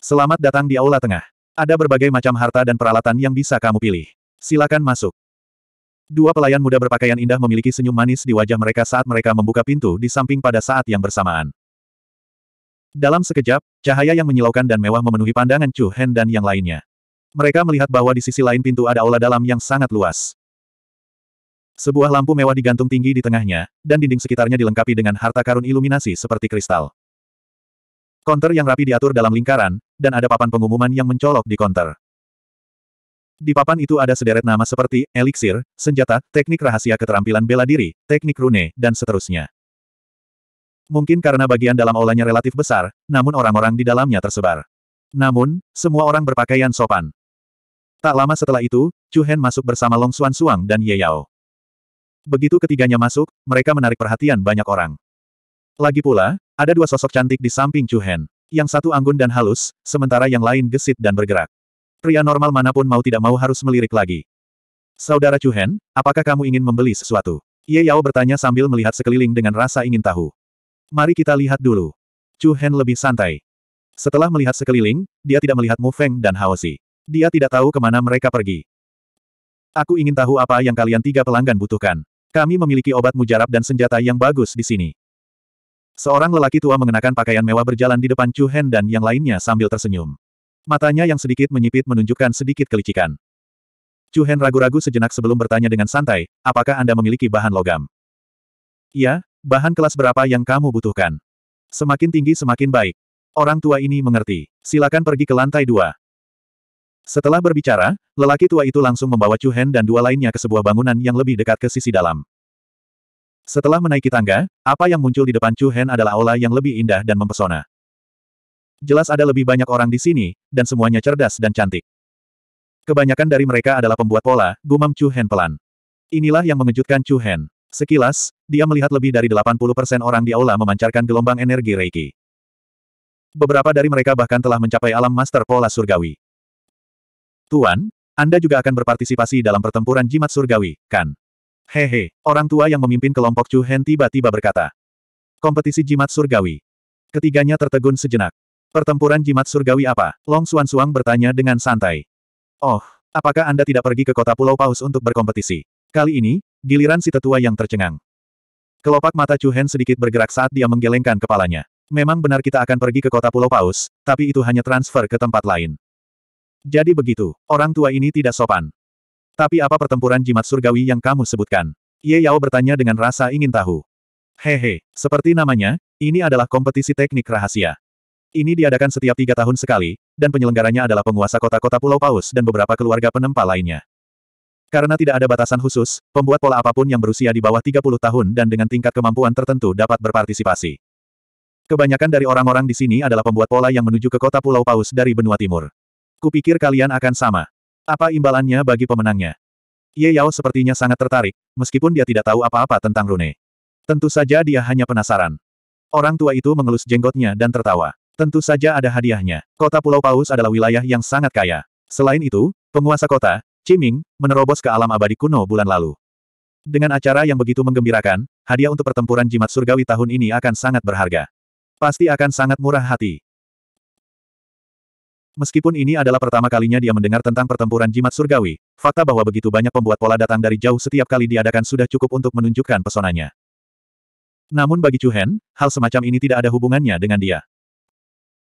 Selamat datang di Aula Tengah. Ada berbagai macam harta dan peralatan yang bisa kamu pilih. Silakan masuk. Dua pelayan muda berpakaian indah memiliki senyum manis di wajah mereka saat mereka membuka pintu di samping pada saat yang bersamaan. Dalam sekejap, cahaya yang menyilaukan dan mewah memenuhi pandangan Chu Hen dan yang lainnya. Mereka melihat bahwa di sisi lain pintu ada aula dalam yang sangat luas. Sebuah lampu mewah digantung tinggi di tengahnya, dan dinding sekitarnya dilengkapi dengan harta karun iluminasi seperti kristal. Konter yang rapi diatur dalam lingkaran, dan ada papan pengumuman yang mencolok di konter. Di papan itu ada sederet nama seperti eliksir, senjata, teknik rahasia keterampilan bela diri, teknik rune, dan seterusnya. Mungkin karena bagian dalam olahnya relatif besar, namun orang-orang di dalamnya tersebar. Namun, semua orang berpakaian sopan. Tak lama setelah itu, Chu Hen masuk bersama Long Xuan Suang dan Ye Yao. Begitu ketiganya masuk, mereka menarik perhatian banyak orang. Lagi pula, ada dua sosok cantik di samping Chu Hen. Yang satu anggun dan halus, sementara yang lain gesit dan bergerak. Pria normal manapun mau tidak mau harus melirik lagi. Saudara Chuhen, apakah kamu ingin membeli sesuatu? Ye Yao bertanya sambil melihat sekeliling dengan rasa ingin tahu. Mari kita lihat dulu. Chuhen lebih santai. Setelah melihat sekeliling, dia tidak melihat Mu Feng dan Hao Si. Dia tidak tahu kemana mereka pergi. Aku ingin tahu apa yang kalian tiga pelanggan butuhkan. Kami memiliki obat mujarab dan senjata yang bagus di sini. Seorang lelaki tua mengenakan pakaian mewah berjalan di depan Chu Hen dan yang lainnya sambil tersenyum. Matanya yang sedikit menyipit menunjukkan sedikit kelicikan. Chu Hen ragu-ragu sejenak sebelum bertanya dengan santai, apakah Anda memiliki bahan logam? Ya, bahan kelas berapa yang kamu butuhkan? Semakin tinggi semakin baik. Orang tua ini mengerti. Silakan pergi ke lantai dua. Setelah berbicara, lelaki tua itu langsung membawa Chu Hen dan dua lainnya ke sebuah bangunan yang lebih dekat ke sisi dalam. Setelah menaiki tangga, apa yang muncul di depan Chu Hen adalah aula yang lebih indah dan mempesona. Jelas ada lebih banyak orang di sini, dan semuanya cerdas dan cantik. Kebanyakan dari mereka adalah pembuat pola, gumam Chu Hen pelan. Inilah yang mengejutkan Chu Hen. Sekilas, dia melihat lebih dari 80% orang di aula memancarkan gelombang energi Reiki. Beberapa dari mereka bahkan telah mencapai alam master pola surgawi. Tuan, Anda juga akan berpartisipasi dalam pertempuran jimat surgawi, kan? Hehe, orang tua yang memimpin kelompok Chu Hen tiba-tiba berkata. Kompetisi jimat surgawi. Ketiganya tertegun sejenak. Pertempuran jimat surgawi apa? Long Suan Suang bertanya dengan santai. Oh, apakah Anda tidak pergi ke kota Pulau Paus untuk berkompetisi? Kali ini, giliran si tetua yang tercengang. Kelopak mata Chu Hen sedikit bergerak saat dia menggelengkan kepalanya. Memang benar kita akan pergi ke kota Pulau Paus, tapi itu hanya transfer ke tempat lain. Jadi begitu, orang tua ini tidak sopan. Tapi apa pertempuran jimat surgawi yang kamu sebutkan? Ye Yao bertanya dengan rasa ingin tahu. Hehe, seperti namanya, ini adalah kompetisi teknik rahasia. Ini diadakan setiap tiga tahun sekali, dan penyelenggaranya adalah penguasa kota-kota Pulau Paus dan beberapa keluarga penempa lainnya. Karena tidak ada batasan khusus, pembuat pola apapun yang berusia di bawah 30 tahun dan dengan tingkat kemampuan tertentu dapat berpartisipasi. Kebanyakan dari orang-orang di sini adalah pembuat pola yang menuju ke kota Pulau Paus dari benua timur. Kupikir kalian akan sama. Apa imbalannya bagi pemenangnya? Ye Yao sepertinya sangat tertarik, meskipun dia tidak tahu apa-apa tentang Rune. Tentu saja dia hanya penasaran. Orang tua itu mengelus jenggotnya dan tertawa. Tentu saja ada hadiahnya. Kota Pulau Paus adalah wilayah yang sangat kaya. Selain itu, penguasa kota, Ciming, menerobos ke alam abadi kuno bulan lalu. Dengan acara yang begitu menggembirakan, hadiah untuk pertempuran jimat surgawi tahun ini akan sangat berharga. Pasti akan sangat murah hati. Meskipun ini adalah pertama kalinya dia mendengar tentang pertempuran jimat surgawi, fakta bahwa begitu banyak pembuat pola datang dari jauh setiap kali diadakan sudah cukup untuk menunjukkan pesonanya. Namun bagi Chu Hen, hal semacam ini tidak ada hubungannya dengan dia.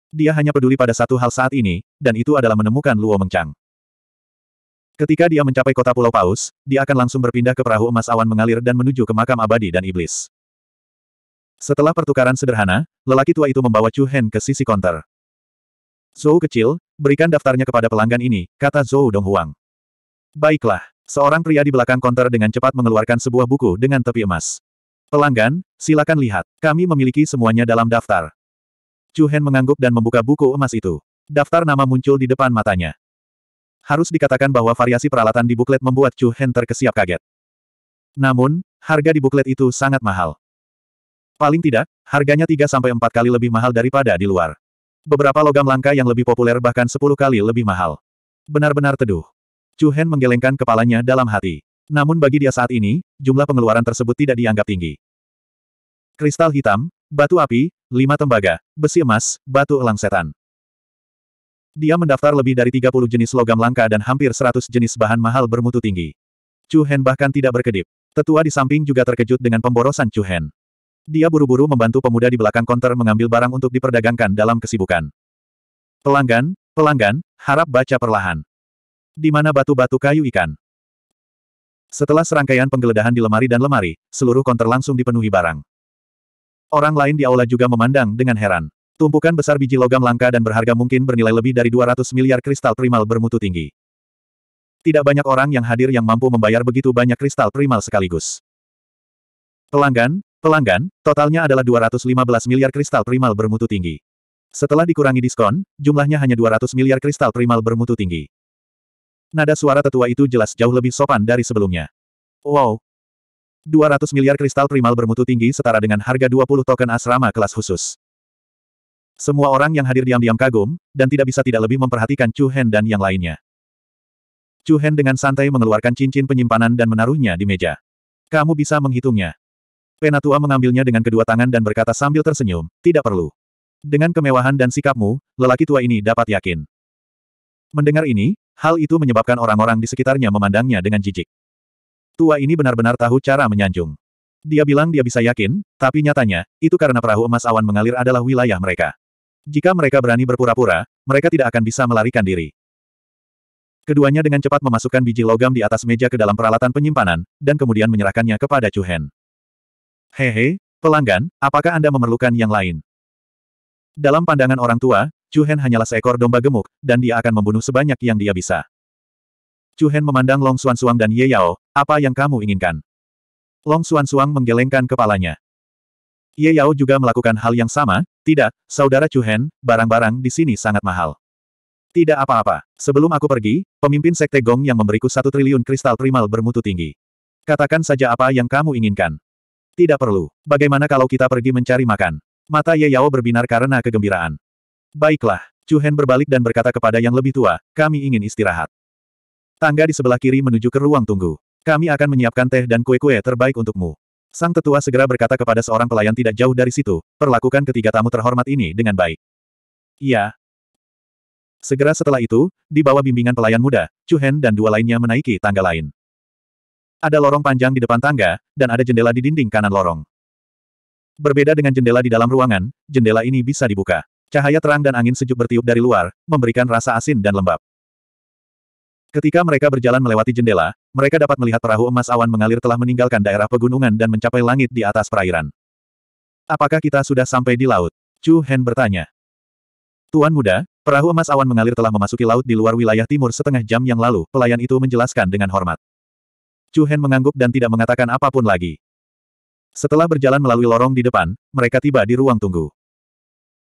Dia hanya peduli pada satu hal saat ini, dan itu adalah menemukan Luo Mengchang. Ketika dia mencapai kota Pulau Paus, dia akan langsung berpindah ke perahu emas awan mengalir dan menuju ke makam abadi dan iblis. Setelah pertukaran sederhana, lelaki tua itu membawa Chu Hen ke sisi konter. Zhou kecil, berikan daftarnya kepada pelanggan ini, kata Zhou Donghuang. Baiklah. Seorang pria di belakang konter dengan cepat mengeluarkan sebuah buku dengan tepi emas. Pelanggan, silakan lihat. Kami memiliki semuanya dalam daftar. Chu Hen mengangguk dan membuka buku emas itu. Daftar nama muncul di depan matanya. Harus dikatakan bahwa variasi peralatan di buklet membuat Chu Hen terkesiap kaget. Namun, harga di buklet itu sangat mahal. Paling tidak, harganya 3-4 kali lebih mahal daripada di luar. Beberapa logam langka yang lebih populer bahkan sepuluh kali lebih mahal. Benar-benar teduh. Chu Hen menggelengkan kepalanya dalam hati. Namun bagi dia saat ini, jumlah pengeluaran tersebut tidak dianggap tinggi. Kristal hitam, batu api, lima tembaga, besi emas, batu elang setan. Dia mendaftar lebih dari 30 jenis logam langka dan hampir 100 jenis bahan mahal bermutu tinggi. Chu Hen bahkan tidak berkedip. Tetua di samping juga terkejut dengan pemborosan Chu Hen. Dia buru-buru membantu pemuda di belakang konter mengambil barang untuk diperdagangkan dalam kesibukan. Pelanggan, pelanggan, harap baca perlahan. Di mana batu-batu kayu ikan? Setelah serangkaian penggeledahan di lemari dan lemari, seluruh konter langsung dipenuhi barang. Orang lain di aula juga memandang dengan heran. Tumpukan besar biji logam langka dan berharga mungkin bernilai lebih dari 200 miliar kristal primal bermutu tinggi. Tidak banyak orang yang hadir yang mampu membayar begitu banyak kristal primal sekaligus. Pelanggan, Pelanggan, totalnya adalah 215 miliar kristal primal bermutu tinggi. Setelah dikurangi diskon, jumlahnya hanya 200 miliar kristal primal bermutu tinggi. Nada suara tetua itu jelas jauh lebih sopan dari sebelumnya. Wow! 200 miliar kristal primal bermutu tinggi setara dengan harga 20 token asrama kelas khusus. Semua orang yang hadir diam-diam kagum, dan tidak bisa tidak lebih memperhatikan Chu Hen dan yang lainnya. Chu Hen dengan santai mengeluarkan cincin penyimpanan dan menaruhnya di meja. Kamu bisa menghitungnya. Penatua mengambilnya dengan kedua tangan dan berkata sambil tersenyum, tidak perlu. Dengan kemewahan dan sikapmu, lelaki tua ini dapat yakin. Mendengar ini, hal itu menyebabkan orang-orang di sekitarnya memandangnya dengan jijik. Tua ini benar-benar tahu cara menyanjung. Dia bilang dia bisa yakin, tapi nyatanya, itu karena perahu emas awan mengalir adalah wilayah mereka. Jika mereka berani berpura-pura, mereka tidak akan bisa melarikan diri. Keduanya dengan cepat memasukkan biji logam di atas meja ke dalam peralatan penyimpanan, dan kemudian menyerahkannya kepada Chu Hen. Hehe, pelanggan, apakah Anda memerlukan yang lain? Dalam pandangan orang tua, Chu Hen hanyalah seekor domba gemuk, dan dia akan membunuh sebanyak yang dia bisa. Chu Hen memandang Long Xuan Suang dan Ye Yao, apa yang kamu inginkan? Long Xuan Suang menggelengkan kepalanya. Ye Yao juga melakukan hal yang sama, tidak, saudara Chu Hen, barang-barang di sini sangat mahal. Tidak apa-apa, sebelum aku pergi, pemimpin sekte Gong yang memberiku satu triliun kristal primal bermutu tinggi. Katakan saja apa yang kamu inginkan. Tidak perlu. Bagaimana kalau kita pergi mencari makan? Mata Ye Yao berbinar karena kegembiraan. Baiklah. Chu Hen berbalik dan berkata kepada yang lebih tua, kami ingin istirahat. Tangga di sebelah kiri menuju ke ruang tunggu. Kami akan menyiapkan teh dan kue-kue terbaik untukmu. Sang tetua segera berkata kepada seorang pelayan tidak jauh dari situ, perlakukan ketiga tamu terhormat ini dengan baik. Iya, Segera setelah itu, di bawah bimbingan pelayan muda, Chu Hen dan dua lainnya menaiki tangga lain. Ada lorong panjang di depan tangga, dan ada jendela di dinding kanan lorong. Berbeda dengan jendela di dalam ruangan, jendela ini bisa dibuka. Cahaya terang dan angin sejuk bertiup dari luar, memberikan rasa asin dan lembab. Ketika mereka berjalan melewati jendela, mereka dapat melihat perahu emas awan mengalir telah meninggalkan daerah pegunungan dan mencapai langit di atas perairan. Apakah kita sudah sampai di laut? Chu Hen bertanya. Tuan muda, perahu emas awan mengalir telah memasuki laut di luar wilayah timur setengah jam yang lalu, pelayan itu menjelaskan dengan hormat. Chu Hen mengangguk dan tidak mengatakan apapun lagi. Setelah berjalan melalui lorong di depan, mereka tiba di ruang tunggu.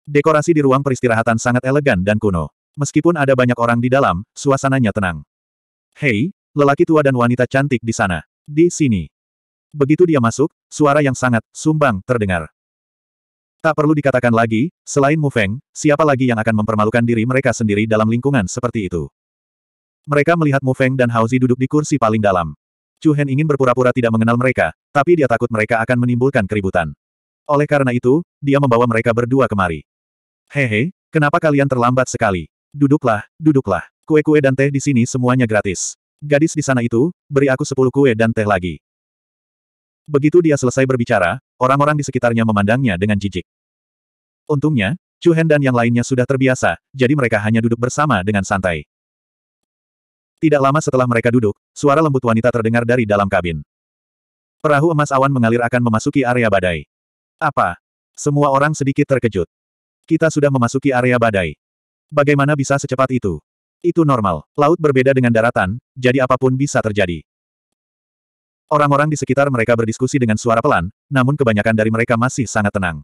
Dekorasi di ruang peristirahatan sangat elegan dan kuno. Meskipun ada banyak orang di dalam, suasananya tenang. Hei, lelaki tua dan wanita cantik di sana. Di sini. Begitu dia masuk, suara yang sangat sumbang terdengar. Tak perlu dikatakan lagi, selain Mu Feng, siapa lagi yang akan mempermalukan diri mereka sendiri dalam lingkungan seperti itu? Mereka melihat Mu Feng dan Hauzi duduk di kursi paling dalam. Chu Hen ingin berpura-pura tidak mengenal mereka, tapi dia takut mereka akan menimbulkan keributan. Oleh karena itu, dia membawa mereka berdua kemari. Hehe, kenapa kalian terlambat sekali? Duduklah, duduklah. Kue-kue dan teh di sini semuanya gratis. Gadis di sana itu, beri aku sepuluh kue dan teh lagi. Begitu dia selesai berbicara, orang-orang di sekitarnya memandangnya dengan jijik. Untungnya, Chu Hen dan yang lainnya sudah terbiasa, jadi mereka hanya duduk bersama dengan santai. Tidak lama setelah mereka duduk, suara lembut wanita terdengar dari dalam kabin. Perahu emas awan mengalir akan memasuki area badai. Apa? Semua orang sedikit terkejut. Kita sudah memasuki area badai. Bagaimana bisa secepat itu? Itu normal. Laut berbeda dengan daratan, jadi apapun bisa terjadi. Orang-orang di sekitar mereka berdiskusi dengan suara pelan, namun kebanyakan dari mereka masih sangat tenang.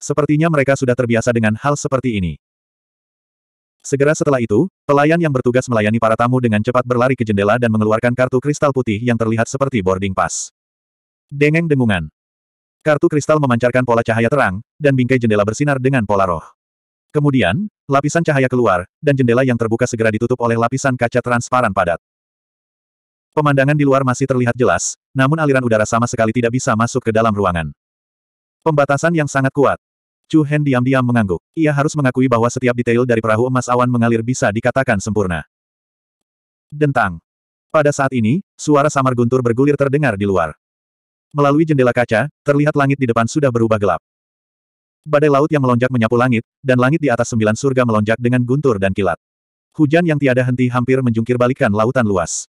Sepertinya mereka sudah terbiasa dengan hal seperti ini. Segera setelah itu, pelayan yang bertugas melayani para tamu dengan cepat berlari ke jendela dan mengeluarkan kartu kristal putih yang terlihat seperti boarding pass. Dengeng dengungan. Kartu kristal memancarkan pola cahaya terang, dan bingkai jendela bersinar dengan pola roh. Kemudian, lapisan cahaya keluar, dan jendela yang terbuka segera ditutup oleh lapisan kaca transparan padat. Pemandangan di luar masih terlihat jelas, namun aliran udara sama sekali tidak bisa masuk ke dalam ruangan. Pembatasan yang sangat kuat. Chu Hen diam-diam mengangguk. Ia harus mengakui bahwa setiap detail dari perahu emas awan mengalir bisa dikatakan sempurna. Dentang. Pada saat ini, suara samar guntur bergulir terdengar di luar. Melalui jendela kaca, terlihat langit di depan sudah berubah gelap. Badai laut yang melonjak menyapu langit, dan langit di atas sembilan surga melonjak dengan guntur dan kilat. Hujan yang tiada henti hampir menjungkir balikan lautan luas.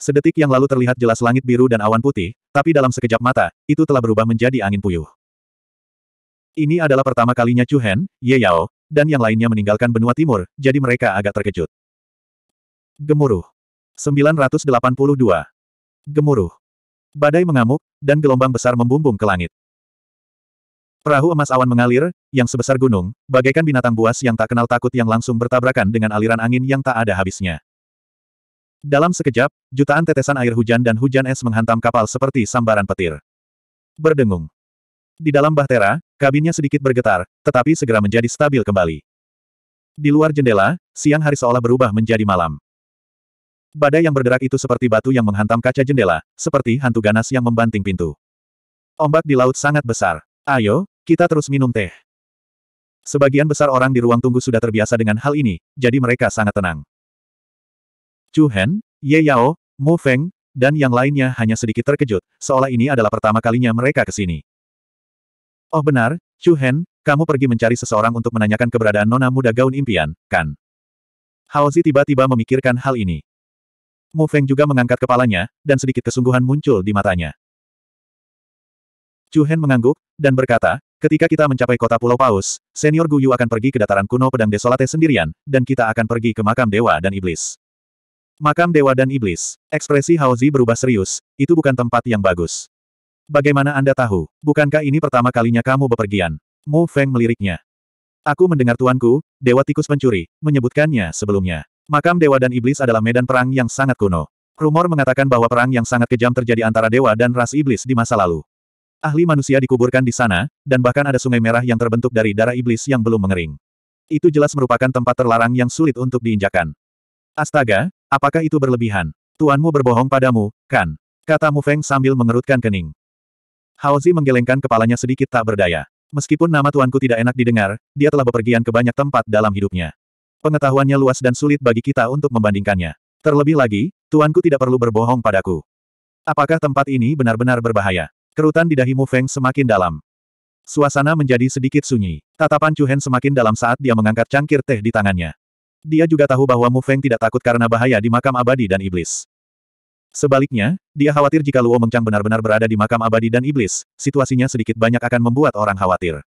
Sedetik yang lalu terlihat jelas langit biru dan awan putih, tapi dalam sekejap mata, itu telah berubah menjadi angin puyuh. Ini adalah pertama kalinya Chu Hen, Ye Yao, dan yang lainnya meninggalkan benua timur, jadi mereka agak terkejut. Gemuruh. 982. Gemuruh. Badai mengamuk, dan gelombang besar membumbung ke langit. Perahu emas awan mengalir, yang sebesar gunung, bagaikan binatang buas yang tak kenal takut yang langsung bertabrakan dengan aliran angin yang tak ada habisnya. Dalam sekejap, jutaan tetesan air hujan dan hujan es menghantam kapal seperti sambaran petir. Berdengung. Di dalam bahtera, Kabinnya sedikit bergetar, tetapi segera menjadi stabil kembali. Di luar jendela, siang hari seolah berubah menjadi malam. Badai yang berderak itu seperti batu yang menghantam kaca jendela, seperti hantu ganas yang membanting pintu. Ombak di laut sangat besar. Ayo, kita terus minum teh. Sebagian besar orang di ruang tunggu sudah terbiasa dengan hal ini, jadi mereka sangat tenang. Chu Hen, Ye Yao, Mu Feng, dan yang lainnya hanya sedikit terkejut, seolah ini adalah pertama kalinya mereka ke sini. Oh benar, Chu Hen, kamu pergi mencari seseorang untuk menanyakan keberadaan nona muda gaun impian, kan? Hao Zi tiba-tiba memikirkan hal ini. Mu Feng juga mengangkat kepalanya, dan sedikit kesungguhan muncul di matanya. Chu Hen mengangguk, dan berkata, ketika kita mencapai kota Pulau Paus, senior Gu Yu akan pergi ke dataran kuno pedang desolate sendirian, dan kita akan pergi ke makam dewa dan iblis. Makam dewa dan iblis, ekspresi Hao Zi berubah serius, itu bukan tempat yang bagus. Bagaimana Anda tahu? Bukankah ini pertama kalinya kamu bepergian? Mu Feng meliriknya. Aku mendengar tuanku, Dewa Tikus Pencuri, menyebutkannya sebelumnya. Makam Dewa dan Iblis adalah medan perang yang sangat kuno. Rumor mengatakan bahwa perang yang sangat kejam terjadi antara Dewa dan ras Iblis di masa lalu. Ahli manusia dikuburkan di sana, dan bahkan ada sungai merah yang terbentuk dari darah Iblis yang belum mengering. Itu jelas merupakan tempat terlarang yang sulit untuk diinjakan. Astaga, apakah itu berlebihan? Tuanmu berbohong padamu, kan? Kata Mu Feng sambil mengerutkan kening. Haozi menggelengkan kepalanya sedikit tak berdaya. Meskipun nama tuanku tidak enak didengar, dia telah bepergian ke banyak tempat dalam hidupnya. Pengetahuannya luas dan sulit bagi kita untuk membandingkannya. Terlebih lagi, tuanku tidak perlu berbohong padaku. Apakah tempat ini benar-benar berbahaya? Kerutan di dahimu Feng semakin dalam. Suasana menjadi sedikit sunyi. Tatapan Hen semakin dalam saat dia mengangkat cangkir teh di tangannya. Dia juga tahu bahwa Mu Feng tidak takut karena bahaya di makam abadi dan iblis. Sebaliknya, dia khawatir jika Luo Mengchang benar-benar berada di makam abadi dan iblis, situasinya sedikit banyak akan membuat orang khawatir.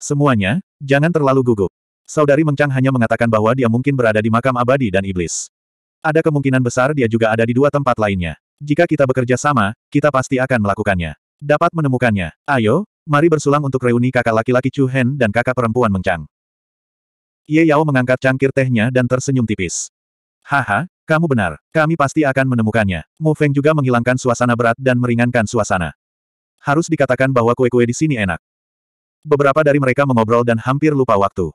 Semuanya, jangan terlalu gugup. Saudari Mengchang hanya mengatakan bahwa dia mungkin berada di makam abadi dan iblis. Ada kemungkinan besar dia juga ada di dua tempat lainnya. Jika kita bekerja sama, kita pasti akan melakukannya. Dapat menemukannya. Ayo, mari bersulang untuk reuni kakak laki-laki Chu Hen dan kakak perempuan Mengchang. Ye Yao mengangkat cangkir tehnya dan tersenyum tipis. Haha, kamu benar, kami pasti akan menemukannya. Mu Feng juga menghilangkan suasana berat dan meringankan suasana. Harus dikatakan bahwa kue-kue di sini enak. Beberapa dari mereka mengobrol dan hampir lupa waktu.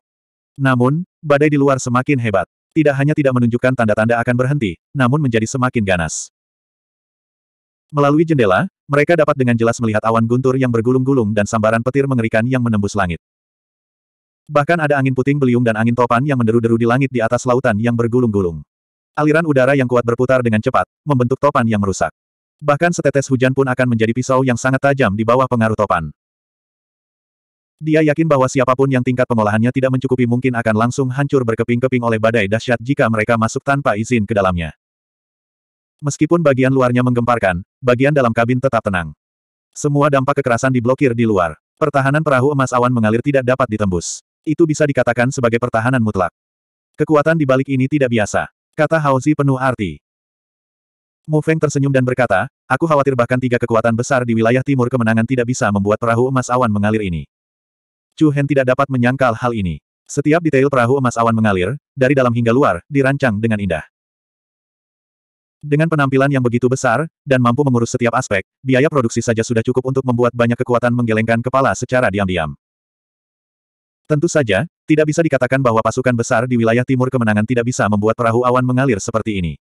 Namun, badai di luar semakin hebat. Tidak hanya tidak menunjukkan tanda-tanda akan berhenti, namun menjadi semakin ganas. Melalui jendela, mereka dapat dengan jelas melihat awan guntur yang bergulung-gulung dan sambaran petir mengerikan yang menembus langit. Bahkan ada angin puting beliung dan angin topan yang menderu-deru di langit di atas lautan yang bergulung-gulung. Aliran udara yang kuat berputar dengan cepat, membentuk topan yang merusak. Bahkan setetes hujan pun akan menjadi pisau yang sangat tajam di bawah pengaruh topan. Dia yakin bahwa siapapun yang tingkat pengolahannya tidak mencukupi mungkin akan langsung hancur berkeping-keping oleh badai dahsyat jika mereka masuk tanpa izin ke dalamnya. Meskipun bagian luarnya menggemparkan, bagian dalam kabin tetap tenang. Semua dampak kekerasan diblokir di luar. Pertahanan perahu emas awan mengalir tidak dapat ditembus. Itu bisa dikatakan sebagai pertahanan mutlak. Kekuatan di balik ini tidak biasa. Kata Haozi penuh arti. Mu Feng tersenyum dan berkata, aku khawatir bahkan tiga kekuatan besar di wilayah timur kemenangan tidak bisa membuat perahu emas awan mengalir ini. Chu Hen tidak dapat menyangkal hal ini. Setiap detail perahu emas awan mengalir, dari dalam hingga luar, dirancang dengan indah. Dengan penampilan yang begitu besar, dan mampu mengurus setiap aspek, biaya produksi saja sudah cukup untuk membuat banyak kekuatan menggelengkan kepala secara diam-diam. Tentu saja, tidak bisa dikatakan bahwa pasukan besar di wilayah timur kemenangan tidak bisa membuat perahu awan mengalir seperti ini.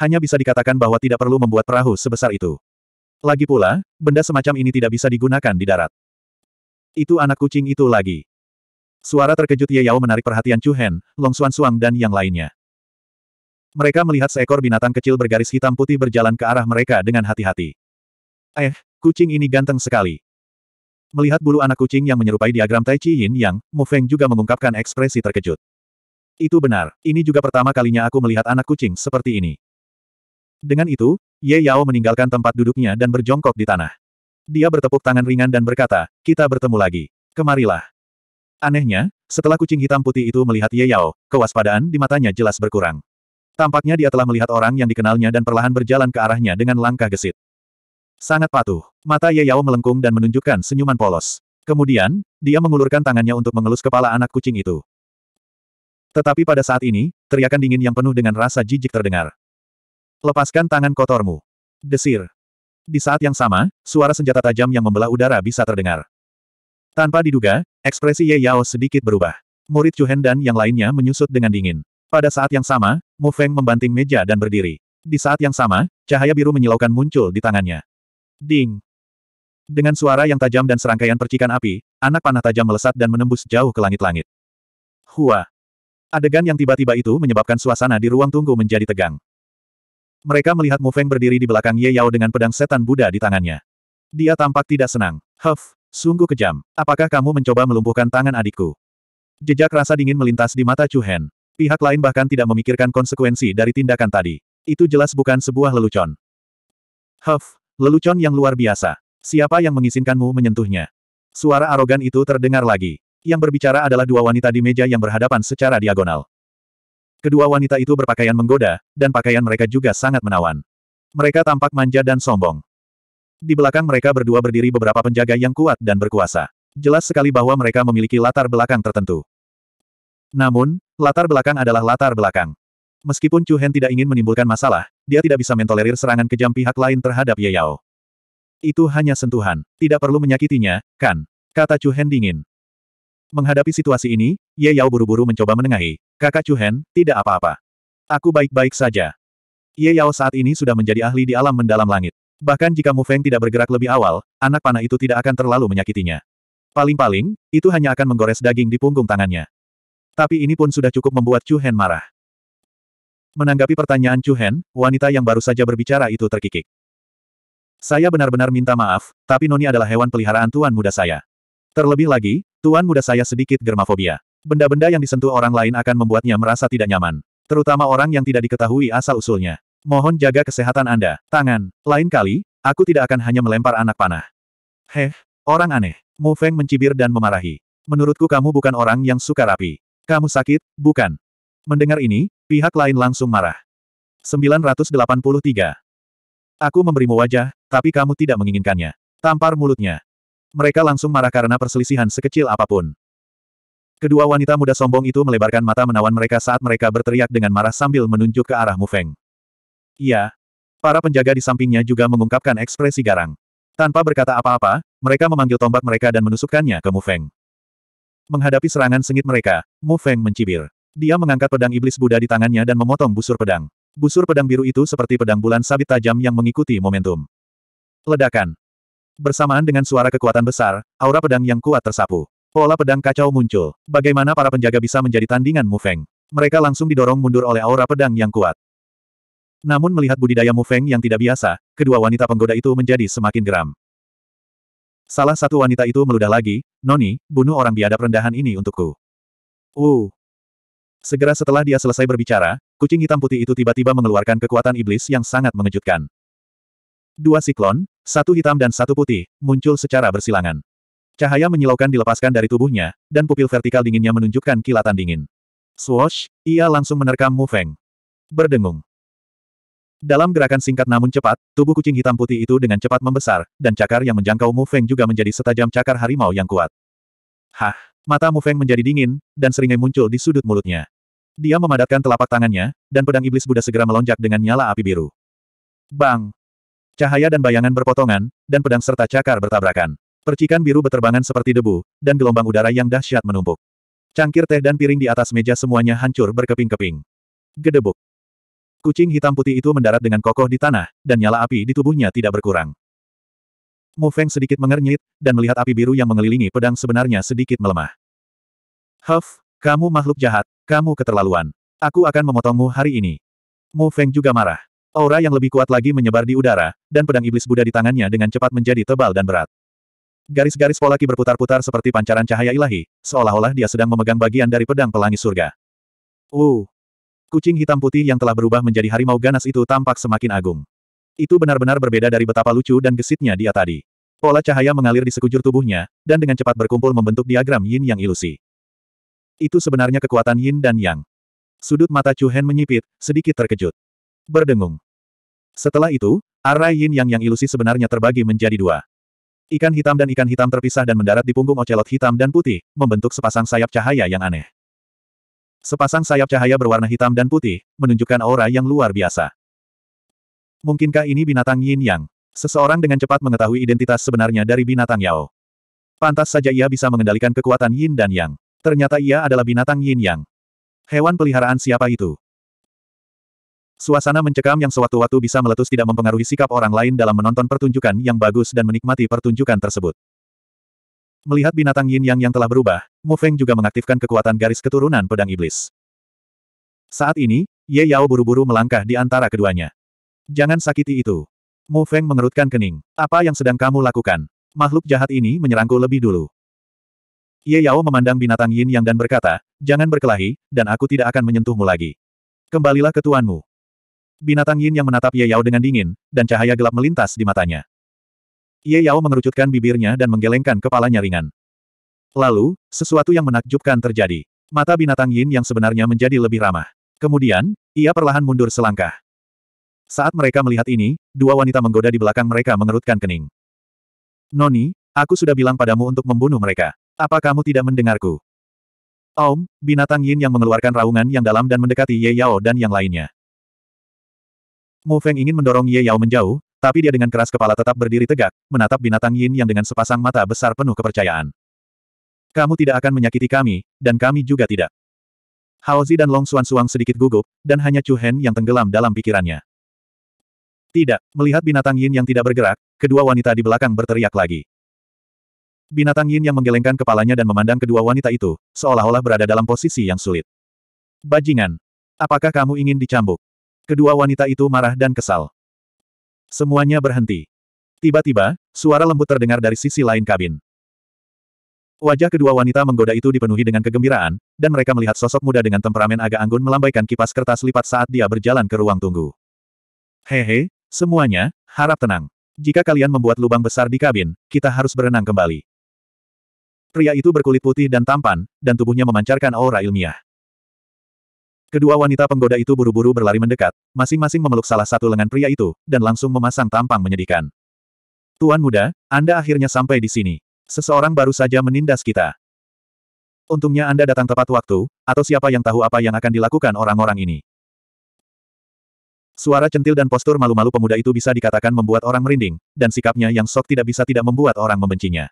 Hanya bisa dikatakan bahwa tidak perlu membuat perahu sebesar itu. Lagi pula, benda semacam ini tidak bisa digunakan di darat. Itu anak kucing itu lagi. Suara terkejut Ye Yao menarik perhatian Chu Hen, Long Xuan Suang dan yang lainnya. Mereka melihat seekor binatang kecil bergaris hitam putih berjalan ke arah mereka dengan hati-hati. Eh, kucing ini ganteng sekali. Melihat bulu anak kucing yang menyerupai diagram Tai Chi Yin Yang, Mu Feng juga mengungkapkan ekspresi terkejut. Itu benar, ini juga pertama kalinya aku melihat anak kucing seperti ini. Dengan itu, Ye Yao meninggalkan tempat duduknya dan berjongkok di tanah. Dia bertepuk tangan ringan dan berkata, kita bertemu lagi. Kemarilah. Anehnya, setelah kucing hitam putih itu melihat Ye Yao, kewaspadaan di matanya jelas berkurang. Tampaknya dia telah melihat orang yang dikenalnya dan perlahan berjalan ke arahnya dengan langkah gesit. Sangat patuh. Mata Ye Yao melengkung dan menunjukkan senyuman polos. Kemudian, dia mengulurkan tangannya untuk mengelus kepala anak kucing itu. Tetapi pada saat ini, teriakan dingin yang penuh dengan rasa jijik terdengar. Lepaskan tangan kotormu. Desir. Di saat yang sama, suara senjata tajam yang membelah udara bisa terdengar. Tanpa diduga, ekspresi Ye Yao sedikit berubah. Murid Chu Hen dan yang lainnya menyusut dengan dingin. Pada saat yang sama, Mu Feng membanting meja dan berdiri. Di saat yang sama, cahaya biru menyilaukan muncul di tangannya. Ding! Dengan suara yang tajam dan serangkaian percikan api, anak panah tajam melesat dan menembus jauh ke langit-langit. Hua! Adegan yang tiba-tiba itu menyebabkan suasana di ruang tunggu menjadi tegang. Mereka melihat Mu Feng berdiri di belakang Ye Yao dengan pedang setan Buddha di tangannya. Dia tampak tidak senang. Huff, sungguh kejam. Apakah kamu mencoba melumpuhkan tangan adikku? Jejak rasa dingin melintas di mata Chu Hen. Pihak lain bahkan tidak memikirkan konsekuensi dari tindakan tadi. Itu jelas bukan sebuah lelucon. Huff, Lelucon yang luar biasa. Siapa yang mengizinkanmu menyentuhnya? Suara arogan itu terdengar lagi. Yang berbicara adalah dua wanita di meja yang berhadapan secara diagonal. Kedua wanita itu berpakaian menggoda, dan pakaian mereka juga sangat menawan. Mereka tampak manja dan sombong. Di belakang mereka berdua berdiri beberapa penjaga yang kuat dan berkuasa. Jelas sekali bahwa mereka memiliki latar belakang tertentu. Namun, latar belakang adalah latar belakang. Meskipun Chu Hen tidak ingin menimbulkan masalah, dia tidak bisa mentolerir serangan kejam pihak lain terhadap Ye Yao. Itu hanya sentuhan, tidak perlu menyakitinya, kan? Kata Chu Hen dingin. Menghadapi situasi ini, Ye Yao buru-buru mencoba menengahi. Kakak Chu Hen, tidak apa-apa. Aku baik-baik saja. Ye Yao saat ini sudah menjadi ahli di alam mendalam langit. Bahkan jika Mu Feng tidak bergerak lebih awal, anak panah itu tidak akan terlalu menyakitinya. Paling-paling, itu hanya akan menggores daging di punggung tangannya. Tapi ini pun sudah cukup membuat Chu Hen marah. Menanggapi pertanyaan Chu Hen, wanita yang baru saja berbicara itu terkikik. Saya benar-benar minta maaf, tapi Noni adalah hewan peliharaan tuan muda saya. Terlebih lagi, tuan muda saya sedikit germafobia. Benda-benda yang disentuh orang lain akan membuatnya merasa tidak nyaman. Terutama orang yang tidak diketahui asal-usulnya. Mohon jaga kesehatan Anda. Tangan. Lain kali, aku tidak akan hanya melempar anak panah. Heh, orang aneh. Mu Feng mencibir dan memarahi. Menurutku kamu bukan orang yang suka rapi. Kamu sakit, bukan? Mendengar ini, Pihak lain langsung marah. 983. Aku memberimu wajah, tapi kamu tidak menginginkannya. Tampar mulutnya. Mereka langsung marah karena perselisihan sekecil apapun. Kedua wanita muda sombong itu melebarkan mata menawan mereka saat mereka berteriak dengan marah sambil menunjuk ke arah Mufeng. Iya. Para penjaga di sampingnya juga mengungkapkan ekspresi garang. Tanpa berkata apa-apa, mereka memanggil tombak mereka dan menusukkannya ke Mufeng. Menghadapi serangan sengit mereka, Mufeng mencibir. Dia mengangkat pedang iblis Buddha di tangannya dan memotong busur pedang. Busur pedang biru itu seperti pedang bulan sabit tajam yang mengikuti momentum. Ledakan. Bersamaan dengan suara kekuatan besar, aura pedang yang kuat tersapu. Pola pedang kacau muncul. Bagaimana para penjaga bisa menjadi tandingan Mu Feng? Mereka langsung didorong mundur oleh aura pedang yang kuat. Namun melihat budidaya Mu Feng yang tidak biasa, kedua wanita penggoda itu menjadi semakin geram. Salah satu wanita itu meludah lagi, Noni, bunuh orang biadab rendahan ini untukku. Uh, Segera setelah dia selesai berbicara, kucing hitam putih itu tiba-tiba mengeluarkan kekuatan iblis yang sangat mengejutkan. Dua siklon, satu hitam dan satu putih, muncul secara bersilangan. Cahaya menyilaukan dilepaskan dari tubuhnya, dan pupil vertikal dinginnya menunjukkan kilatan dingin. Swoosh, ia langsung menerkam Mu Feng. Berdengung. Dalam gerakan singkat namun cepat, tubuh kucing hitam putih itu dengan cepat membesar, dan cakar yang menjangkau Mu Feng juga menjadi setajam cakar harimau yang kuat. Hah! Mata Mu Feng menjadi dingin, dan seringai muncul di sudut mulutnya. Dia memadatkan telapak tangannya, dan pedang iblis Buddha segera melonjak dengan nyala api biru. Bang! Cahaya dan bayangan berpotongan, dan pedang serta cakar bertabrakan. Percikan biru beterbangan seperti debu, dan gelombang udara yang dahsyat menumpuk. Cangkir teh dan piring di atas meja semuanya hancur berkeping-keping. Gedebuk. Kucing hitam putih itu mendarat dengan kokoh di tanah, dan nyala api di tubuhnya tidak berkurang. Mu Feng sedikit mengernyit, dan melihat api biru yang mengelilingi pedang sebenarnya sedikit melemah. Huff, kamu makhluk jahat, kamu keterlaluan. Aku akan memotongmu hari ini. Mu Feng juga marah. Aura yang lebih kuat lagi menyebar di udara, dan pedang iblis Buddha di tangannya dengan cepat menjadi tebal dan berat. Garis-garis pola polaki berputar-putar seperti pancaran cahaya ilahi, seolah-olah dia sedang memegang bagian dari pedang pelangi surga. Uh! Kucing hitam putih yang telah berubah menjadi harimau ganas itu tampak semakin agung. Itu benar-benar berbeda dari betapa lucu dan gesitnya dia tadi. Pola cahaya mengalir di sekujur tubuhnya, dan dengan cepat berkumpul membentuk diagram yin yang ilusi. Itu sebenarnya kekuatan yin dan yang. Sudut mata Chu Hen menyipit, sedikit terkejut. Berdengung. Setelah itu, arai yin yang yang ilusi sebenarnya terbagi menjadi dua. Ikan hitam dan ikan hitam terpisah dan mendarat di punggung ocelot hitam dan putih, membentuk sepasang sayap cahaya yang aneh. Sepasang sayap cahaya berwarna hitam dan putih, menunjukkan aura yang luar biasa. Mungkinkah ini binatang Yin Yang? Seseorang dengan cepat mengetahui identitas sebenarnya dari binatang Yao. Pantas saja ia bisa mengendalikan kekuatan Yin dan Yang. Ternyata ia adalah binatang Yin Yang. Hewan peliharaan siapa itu? Suasana mencekam yang sewaktu-waktu bisa meletus tidak mempengaruhi sikap orang lain dalam menonton pertunjukan yang bagus dan menikmati pertunjukan tersebut. Melihat binatang yin yang yang telah berubah, Mu Feng juga mengaktifkan kekuatan garis keturunan pedang iblis. Saat ini, Ye Yao buru-buru melangkah di antara keduanya. Jangan sakiti itu. Mu Feng mengerutkan kening. Apa yang sedang kamu lakukan? Makhluk jahat ini menyerangku lebih dulu. Ye Yao memandang binatang yin yang dan berkata, jangan berkelahi, dan aku tidak akan menyentuhmu lagi. Kembalilah ke tuanmu. Binatang yin yang menatap Ye Yao dengan dingin, dan cahaya gelap melintas di matanya. Ye Yao mengerucutkan bibirnya dan menggelengkan kepalanya ringan. Lalu, sesuatu yang menakjubkan terjadi. Mata binatang yin yang sebenarnya menjadi lebih ramah. Kemudian, ia perlahan mundur selangkah. Saat mereka melihat ini, dua wanita menggoda di belakang mereka mengerutkan kening. Noni, aku sudah bilang padamu untuk membunuh mereka. Apa kamu tidak mendengarku? Om, binatang yin yang mengeluarkan raungan yang dalam dan mendekati Ye Yao dan yang lainnya. Mu Feng ingin mendorong Ye Yao menjauh, tapi dia dengan keras kepala tetap berdiri tegak, menatap binatang yin yang dengan sepasang mata besar penuh kepercayaan. Kamu tidak akan menyakiti kami, dan kami juga tidak. Hao Zi dan Long Suan Suang sedikit gugup, dan hanya Chu Hen yang tenggelam dalam pikirannya. Tidak, melihat binatang yin yang tidak bergerak, kedua wanita di belakang berteriak lagi. Binatang yin yang menggelengkan kepalanya dan memandang kedua wanita itu, seolah-olah berada dalam posisi yang sulit. Bajingan! Apakah kamu ingin dicambuk? Kedua wanita itu marah dan kesal. Semuanya berhenti. Tiba-tiba, suara lembut terdengar dari sisi lain kabin. Wajah kedua wanita menggoda itu dipenuhi dengan kegembiraan, dan mereka melihat sosok muda dengan temperamen agak anggun melambaikan kipas kertas lipat saat dia berjalan ke ruang tunggu. Hehe, Semuanya, harap tenang. Jika kalian membuat lubang besar di kabin, kita harus berenang kembali. Pria itu berkulit putih dan tampan, dan tubuhnya memancarkan aura ilmiah. Kedua wanita penggoda itu buru-buru berlari mendekat, masing-masing memeluk salah satu lengan pria itu, dan langsung memasang tampang menyedihkan. Tuan muda, Anda akhirnya sampai di sini. Seseorang baru saja menindas kita. Untungnya Anda datang tepat waktu, atau siapa yang tahu apa yang akan dilakukan orang-orang ini. Suara centil dan postur malu-malu pemuda itu bisa dikatakan membuat orang merinding, dan sikapnya yang sok tidak bisa tidak membuat orang membencinya.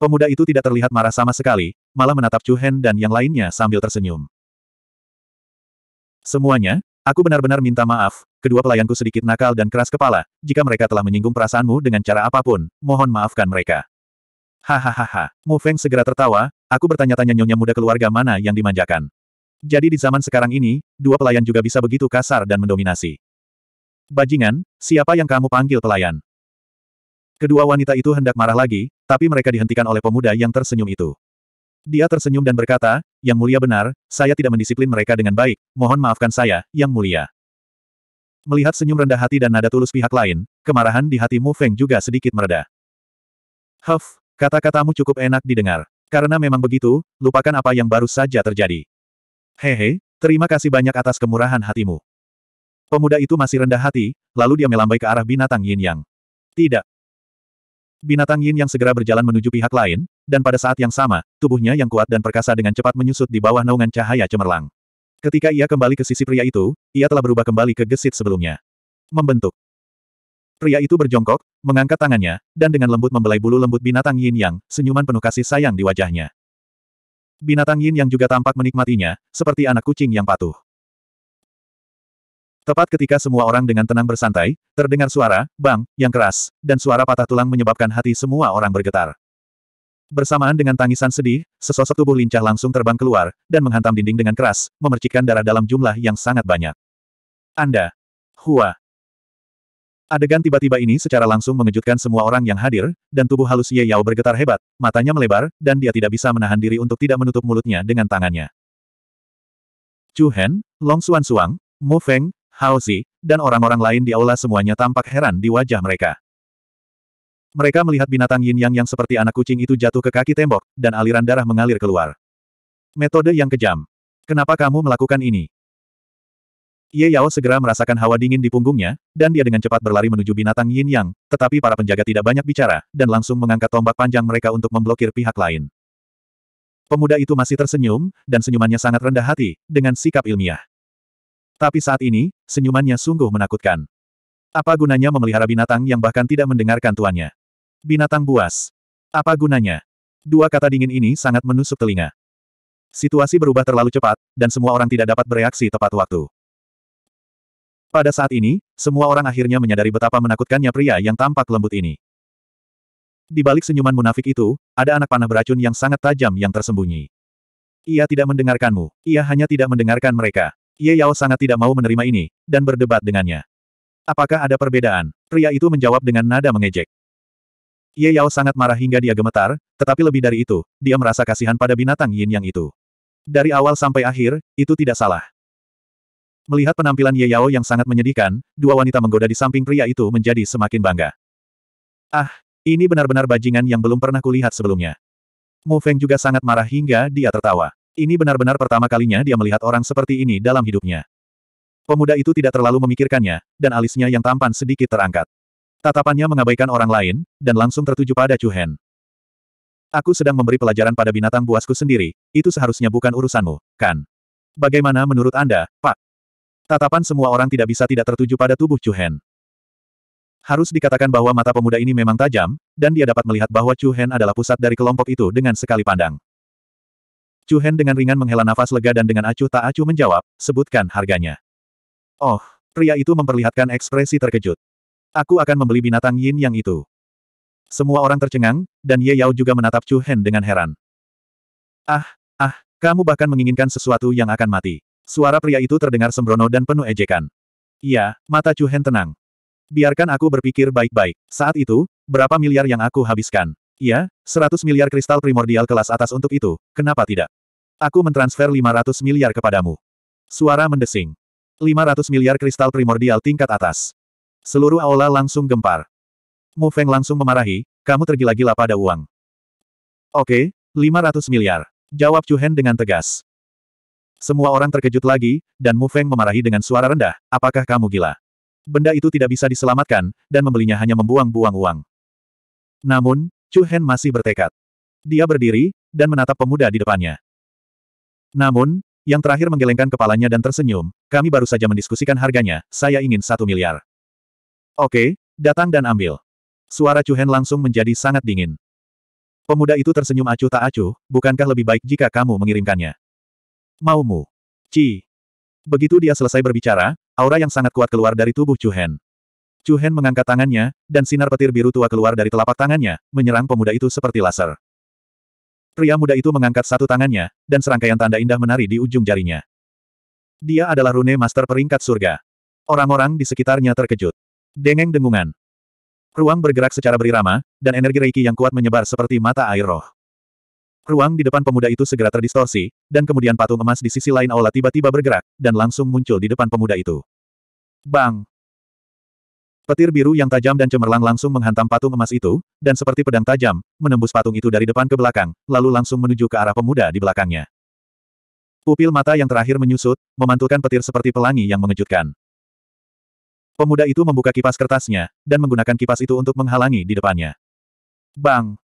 Pemuda itu tidak terlihat marah sama sekali, malah menatap Chu Hen dan yang lainnya sambil tersenyum. Semuanya, aku benar-benar minta maaf, kedua pelayanku sedikit nakal dan keras kepala, jika mereka telah menyinggung perasaanmu dengan cara apapun, mohon maafkan mereka. Hahaha, Mu Feng segera tertawa, aku bertanya-tanya nyonya muda keluarga mana yang dimanjakan. Jadi di zaman sekarang ini, dua pelayan juga bisa begitu kasar dan mendominasi. Bajingan, siapa yang kamu panggil pelayan? Kedua wanita itu hendak marah lagi, tapi mereka dihentikan oleh pemuda yang tersenyum itu. Dia tersenyum dan berkata, Yang mulia benar, saya tidak mendisiplin mereka dengan baik, mohon maafkan saya, Yang mulia. Melihat senyum rendah hati dan nada tulus pihak lain, kemarahan di hati Mu Feng juga sedikit mereda. Huff, kata-katamu cukup enak didengar. Karena memang begitu, lupakan apa yang baru saja terjadi. Hehe, terima kasih banyak atas kemurahan hatimu. Pemuda itu masih rendah hati, lalu dia melambai ke arah binatang yin yang. Tidak. Binatang yin yang segera berjalan menuju pihak lain, dan pada saat yang sama, tubuhnya yang kuat dan perkasa dengan cepat menyusut di bawah naungan cahaya cemerlang. Ketika ia kembali ke sisi pria itu, ia telah berubah kembali ke gesit sebelumnya. Membentuk. Pria itu berjongkok, mengangkat tangannya, dan dengan lembut membelai bulu lembut binatang yin yang, senyuman penuh kasih sayang di wajahnya. Binatang Yin yang juga tampak menikmatinya, seperti anak kucing yang patuh. Tepat ketika semua orang dengan tenang bersantai, terdengar suara, bang, yang keras, dan suara patah tulang menyebabkan hati semua orang bergetar. Bersamaan dengan tangisan sedih, sesosok tubuh lincah langsung terbang keluar, dan menghantam dinding dengan keras, memercikkan darah dalam jumlah yang sangat banyak. Anda. Hua. Adegan tiba-tiba ini secara langsung mengejutkan semua orang yang hadir, dan tubuh halus Ye Yao bergetar hebat, matanya melebar, dan dia tidak bisa menahan diri untuk tidak menutup mulutnya dengan tangannya. Chu Hen, Long Xuan Suang, Mo Feng, Hao Zi, dan orang-orang lain di aula semuanya tampak heran di wajah mereka. Mereka melihat binatang yin yang yang seperti anak kucing itu jatuh ke kaki tembok, dan aliran darah mengalir keluar. Metode yang kejam. Kenapa kamu melakukan ini? Ye Yao segera merasakan hawa dingin di punggungnya, dan dia dengan cepat berlari menuju binatang Yin Yang, tetapi para penjaga tidak banyak bicara, dan langsung mengangkat tombak panjang mereka untuk memblokir pihak lain. Pemuda itu masih tersenyum, dan senyumannya sangat rendah hati, dengan sikap ilmiah. Tapi saat ini, senyumannya sungguh menakutkan. Apa gunanya memelihara binatang yang bahkan tidak mendengarkan tuannya? Binatang buas. Apa gunanya? Dua kata dingin ini sangat menusuk telinga. Situasi berubah terlalu cepat, dan semua orang tidak dapat bereaksi tepat waktu. Pada saat ini, semua orang akhirnya menyadari betapa menakutkannya pria yang tampak lembut ini. Di balik senyuman munafik itu, ada anak panah beracun yang sangat tajam yang tersembunyi. Ia tidak mendengarkanmu, ia hanya tidak mendengarkan mereka. Ye Yao sangat tidak mau menerima ini, dan berdebat dengannya. Apakah ada perbedaan? Pria itu menjawab dengan nada mengejek. Ye Yao sangat marah hingga dia gemetar, tetapi lebih dari itu, dia merasa kasihan pada binatang yin yang itu. Dari awal sampai akhir, itu tidak salah. Melihat penampilan Ye Yao yang sangat menyedihkan, dua wanita menggoda di samping pria itu menjadi semakin bangga. Ah, ini benar-benar bajingan yang belum pernah kulihat sebelumnya. Mu Feng juga sangat marah hingga dia tertawa. Ini benar-benar pertama kalinya dia melihat orang seperti ini dalam hidupnya. Pemuda itu tidak terlalu memikirkannya, dan alisnya yang tampan sedikit terangkat. Tatapannya mengabaikan orang lain, dan langsung tertuju pada Chu Hen. Aku sedang memberi pelajaran pada binatang buasku sendiri, itu seharusnya bukan urusanmu, kan? Bagaimana menurut Anda, Pak? Tatapan semua orang tidak bisa tidak tertuju pada tubuh Chu Hen. Harus dikatakan bahwa mata pemuda ini memang tajam, dan dia dapat melihat bahwa Chu Hen adalah pusat dari kelompok itu dengan sekali pandang. Chu Hen dengan ringan menghela nafas lega dan dengan acuh tak acuh menjawab, sebutkan harganya. Oh, pria itu memperlihatkan ekspresi terkejut. Aku akan membeli binatang yin yang itu. Semua orang tercengang, dan Ye Yao juga menatap Chu Hen dengan heran. Ah, ah, kamu bahkan menginginkan sesuatu yang akan mati. Suara pria itu terdengar sembrono dan penuh ejekan. Iya, mata Chu Hen tenang. Biarkan aku berpikir baik-baik. Saat itu, berapa miliar yang aku habiskan? Iya, 100 miliar kristal primordial kelas atas untuk itu, kenapa tidak? Aku mentransfer 500 miliar kepadamu. Suara mendesing. 500 miliar kristal primordial tingkat atas. Seluruh aula langsung gempar. Mu Feng langsung memarahi, kamu tergila-gila pada uang. Oke, 500 miliar. Jawab Chu Hen dengan tegas. Semua orang terkejut lagi, dan Mu Feng memarahi dengan suara rendah, apakah kamu gila? Benda itu tidak bisa diselamatkan, dan membelinya hanya membuang-buang uang. Namun, Chu Hen masih bertekad. Dia berdiri, dan menatap pemuda di depannya. Namun, yang terakhir menggelengkan kepalanya dan tersenyum, kami baru saja mendiskusikan harganya, saya ingin satu miliar. Oke, datang dan ambil. Suara Chu Hen langsung menjadi sangat dingin. Pemuda itu tersenyum acuh tak acuh, bukankah lebih baik jika kamu mengirimkannya? Maumu. Ci. Begitu dia selesai berbicara, aura yang sangat kuat keluar dari tubuh Chu Hen. Chu Hen mengangkat tangannya, dan sinar petir biru tua keluar dari telapak tangannya, menyerang pemuda itu seperti laser. Pria muda itu mengangkat satu tangannya, dan serangkaian tanda indah menari di ujung jarinya. Dia adalah rune master peringkat surga. Orang-orang di sekitarnya terkejut. Dengeng dengungan. Ruang bergerak secara berirama, dan energi reiki yang kuat menyebar seperti mata air roh. Ruang di depan pemuda itu segera terdistorsi, dan kemudian patung emas di sisi lain aula tiba-tiba bergerak, dan langsung muncul di depan pemuda itu. Bang! Petir biru yang tajam dan cemerlang langsung menghantam patung emas itu, dan seperti pedang tajam, menembus patung itu dari depan ke belakang, lalu langsung menuju ke arah pemuda di belakangnya. Pupil mata yang terakhir menyusut, memantulkan petir seperti pelangi yang mengejutkan. Pemuda itu membuka kipas kertasnya, dan menggunakan kipas itu untuk menghalangi di depannya. Bang!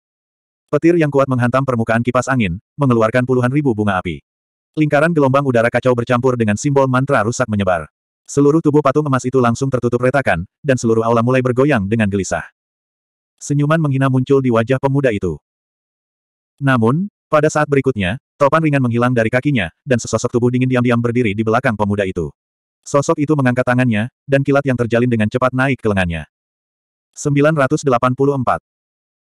Petir yang kuat menghantam permukaan kipas angin, mengeluarkan puluhan ribu bunga api. Lingkaran gelombang udara kacau bercampur dengan simbol mantra rusak menyebar. Seluruh tubuh patung emas itu langsung tertutup retakan, dan seluruh aula mulai bergoyang dengan gelisah. Senyuman menghina muncul di wajah pemuda itu. Namun, pada saat berikutnya, topan ringan menghilang dari kakinya, dan sesosok tubuh dingin diam-diam berdiri di belakang pemuda itu. Sosok itu mengangkat tangannya, dan kilat yang terjalin dengan cepat naik ke lengannya. 984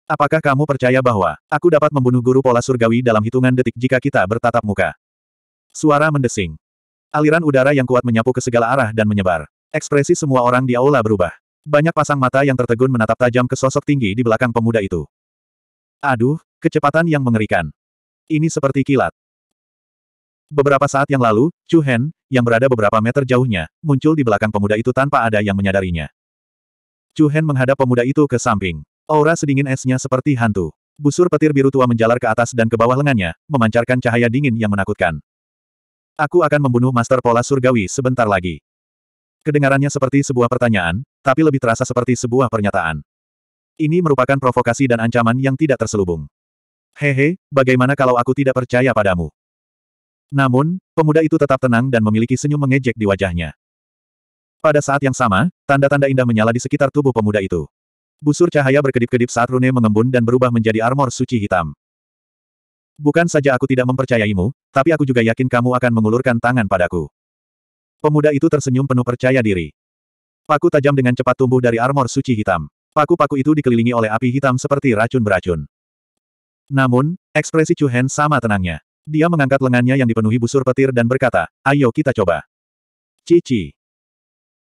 Apakah kamu percaya bahwa aku dapat membunuh guru pola surgawi dalam hitungan detik jika kita bertatap muka? Suara mendesing. Aliran udara yang kuat menyapu ke segala arah dan menyebar. Ekspresi semua orang di aula berubah. Banyak pasang mata yang tertegun menatap tajam ke sosok tinggi di belakang pemuda itu. Aduh, kecepatan yang mengerikan. Ini seperti kilat. Beberapa saat yang lalu, Chu Hen, yang berada beberapa meter jauhnya, muncul di belakang pemuda itu tanpa ada yang menyadarinya. Chu Hen menghadap pemuda itu ke samping. Aura sedingin esnya seperti hantu. Busur petir biru tua menjalar ke atas dan ke bawah lengannya, memancarkan cahaya dingin yang menakutkan. Aku akan membunuh Master Pola Surgawi sebentar lagi. Kedengarannya seperti sebuah pertanyaan, tapi lebih terasa seperti sebuah pernyataan. Ini merupakan provokasi dan ancaman yang tidak terselubung. Hehe, bagaimana kalau aku tidak percaya padamu? Namun, pemuda itu tetap tenang dan memiliki senyum mengejek di wajahnya. Pada saat yang sama, tanda-tanda indah menyala di sekitar tubuh pemuda itu. Busur cahaya berkedip-kedip saat rune mengembun dan berubah menjadi armor suci hitam. Bukan saja aku tidak mempercayaimu, tapi aku juga yakin kamu akan mengulurkan tangan padaku. Pemuda itu tersenyum penuh percaya diri. Paku tajam dengan cepat tumbuh dari armor suci hitam. Paku-paku itu dikelilingi oleh api hitam seperti racun beracun. Namun, ekspresi Chu Hen sama tenangnya. Dia mengangkat lengannya yang dipenuhi busur petir dan berkata, ayo kita coba. Cici.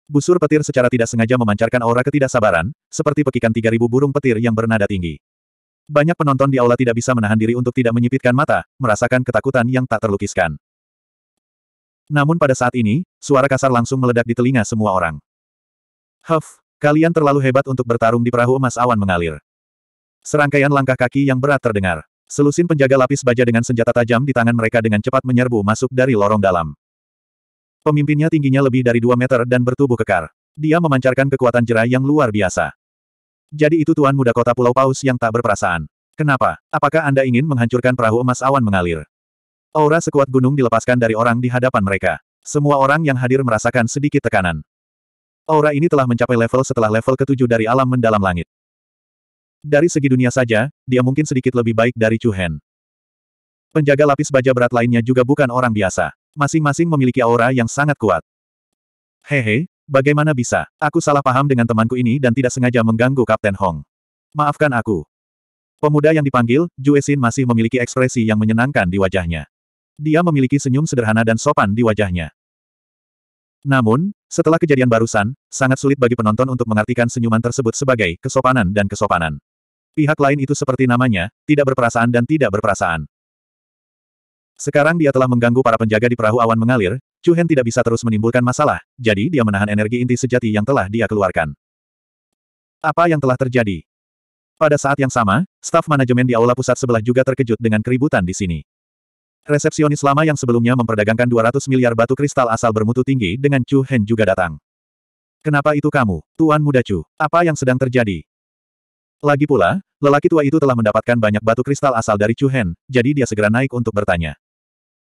Busur petir secara tidak sengaja memancarkan aura ketidaksabaran, seperti pekikan 3000 burung petir yang bernada tinggi. Banyak penonton di aula tidak bisa menahan diri untuk tidak menyipitkan mata, merasakan ketakutan yang tak terlukiskan. Namun pada saat ini, suara kasar langsung meledak di telinga semua orang. Huff, kalian terlalu hebat untuk bertarung di perahu emas awan mengalir. Serangkaian langkah kaki yang berat terdengar. Selusin penjaga lapis baja dengan senjata tajam di tangan mereka dengan cepat menyerbu masuk dari lorong dalam. Pemimpinnya tingginya lebih dari dua meter dan bertubuh kekar. Dia memancarkan kekuatan jerai yang luar biasa. Jadi itu Tuan Muda Kota Pulau Paus yang tak berperasaan. Kenapa? Apakah Anda ingin menghancurkan perahu emas awan mengalir? Aura sekuat gunung dilepaskan dari orang di hadapan mereka. Semua orang yang hadir merasakan sedikit tekanan. Aura ini telah mencapai level setelah level ketujuh dari alam mendalam langit. Dari segi dunia saja, dia mungkin sedikit lebih baik dari Chu Hen. Penjaga lapis baja berat lainnya juga bukan orang biasa masing-masing memiliki aura yang sangat kuat. Hehe, bagaimana bisa? Aku salah paham dengan temanku ini dan tidak sengaja mengganggu Kapten Hong. Maafkan aku. Pemuda yang dipanggil, Xin masih memiliki ekspresi yang menyenangkan di wajahnya. Dia memiliki senyum sederhana dan sopan di wajahnya. Namun, setelah kejadian barusan, sangat sulit bagi penonton untuk mengartikan senyuman tersebut sebagai kesopanan dan kesopanan. Pihak lain itu seperti namanya, tidak berperasaan dan tidak berperasaan. Sekarang dia telah mengganggu para penjaga di perahu awan mengalir, Chu Hen tidak bisa terus menimbulkan masalah, jadi dia menahan energi inti sejati yang telah dia keluarkan. Apa yang telah terjadi? Pada saat yang sama, staf manajemen di aula pusat sebelah juga terkejut dengan keributan di sini. Resepsionis lama yang sebelumnya memperdagangkan 200 miliar batu kristal asal bermutu tinggi dengan Chu Hen juga datang. Kenapa itu kamu, Tuan Muda Chu? Apa yang sedang terjadi? Lagi pula, lelaki tua itu telah mendapatkan banyak batu kristal asal dari Chu Hen, jadi dia segera naik untuk bertanya.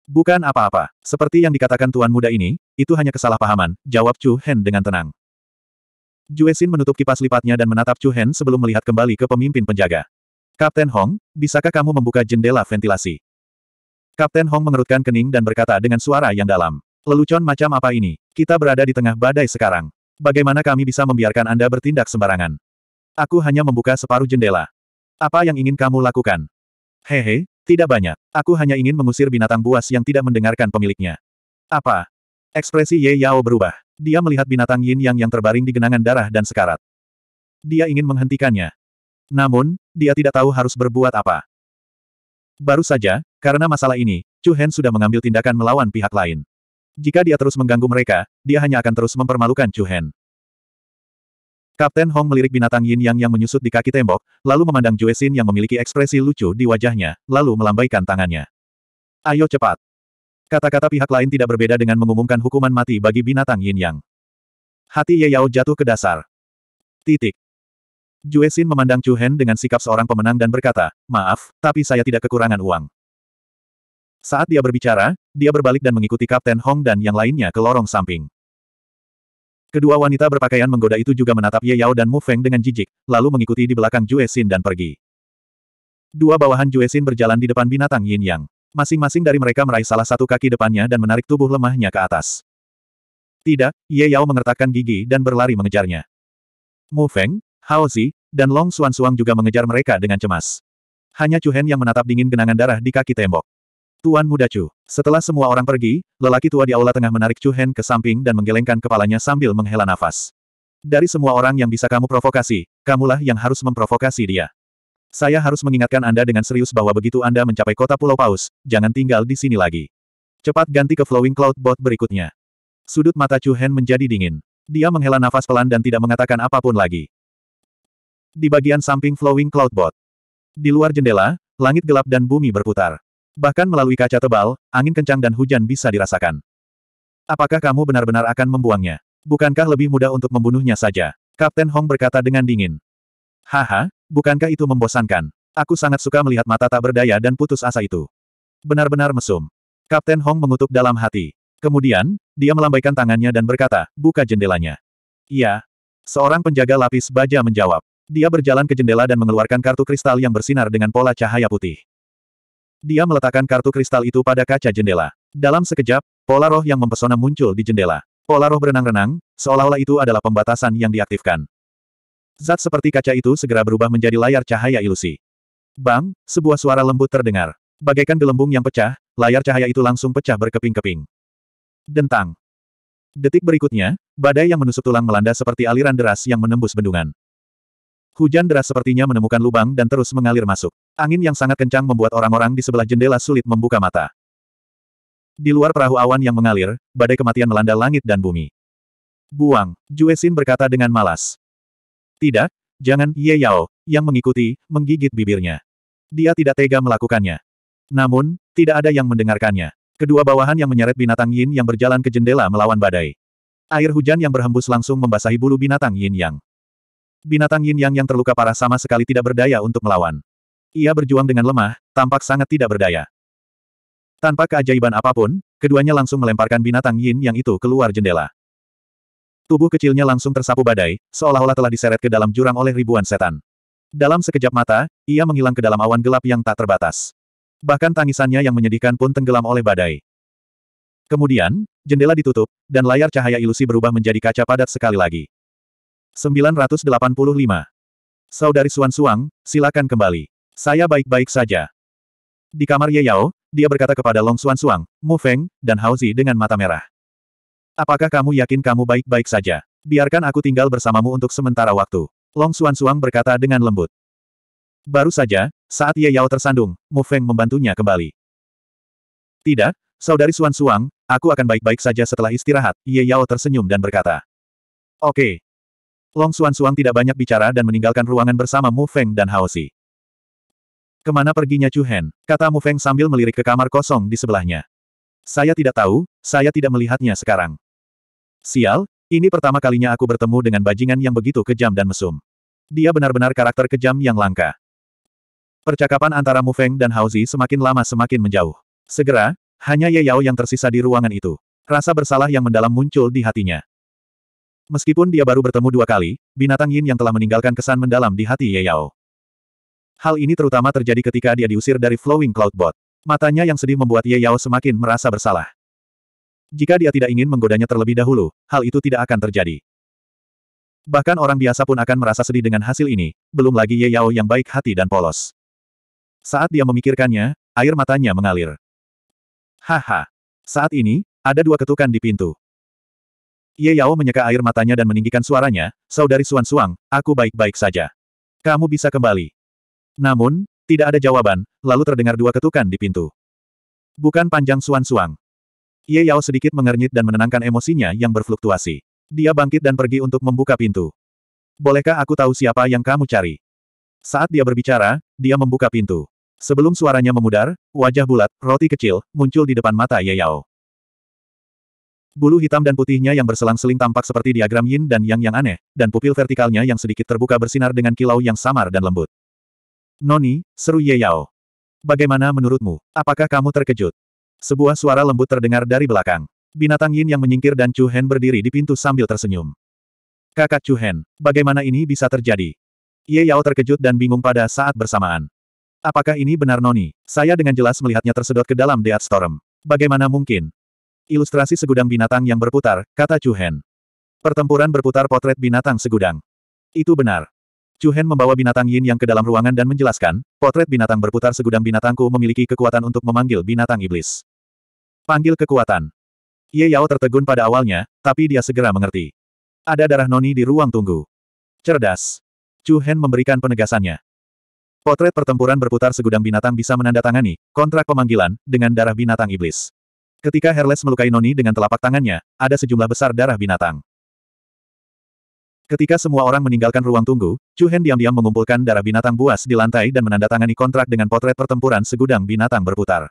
Bukan apa-apa. Seperti yang dikatakan tuan muda ini, itu hanya kesalahpahaman, jawab Chu Hen dengan tenang. Juesin menutup kipas lipatnya dan menatap Chu Hen sebelum melihat kembali ke pemimpin penjaga. Kapten Hong, bisakah kamu membuka jendela ventilasi? Kapten Hong mengerutkan kening dan berkata dengan suara yang dalam. Lelucon macam apa ini? Kita berada di tengah badai sekarang. Bagaimana kami bisa membiarkan Anda bertindak sembarangan? Aku hanya membuka separuh jendela. Apa yang ingin kamu lakukan? Hehe, tidak banyak. Aku hanya ingin mengusir binatang buas yang tidak mendengarkan pemiliknya. Apa? Ekspresi Ye Yao berubah. Dia melihat binatang yin yang yang terbaring di genangan darah dan sekarat. Dia ingin menghentikannya. Namun, dia tidak tahu harus berbuat apa. Baru saja, karena masalah ini, Chu Hen sudah mengambil tindakan melawan pihak lain. Jika dia terus mengganggu mereka, dia hanya akan terus mempermalukan Chu Hen. Kapten Hong melirik binatang yin yang yang menyusut di kaki tembok, lalu memandang Xin yang memiliki ekspresi lucu di wajahnya, lalu melambaikan tangannya. Ayo cepat. Kata-kata pihak lain tidak berbeda dengan mengumumkan hukuman mati bagi binatang yin yang. Hati Ye Yao jatuh ke dasar. Titik. Xin memandang Chu Hen dengan sikap seorang pemenang dan berkata, maaf, tapi saya tidak kekurangan uang. Saat dia berbicara, dia berbalik dan mengikuti Kapten Hong dan yang lainnya ke lorong samping. Kedua wanita berpakaian menggoda itu juga menatap Ye Yao dan Mu Feng dengan jijik, lalu mengikuti di belakang Jue Xin dan pergi. Dua bawahan Jue Xin berjalan di depan binatang Yin Yang. Masing-masing dari mereka meraih salah satu kaki depannya dan menarik tubuh lemahnya ke atas. Tidak, Ye Yao mengertakkan gigi dan berlari mengejarnya. Mu Feng, Hao Zi, dan Long Xuan Suang juga mengejar mereka dengan cemas. Hanya Chu Hen yang menatap dingin genangan darah di kaki tembok. Tuan muda Chu. Setelah semua orang pergi, lelaki tua di aula tengah menarik Chu Hen ke samping dan menggelengkan kepalanya sambil menghela nafas. Dari semua orang yang bisa kamu provokasi, kamulah yang harus memprovokasi dia. Saya harus mengingatkan Anda dengan serius bahwa begitu Anda mencapai kota Pulau Paus, jangan tinggal di sini lagi. Cepat ganti ke Flowing Cloud Bot berikutnya. Sudut mata Chu Hen menjadi dingin. Dia menghela nafas pelan dan tidak mengatakan apapun lagi. Di bagian samping Flowing Cloud Bot. Di luar jendela, langit gelap dan bumi berputar. Bahkan melalui kaca tebal, angin kencang dan hujan bisa dirasakan. Apakah kamu benar-benar akan membuangnya? Bukankah lebih mudah untuk membunuhnya saja? Kapten Hong berkata dengan dingin. Haha, bukankah itu membosankan? Aku sangat suka melihat mata tak berdaya dan putus asa itu. Benar-benar mesum. Kapten Hong mengutuk dalam hati. Kemudian, dia melambaikan tangannya dan berkata, buka jendelanya. Iya. Seorang penjaga lapis baja menjawab. Dia berjalan ke jendela dan mengeluarkan kartu kristal yang bersinar dengan pola cahaya putih. Dia meletakkan kartu kristal itu pada kaca jendela. Dalam sekejap, pola roh yang mempesona muncul di jendela. Pola roh berenang-renang, seolah-olah itu adalah pembatasan yang diaktifkan. Zat seperti kaca itu segera berubah menjadi layar cahaya ilusi. Bang, sebuah suara lembut terdengar. Bagaikan gelembung yang pecah, layar cahaya itu langsung pecah berkeping-keping. Dentang. Detik berikutnya, badai yang menusuk tulang melanda seperti aliran deras yang menembus bendungan. Hujan deras sepertinya menemukan lubang dan terus mengalir masuk. Angin yang sangat kencang membuat orang-orang di sebelah jendela sulit membuka mata. Di luar perahu awan yang mengalir, badai kematian melanda langit dan bumi. Buang, Juesin berkata dengan malas. Tidak, jangan Ye Yao, yang mengikuti, menggigit bibirnya. Dia tidak tega melakukannya. Namun, tidak ada yang mendengarkannya. Kedua bawahan yang menyeret binatang Yin yang berjalan ke jendela melawan badai. Air hujan yang berhembus langsung membasahi bulu binatang Yin Yang. Binatang yin yang yang terluka parah sama sekali tidak berdaya untuk melawan. Ia berjuang dengan lemah, tampak sangat tidak berdaya. Tanpa keajaiban apapun, keduanya langsung melemparkan binatang yin yang itu keluar jendela. Tubuh kecilnya langsung tersapu badai, seolah-olah telah diseret ke dalam jurang oleh ribuan setan. Dalam sekejap mata, ia menghilang ke dalam awan gelap yang tak terbatas. Bahkan tangisannya yang menyedihkan pun tenggelam oleh badai. Kemudian, jendela ditutup, dan layar cahaya ilusi berubah menjadi kaca padat sekali lagi. 985. Saudari Suan Suang, silakan kembali. Saya baik-baik saja. Di kamar Ye Yao, dia berkata kepada Long Suan Suang, Mu Feng, dan Hauzi dengan mata merah. Apakah kamu yakin kamu baik-baik saja? Biarkan aku tinggal bersamamu untuk sementara waktu. Long Suan Suang berkata dengan lembut. Baru saja, saat Ye Yao tersandung, Mu Feng membantunya kembali. Tidak, Saudari Suan Suang, aku akan baik-baik saja setelah istirahat, Ye Yao tersenyum dan berkata. Oke, Long Xuan Suang tidak banyak bicara dan meninggalkan ruangan bersama Mu Feng dan Hao Si. Kemana perginya Chu Hen? Kata Mu Feng sambil melirik ke kamar kosong di sebelahnya. Saya tidak tahu, saya tidak melihatnya sekarang. Sial, ini pertama kalinya aku bertemu dengan bajingan yang begitu kejam dan mesum. Dia benar-benar karakter kejam yang langka. Percakapan antara Mu Feng dan Hao Zi semakin lama semakin menjauh. Segera, hanya Ye Yao yang tersisa di ruangan itu. Rasa bersalah yang mendalam muncul di hatinya. Meskipun dia baru bertemu dua kali, binatang Yin yang telah meninggalkan kesan mendalam di hati Ye Yao. Hal ini terutama terjadi ketika dia diusir dari Flowing Cloud Bot. Matanya yang sedih membuat Ye Yao semakin merasa bersalah. Jika dia tidak ingin menggodanya terlebih dahulu, hal itu tidak akan terjadi. Bahkan orang biasa pun akan merasa sedih dengan hasil ini, belum lagi Ye Yao yang baik hati dan polos. Saat dia memikirkannya, air matanya mengalir. Haha. Saat ini, ada dua ketukan di pintu. Ye Yao menyeka air matanya dan meninggikan suaranya, Saudari Suan Suang, aku baik-baik saja. Kamu bisa kembali. Namun, tidak ada jawaban, lalu terdengar dua ketukan di pintu. Bukan panjang Suan Suang. Ye Yao sedikit mengernyit dan menenangkan emosinya yang berfluktuasi. Dia bangkit dan pergi untuk membuka pintu. Bolehkah aku tahu siapa yang kamu cari? Saat dia berbicara, dia membuka pintu. Sebelum suaranya memudar, wajah bulat, roti kecil, muncul di depan mata Ye Yao. Bulu hitam dan putihnya yang berselang-seling tampak seperti diagram yin dan yang yang aneh, dan pupil vertikalnya yang sedikit terbuka bersinar dengan kilau yang samar dan lembut. Noni, seru Ye Yao. Bagaimana menurutmu? Apakah kamu terkejut? Sebuah suara lembut terdengar dari belakang. Binatang Yin yang menyingkir dan Chu Hen berdiri di pintu sambil tersenyum. Kakak Chu Hen, bagaimana ini bisa terjadi? Ye Yao terkejut dan bingung pada saat bersamaan. Apakah ini benar Noni? Saya dengan jelas melihatnya tersedot ke dalam Death Storm. Bagaimana mungkin? Ilustrasi segudang binatang yang berputar, kata Chu Hen. Pertempuran berputar potret binatang segudang. Itu benar. Chu Hen membawa binatang yin yang ke dalam ruangan dan menjelaskan, potret binatang berputar segudang binatangku memiliki kekuatan untuk memanggil binatang iblis. Panggil kekuatan. Ye Yao tertegun pada awalnya, tapi dia segera mengerti. Ada darah noni di ruang tunggu. Cerdas. Chu Hen memberikan penegasannya. Potret pertempuran berputar segudang binatang bisa menandatangani kontrak pemanggilan dengan darah binatang iblis. Ketika Herles melukai Noni dengan telapak tangannya, ada sejumlah besar darah binatang. Ketika semua orang meninggalkan ruang tunggu, Chu Hen diam-diam mengumpulkan darah binatang buas di lantai dan menandatangani kontrak dengan potret pertempuran segudang binatang berputar.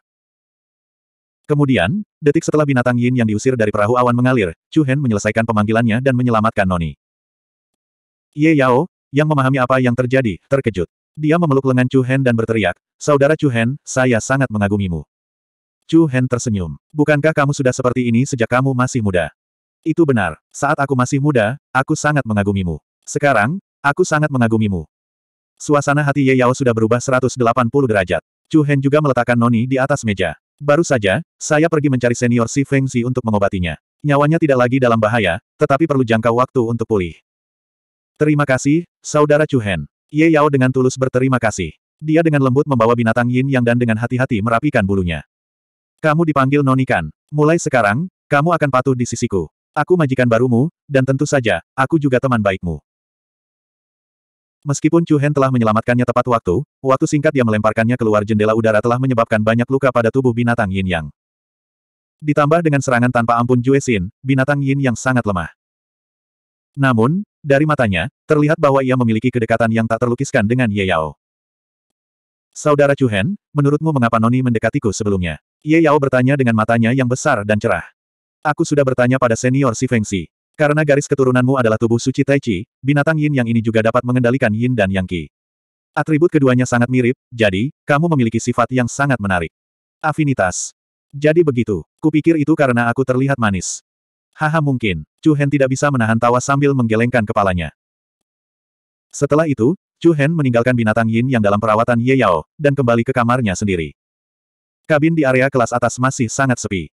Kemudian, detik setelah binatang Yin yang diusir dari perahu awan mengalir, Chu Hen menyelesaikan pemanggilannya dan menyelamatkan Noni. Ye Yao, yang memahami apa yang terjadi, terkejut. Dia memeluk lengan Chu Hen dan berteriak, Saudara Chu Hen, saya sangat mengagumimu. Chu Hen tersenyum. Bukankah kamu sudah seperti ini sejak kamu masih muda? Itu benar. Saat aku masih muda, aku sangat mengagumimu. Sekarang, aku sangat mengagumimu. Suasana hati Ye Yao sudah berubah 180 derajat. Chu Hen juga meletakkan Noni di atas meja. Baru saja, saya pergi mencari senior Si Feng Xi untuk mengobatinya. Nyawanya tidak lagi dalam bahaya, tetapi perlu jangka waktu untuk pulih. Terima kasih, Saudara Chu Hen. Ye Yao dengan tulus berterima kasih. Dia dengan lembut membawa binatang Yin Yang dan dengan hati-hati merapikan bulunya. Kamu dipanggil Noni Kan. Mulai sekarang, kamu akan patuh di sisiku. Aku majikan barumu, dan tentu saja, aku juga teman baikmu. Meskipun Chu Hen telah menyelamatkannya tepat waktu, waktu singkat dia melemparkannya keluar jendela udara telah menyebabkan banyak luka pada tubuh binatang Yin Yang. Ditambah dengan serangan tanpa ampun Jue Xin, binatang Yin Yang sangat lemah. Namun, dari matanya, terlihat bahwa ia memiliki kedekatan yang tak terlukiskan dengan Ye Yao. Saudara Chu Hen, menurutmu mengapa Noni mendekatiku sebelumnya? Ye Yao bertanya dengan matanya yang besar dan cerah. Aku sudah bertanya pada senior si Feng Xi. Karena garis keturunanmu adalah tubuh suci Tai Chi, binatang yin yang ini juga dapat mengendalikan yin dan yang qi. Atribut keduanya sangat mirip, jadi, kamu memiliki sifat yang sangat menarik. Afinitas. Jadi begitu, kupikir itu karena aku terlihat manis. Haha mungkin, Chu Hen tidak bisa menahan tawa sambil menggelengkan kepalanya. Setelah itu, Chu Hen meninggalkan binatang yin yang dalam perawatan Ye Yao, dan kembali ke kamarnya sendiri. Kabin di area kelas atas masih sangat sepi.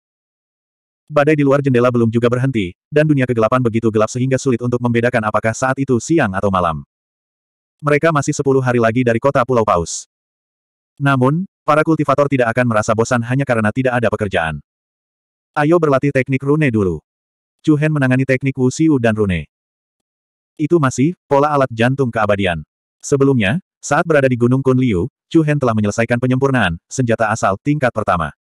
Badai di luar jendela belum juga berhenti, dan dunia kegelapan begitu gelap sehingga sulit untuk membedakan apakah saat itu siang atau malam. Mereka masih sepuluh hari lagi dari kota Pulau Paus. Namun, para kultivator tidak akan merasa bosan hanya karena tidak ada pekerjaan. Ayo berlatih teknik rune dulu. Chu Hen menangani teknik Wu dan rune. Itu masih, pola alat jantung keabadian. Sebelumnya, saat berada di Gunung Kunliu, Chu Hen telah menyelesaikan penyempurnaan, senjata asal, tingkat pertama.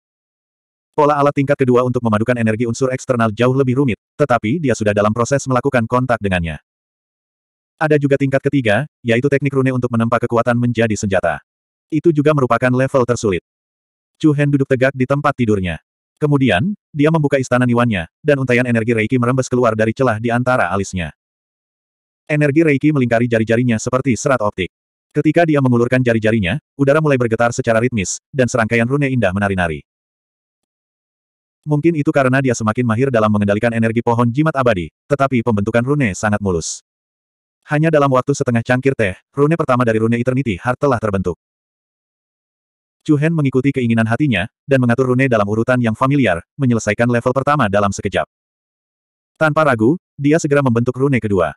Pola alat tingkat kedua untuk memadukan energi unsur eksternal jauh lebih rumit, tetapi dia sudah dalam proses melakukan kontak dengannya. Ada juga tingkat ketiga, yaitu teknik rune untuk menempa kekuatan menjadi senjata. Itu juga merupakan level tersulit. Chu Hen duduk tegak di tempat tidurnya. Kemudian, dia membuka istana niwannya, dan untaian energi Reiki merembes keluar dari celah di antara alisnya. Energi Reiki melingkari jari-jarinya seperti serat optik. Ketika dia mengulurkan jari-jarinya, udara mulai bergetar secara ritmis, dan serangkaian rune indah menari-nari. Mungkin itu karena dia semakin mahir dalam mengendalikan energi pohon jimat abadi, tetapi pembentukan rune sangat mulus. Hanya dalam waktu setengah cangkir teh, rune pertama dari rune Eternity Heart telah terbentuk. Chu Hen mengikuti keinginan hatinya, dan mengatur rune dalam urutan yang familiar, menyelesaikan level pertama dalam sekejap. Tanpa ragu, dia segera membentuk rune kedua.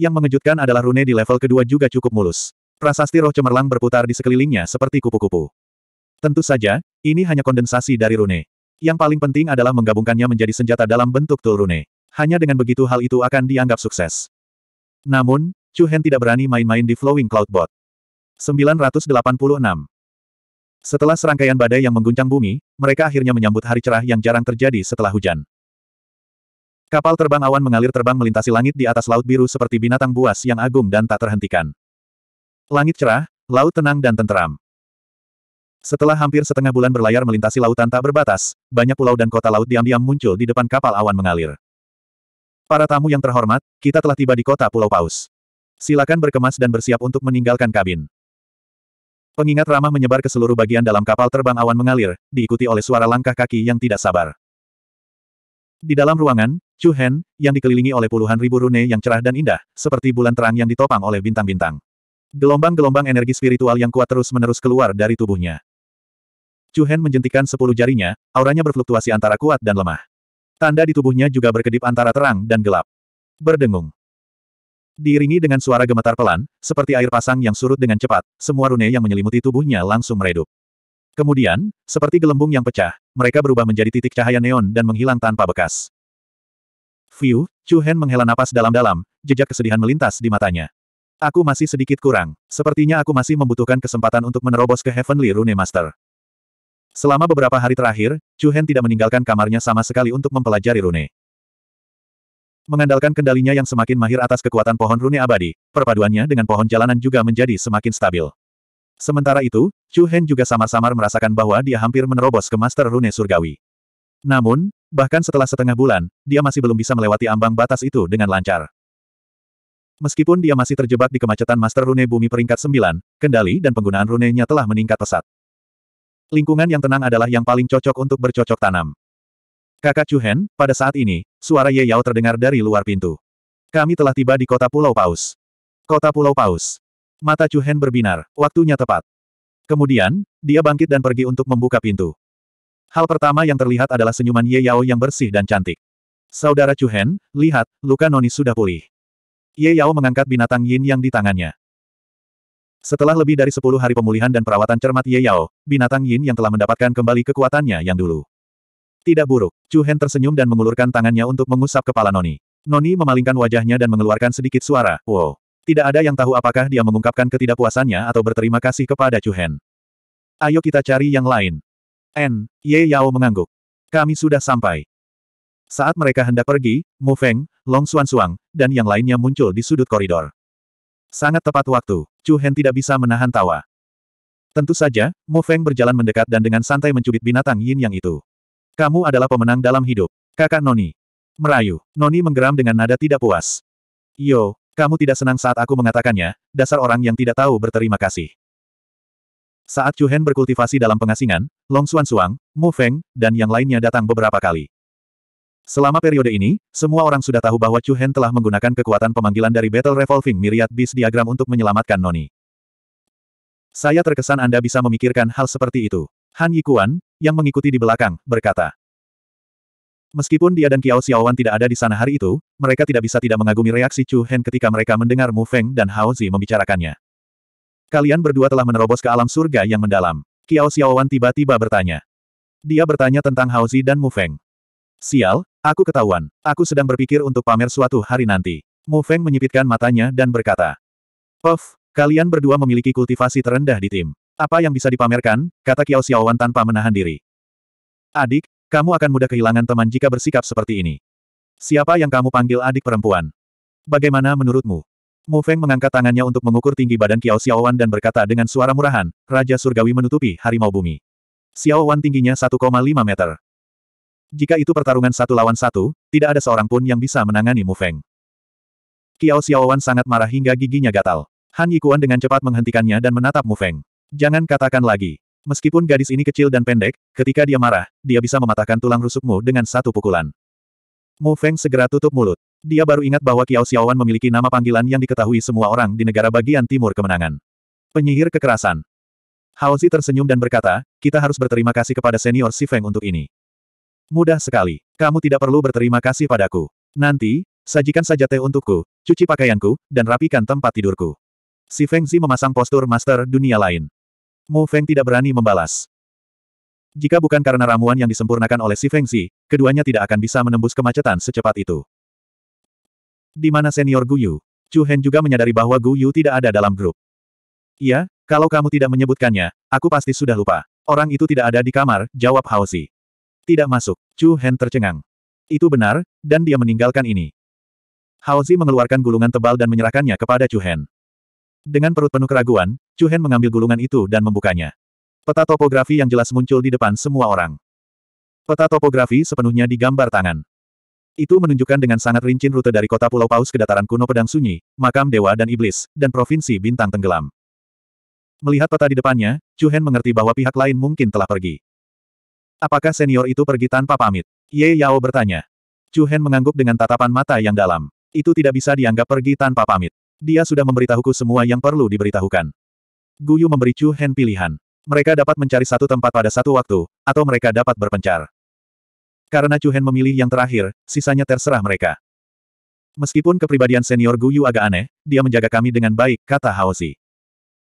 Yang mengejutkan adalah rune di level kedua juga cukup mulus. Prasasti roh cemerlang berputar di sekelilingnya seperti kupu-kupu. Tentu saja, ini hanya kondensasi dari rune. Yang paling penting adalah menggabungkannya menjadi senjata dalam bentuk tul rune. Hanya dengan begitu hal itu akan dianggap sukses. Namun, Chu Hen tidak berani main-main di Flowing Cloudbot. 986. Setelah serangkaian badai yang mengguncang bumi, mereka akhirnya menyambut hari cerah yang jarang terjadi setelah hujan. Kapal terbang awan mengalir terbang melintasi langit di atas laut biru seperti binatang buas yang agung dan tak terhentikan. Langit cerah, laut tenang dan tenteram. Setelah hampir setengah bulan berlayar melintasi lautan tak berbatas, banyak pulau dan kota laut diam-diam muncul di depan kapal awan mengalir. Para tamu yang terhormat, kita telah tiba di kota Pulau Paus. Silakan berkemas dan bersiap untuk meninggalkan kabin. Pengingat ramah menyebar ke seluruh bagian dalam kapal terbang awan mengalir, diikuti oleh suara langkah kaki yang tidak sabar. Di dalam ruangan, Chu Hen, yang dikelilingi oleh puluhan ribu rune yang cerah dan indah, seperti bulan terang yang ditopang oleh bintang-bintang. Gelombang-gelombang energi spiritual yang kuat terus-menerus keluar dari tubuhnya. Chu Hen menjentikan sepuluh jarinya, auranya berfluktuasi antara kuat dan lemah. Tanda di tubuhnya juga berkedip antara terang dan gelap. Berdengung. Diiringi dengan suara gemetar pelan, seperti air pasang yang surut dengan cepat, semua rune yang menyelimuti tubuhnya langsung meredup. Kemudian, seperti gelembung yang pecah, mereka berubah menjadi titik cahaya neon dan menghilang tanpa bekas. Fiu, Chu Hen menghela napas dalam-dalam, jejak kesedihan melintas di matanya. Aku masih sedikit kurang. Sepertinya aku masih membutuhkan kesempatan untuk menerobos ke Heavenly Rune Master. Selama beberapa hari terakhir, Chu Hen tidak meninggalkan kamarnya sama sekali untuk mempelajari rune. Mengandalkan kendalinya yang semakin mahir atas kekuatan pohon rune abadi, perpaduannya dengan pohon jalanan juga menjadi semakin stabil. Sementara itu, Chu Hen juga samar-samar merasakan bahwa dia hampir menerobos ke Master Rune Surgawi. Namun, bahkan setelah setengah bulan, dia masih belum bisa melewati ambang batas itu dengan lancar. Meskipun dia masih terjebak di kemacetan Master Rune Bumi peringkat 9, kendali dan penggunaan Runenya telah meningkat pesat. Lingkungan yang tenang adalah yang paling cocok untuk bercocok tanam. Kakak Chuhen, pada saat ini, suara Ye Yao terdengar dari luar pintu. Kami telah tiba di kota Pulau Paus. Kota Pulau Paus. Mata Chuhen berbinar, waktunya tepat. Kemudian, dia bangkit dan pergi untuk membuka pintu. Hal pertama yang terlihat adalah senyuman Ye Yao yang bersih dan cantik. Saudara Chuhen, lihat, luka Noni sudah pulih. Ye Yao mengangkat binatang yin yang di tangannya. Setelah lebih dari sepuluh hari pemulihan dan perawatan cermat Ye Yao, binatang yin yang telah mendapatkan kembali kekuatannya yang dulu. Tidak buruk, Chu Hen tersenyum dan mengulurkan tangannya untuk mengusap kepala Noni. Noni memalingkan wajahnya dan mengeluarkan sedikit suara, wow. Tidak ada yang tahu apakah dia mengungkapkan ketidakpuasannya atau berterima kasih kepada Chu Hen. Ayo kita cari yang lain. N. Ye Yao mengangguk. Kami sudah sampai. Saat mereka hendak pergi, Mu Feng, Long Xuan Suang, dan yang lainnya muncul di sudut koridor. Sangat tepat waktu, Chu Hen tidak bisa menahan tawa. Tentu saja, Mu Feng berjalan mendekat dan dengan santai mencubit binatang yin yang itu. Kamu adalah pemenang dalam hidup, kakak Noni. Merayu, Noni menggeram dengan nada tidak puas. Yo, kamu tidak senang saat aku mengatakannya, dasar orang yang tidak tahu berterima kasih. Saat Chu Hen berkultivasi dalam pengasingan, Long Xuan Suang, Mu Feng, dan yang lainnya datang beberapa kali. Selama periode ini, semua orang sudah tahu bahwa Chu Hen telah menggunakan kekuatan pemanggilan dari Battle Revolving Myriad Beast Diagram untuk menyelamatkan Noni. Saya terkesan Anda bisa memikirkan hal seperti itu. Han Yikuan, yang mengikuti di belakang, berkata. Meskipun dia dan Kiao Xiaowan tidak ada di sana hari itu, mereka tidak bisa tidak mengagumi reaksi Chu Hen ketika mereka mendengar Mu Feng dan Hao Zi membicarakannya. Kalian berdua telah menerobos ke alam surga yang mendalam. Kiao Xiaowan tiba-tiba bertanya. Dia bertanya tentang Hao Zi dan Mu Feng. Sial, Aku ketahuan, aku sedang berpikir untuk pamer suatu hari nanti. Mu Feng menyipitkan matanya dan berkata. Puff, kalian berdua memiliki kultivasi terendah di tim. Apa yang bisa dipamerkan, kata Kiao Xiaowan tanpa menahan diri. Adik, kamu akan mudah kehilangan teman jika bersikap seperti ini. Siapa yang kamu panggil adik perempuan? Bagaimana menurutmu? Mu Feng mengangkat tangannya untuk mengukur tinggi badan Kiao Xiaowan dan berkata dengan suara murahan, Raja Surgawi menutupi harimau bumi. Xiaowan tingginya 1,5 meter. Jika itu pertarungan satu lawan satu, tidak ada seorang pun yang bisa menangani Mu Feng. Kiao Xiaowan sangat marah hingga giginya gatal. Han Yikuan dengan cepat menghentikannya dan menatap Mu Feng. Jangan katakan lagi. Meskipun gadis ini kecil dan pendek, ketika dia marah, dia bisa mematahkan tulang rusukmu dengan satu pukulan. Mu Feng segera tutup mulut. Dia baru ingat bahwa Kiao Xiaowan memiliki nama panggilan yang diketahui semua orang di negara bagian timur kemenangan. Penyihir kekerasan. Haozi tersenyum dan berkata, kita harus berterima kasih kepada senior Si Feng untuk ini. Mudah sekali. Kamu tidak perlu berterima kasih padaku. Nanti, sajikan saja teh untukku, cuci pakaianku, dan rapikan tempat tidurku. Si Feng Zi memasang postur master dunia lain. Mu Feng tidak berani membalas. Jika bukan karena ramuan yang disempurnakan oleh si Feng Zi, keduanya tidak akan bisa menembus kemacetan secepat itu. Di mana senior Guyu? Chu Hen juga menyadari bahwa Guyu tidak ada dalam grup. Iya, kalau kamu tidak menyebutkannya, aku pasti sudah lupa. Orang itu tidak ada di kamar, jawab Haozi. Tidak masuk. Chu Hen tercengang. Itu benar, dan dia meninggalkan ini. Hao Zi mengeluarkan gulungan tebal dan menyerahkannya kepada Chu Hen. Dengan perut penuh keraguan, Chu Hen mengambil gulungan itu dan membukanya. Peta topografi yang jelas muncul di depan semua orang. Peta topografi sepenuhnya digambar tangan. Itu menunjukkan dengan sangat rincin rute dari kota Pulau Paus ke dataran kuno Pedang Sunyi, Makam Dewa dan Iblis, dan Provinsi Bintang Tenggelam. Melihat peta di depannya, Chu Hen mengerti bahwa pihak lain mungkin telah pergi. Apakah senior itu pergi tanpa pamit? Ye Yao bertanya. Chu Hen mengangguk dengan tatapan mata yang dalam. Itu tidak bisa dianggap pergi tanpa pamit. Dia sudah memberitahuku semua yang perlu diberitahukan. Guyu memberi Chu Hen pilihan. Mereka dapat mencari satu tempat pada satu waktu, atau mereka dapat berpencar. Karena Chu Hen memilih yang terakhir, sisanya terserah mereka. Meskipun kepribadian senior Guyu agak aneh, dia menjaga kami dengan baik, kata Haozi.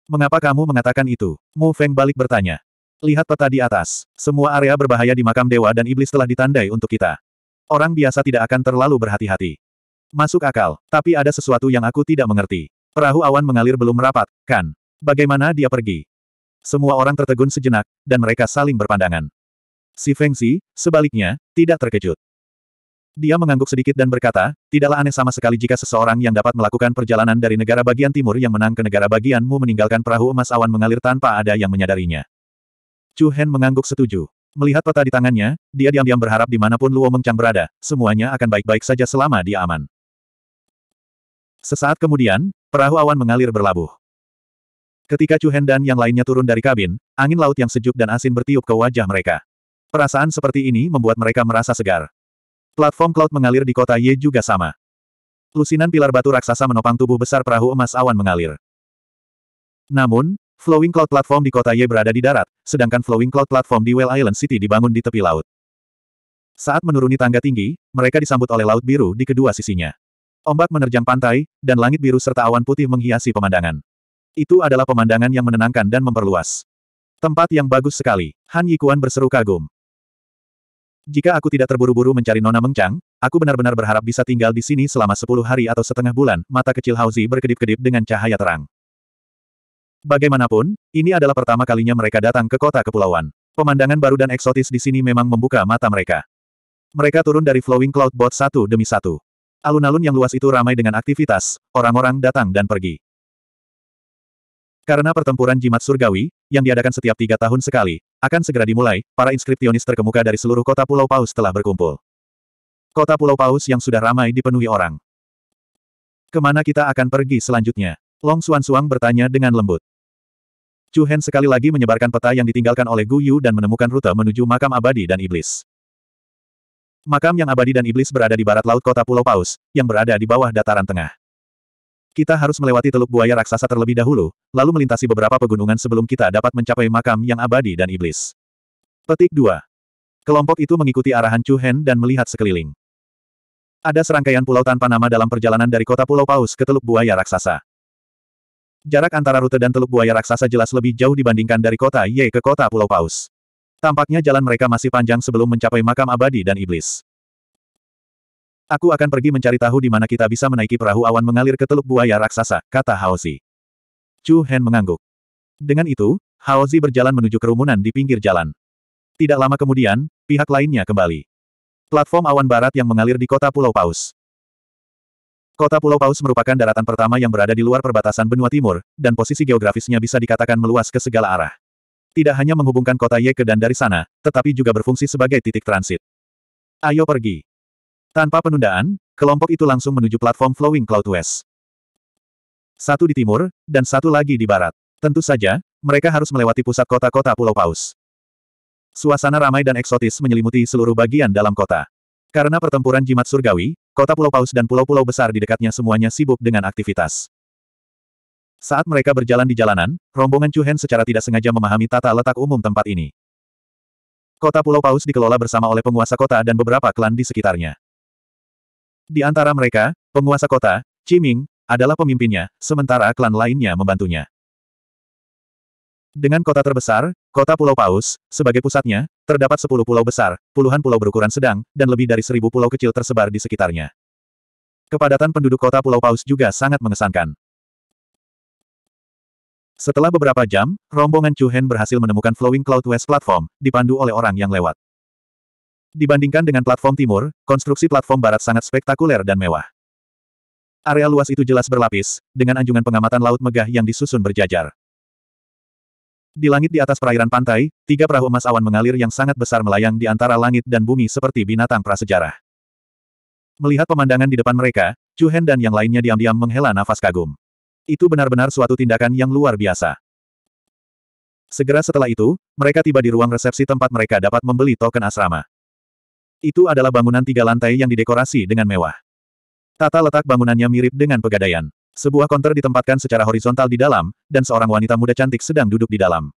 Mengapa kamu mengatakan itu? Mu Feng balik bertanya. Lihat peta di atas. Semua area berbahaya di makam dewa dan iblis telah ditandai untuk kita. Orang biasa tidak akan terlalu berhati-hati. Masuk akal, tapi ada sesuatu yang aku tidak mengerti. Perahu awan mengalir belum merapat, kan? Bagaimana dia pergi? Semua orang tertegun sejenak, dan mereka saling berpandangan. Si Feng Xi, sebaliknya, tidak terkejut. Dia mengangguk sedikit dan berkata, tidaklah aneh sama sekali jika seseorang yang dapat melakukan perjalanan dari negara bagian timur yang menang ke negara bagianmu meninggalkan perahu emas awan mengalir tanpa ada yang menyadarinya. Chu Hen mengangguk setuju. Melihat peta di tangannya, dia diam-diam berharap di dimanapun Luo Mengchang berada, semuanya akan baik-baik saja selama dia aman. Sesaat kemudian, perahu awan mengalir berlabuh. Ketika Chu Hen dan yang lainnya turun dari kabin, angin laut yang sejuk dan asin bertiup ke wajah mereka. Perasaan seperti ini membuat mereka merasa segar. Platform cloud mengalir di kota Ye juga sama. Lusinan pilar batu raksasa menopang tubuh besar perahu emas awan mengalir. Namun, Flowing Cloud Platform di kota Y berada di darat, sedangkan Flowing Cloud Platform di Well Island City dibangun di tepi laut. Saat menuruni tangga tinggi, mereka disambut oleh laut biru di kedua sisinya. Ombak menerjang pantai, dan langit biru serta awan putih menghiasi pemandangan. Itu adalah pemandangan yang menenangkan dan memperluas. Tempat yang bagus sekali, Han Yikuan berseru kagum. Jika aku tidak terburu-buru mencari Nona Mengchang, aku benar-benar berharap bisa tinggal di sini selama sepuluh hari atau setengah bulan, mata kecil Hauzi berkedip-kedip dengan cahaya terang. Bagaimanapun, ini adalah pertama kalinya mereka datang ke kota kepulauan. Pemandangan baru dan eksotis di sini memang membuka mata mereka. Mereka turun dari Flowing Cloud Boat satu demi satu. Alun-alun yang luas itu ramai dengan aktivitas, orang-orang datang dan pergi. Karena pertempuran jimat surgawi, yang diadakan setiap tiga tahun sekali, akan segera dimulai, para inskripsionis terkemuka dari seluruh kota Pulau Paus telah berkumpul. Kota Pulau Paus yang sudah ramai dipenuhi orang. Kemana kita akan pergi selanjutnya? Long Suan Suang bertanya dengan lembut. Chu Hen sekali lagi menyebarkan peta yang ditinggalkan oleh Gu Yu dan menemukan rute menuju makam abadi dan iblis. Makam yang abadi dan iblis berada di barat laut kota Pulau Paus, yang berada di bawah dataran tengah. Kita harus melewati teluk buaya raksasa terlebih dahulu, lalu melintasi beberapa pegunungan sebelum kita dapat mencapai makam yang abadi dan iblis. Petik 2. Kelompok itu mengikuti arahan Chu Hen dan melihat sekeliling. Ada serangkaian pulau tanpa nama dalam perjalanan dari kota Pulau Paus ke teluk buaya raksasa. Jarak antara rute dan Teluk Buaya Raksasa jelas lebih jauh dibandingkan dari kota Y ke kota Pulau Paus. Tampaknya jalan mereka masih panjang sebelum mencapai makam abadi dan iblis. Aku akan pergi mencari tahu di mana kita bisa menaiki perahu awan mengalir ke Teluk Buaya Raksasa, kata Haozi. Chu Hen mengangguk. Dengan itu, Haozi berjalan menuju kerumunan di pinggir jalan. Tidak lama kemudian, pihak lainnya kembali. Platform awan barat yang mengalir di kota Pulau Paus. Kota Pulau Paus merupakan daratan pertama yang berada di luar perbatasan benua timur, dan posisi geografisnya bisa dikatakan meluas ke segala arah. Tidak hanya menghubungkan kota Yeke dan dari sana, tetapi juga berfungsi sebagai titik transit. Ayo pergi. Tanpa penundaan, kelompok itu langsung menuju platform Flowing Cloud West. Satu di timur, dan satu lagi di barat. Tentu saja, mereka harus melewati pusat kota-kota Pulau Paus. Suasana ramai dan eksotis menyelimuti seluruh bagian dalam kota. Karena pertempuran jimat surgawi, Kota Pulau Paus dan pulau-pulau besar di dekatnya semuanya sibuk dengan aktivitas. Saat mereka berjalan di jalanan, rombongan Hen secara tidak sengaja memahami tata letak umum tempat ini. Kota Pulau Paus dikelola bersama oleh penguasa kota dan beberapa klan di sekitarnya. Di antara mereka, penguasa kota, Chiming, adalah pemimpinnya, sementara klan lainnya membantunya. Dengan kota terbesar, kota Pulau Paus, sebagai pusatnya, terdapat sepuluh pulau besar, puluhan pulau berukuran sedang, dan lebih dari seribu pulau kecil tersebar di sekitarnya. Kepadatan penduduk kota Pulau Paus juga sangat mengesankan. Setelah beberapa jam, rombongan Chu Hen berhasil menemukan Flowing Cloud West Platform, dipandu oleh orang yang lewat. Dibandingkan dengan platform timur, konstruksi platform barat sangat spektakuler dan mewah. Area luas itu jelas berlapis, dengan anjungan pengamatan laut megah yang disusun berjajar. Di langit di atas perairan pantai, tiga perahu emas awan mengalir yang sangat besar melayang di antara langit dan bumi seperti binatang prasejarah. Melihat pemandangan di depan mereka, Chu Hen dan yang lainnya diam-diam menghela nafas kagum. Itu benar-benar suatu tindakan yang luar biasa. Segera setelah itu, mereka tiba di ruang resepsi tempat mereka dapat membeli token asrama. Itu adalah bangunan tiga lantai yang didekorasi dengan mewah. Tata letak bangunannya mirip dengan pegadaian. Sebuah konter ditempatkan secara horizontal di dalam, dan seorang wanita muda cantik sedang duduk di dalam.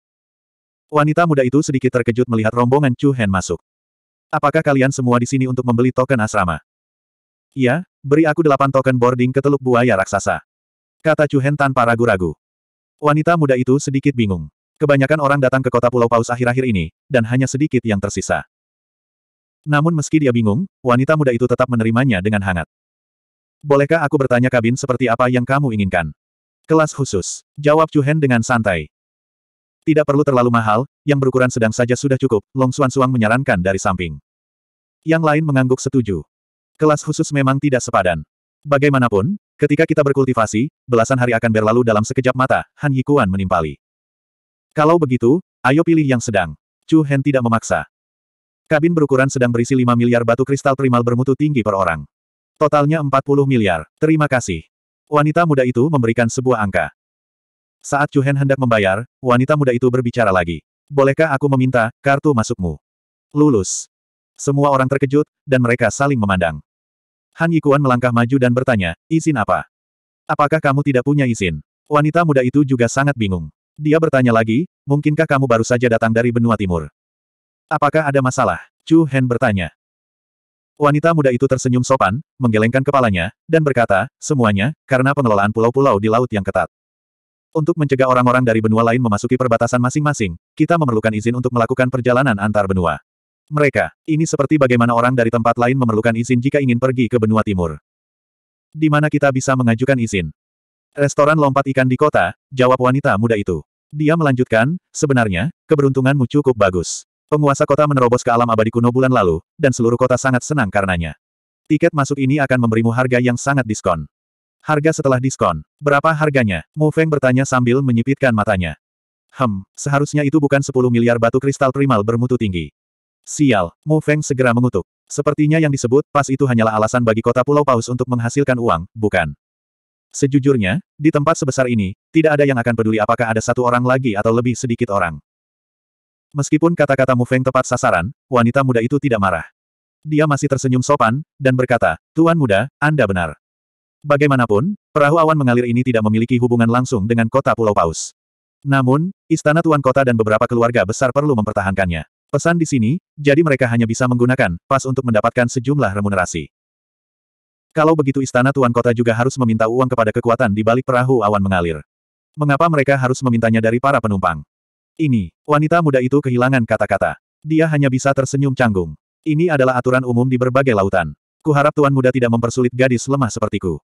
Wanita muda itu sedikit terkejut melihat rombongan Chu Hen masuk. Apakah kalian semua di sini untuk membeli token asrama? Iya, beri aku delapan token boarding ke Teluk Buaya Raksasa. Kata Chu Hen tanpa ragu-ragu. Wanita muda itu sedikit bingung. Kebanyakan orang datang ke kota Pulau Paus akhir-akhir ini, dan hanya sedikit yang tersisa. Namun meski dia bingung, wanita muda itu tetap menerimanya dengan hangat. Bolehkah aku bertanya kabin seperti apa yang kamu inginkan? Kelas khusus. Jawab Chu Hen dengan santai. Tidak perlu terlalu mahal, yang berukuran sedang saja sudah cukup, Long Suan Suang menyarankan dari samping. Yang lain mengangguk setuju. Kelas khusus memang tidak sepadan. Bagaimanapun, ketika kita berkultivasi, belasan hari akan berlalu dalam sekejap mata, Han Yikuan menimpali. Kalau begitu, ayo pilih yang sedang. Chu Hen tidak memaksa. Kabin berukuran sedang berisi 5 miliar batu kristal primal bermutu tinggi per orang. Totalnya 40 miliar. Terima kasih. Wanita muda itu memberikan sebuah angka. Saat Chu Hen hendak membayar, wanita muda itu berbicara lagi. Bolehkah aku meminta kartu masukmu? Lulus. Semua orang terkejut, dan mereka saling memandang. Han Yikuan melangkah maju dan bertanya, izin apa? Apakah kamu tidak punya izin? Wanita muda itu juga sangat bingung. Dia bertanya lagi, mungkinkah kamu baru saja datang dari benua timur? Apakah ada masalah? Chu Hen bertanya. Wanita muda itu tersenyum sopan, menggelengkan kepalanya, dan berkata, semuanya, karena pengelolaan pulau-pulau di laut yang ketat. Untuk mencegah orang-orang dari benua lain memasuki perbatasan masing-masing, kita memerlukan izin untuk melakukan perjalanan antar benua. Mereka, ini seperti bagaimana orang dari tempat lain memerlukan izin jika ingin pergi ke benua timur. Di mana kita bisa mengajukan izin? Restoran lompat ikan di kota, jawab wanita muda itu. Dia melanjutkan, sebenarnya, keberuntunganmu cukup bagus. Penguasa kota menerobos ke alam abadi kuno bulan lalu, dan seluruh kota sangat senang karenanya. Tiket masuk ini akan memberimu harga yang sangat diskon. Harga setelah diskon. Berapa harganya? Mu Feng bertanya sambil menyipitkan matanya. Hem, seharusnya itu bukan 10 miliar batu kristal primal bermutu tinggi. Sial, Mu Feng segera mengutuk. Sepertinya yang disebut pas itu hanyalah alasan bagi kota Pulau Paus untuk menghasilkan uang, bukan? Sejujurnya, di tempat sebesar ini, tidak ada yang akan peduli apakah ada satu orang lagi atau lebih sedikit orang. Meskipun kata-kata Mu Feng tepat sasaran, wanita muda itu tidak marah. Dia masih tersenyum sopan, dan berkata, Tuan muda, Anda benar. Bagaimanapun, perahu awan mengalir ini tidak memiliki hubungan langsung dengan kota Pulau Paus. Namun, istana Tuan Kota dan beberapa keluarga besar perlu mempertahankannya. Pesan di sini, jadi mereka hanya bisa menggunakan pas untuk mendapatkan sejumlah remunerasi. Kalau begitu istana Tuan Kota juga harus meminta uang kepada kekuatan di balik perahu awan mengalir. Mengapa mereka harus memintanya dari para penumpang? Ini, wanita muda itu kehilangan kata-kata. Dia hanya bisa tersenyum canggung. Ini adalah aturan umum di berbagai lautan. Kuharap tuan muda tidak mempersulit gadis lemah sepertiku.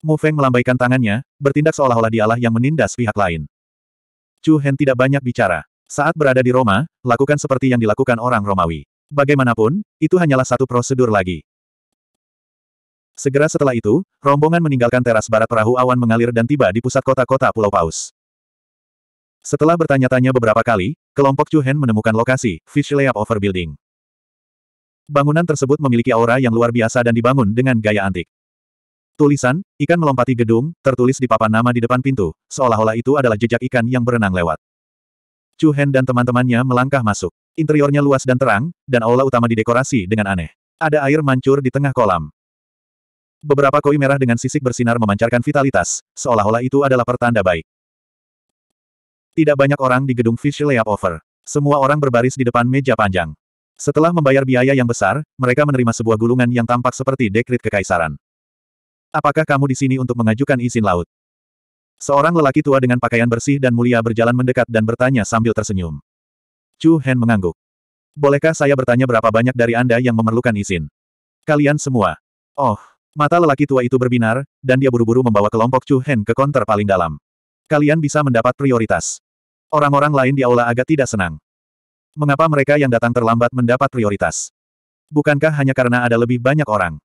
Mu Feng melambaikan tangannya, bertindak seolah-olah dialah yang menindas pihak lain. Chu Hen tidak banyak bicara. Saat berada di Roma, lakukan seperti yang dilakukan orang Romawi. Bagaimanapun, itu hanyalah satu prosedur lagi. Segera setelah itu, rombongan meninggalkan teras barat perahu awan mengalir dan tiba di pusat kota-kota Pulau Paus. Setelah bertanya-tanya beberapa kali, kelompok Chu Hen menemukan lokasi, Fish Over Building. Bangunan tersebut memiliki aura yang luar biasa dan dibangun dengan gaya antik. Tulisan, ikan melompati gedung, tertulis di papan nama di depan pintu, seolah-olah itu adalah jejak ikan yang berenang lewat. Chu Hen dan teman-temannya melangkah masuk. Interiornya luas dan terang, dan aula utama didekorasi dengan aneh. Ada air mancur di tengah kolam. Beberapa koi merah dengan sisik bersinar memancarkan vitalitas, seolah-olah itu adalah pertanda baik. Tidak banyak orang di gedung Fish Layover. Semua orang berbaris di depan meja panjang. Setelah membayar biaya yang besar, mereka menerima sebuah gulungan yang tampak seperti dekrit kekaisaran. Apakah kamu di sini untuk mengajukan izin laut? Seorang lelaki tua dengan pakaian bersih dan mulia berjalan mendekat dan bertanya sambil tersenyum. Chu Hen mengangguk. Bolehkah saya bertanya berapa banyak dari Anda yang memerlukan izin? Kalian semua. Oh, mata lelaki tua itu berbinar, dan dia buru-buru membawa kelompok Chu Hen ke konter paling dalam. Kalian bisa mendapat prioritas. Orang-orang lain di aula agak tidak senang. Mengapa mereka yang datang terlambat mendapat prioritas? Bukankah hanya karena ada lebih banyak orang?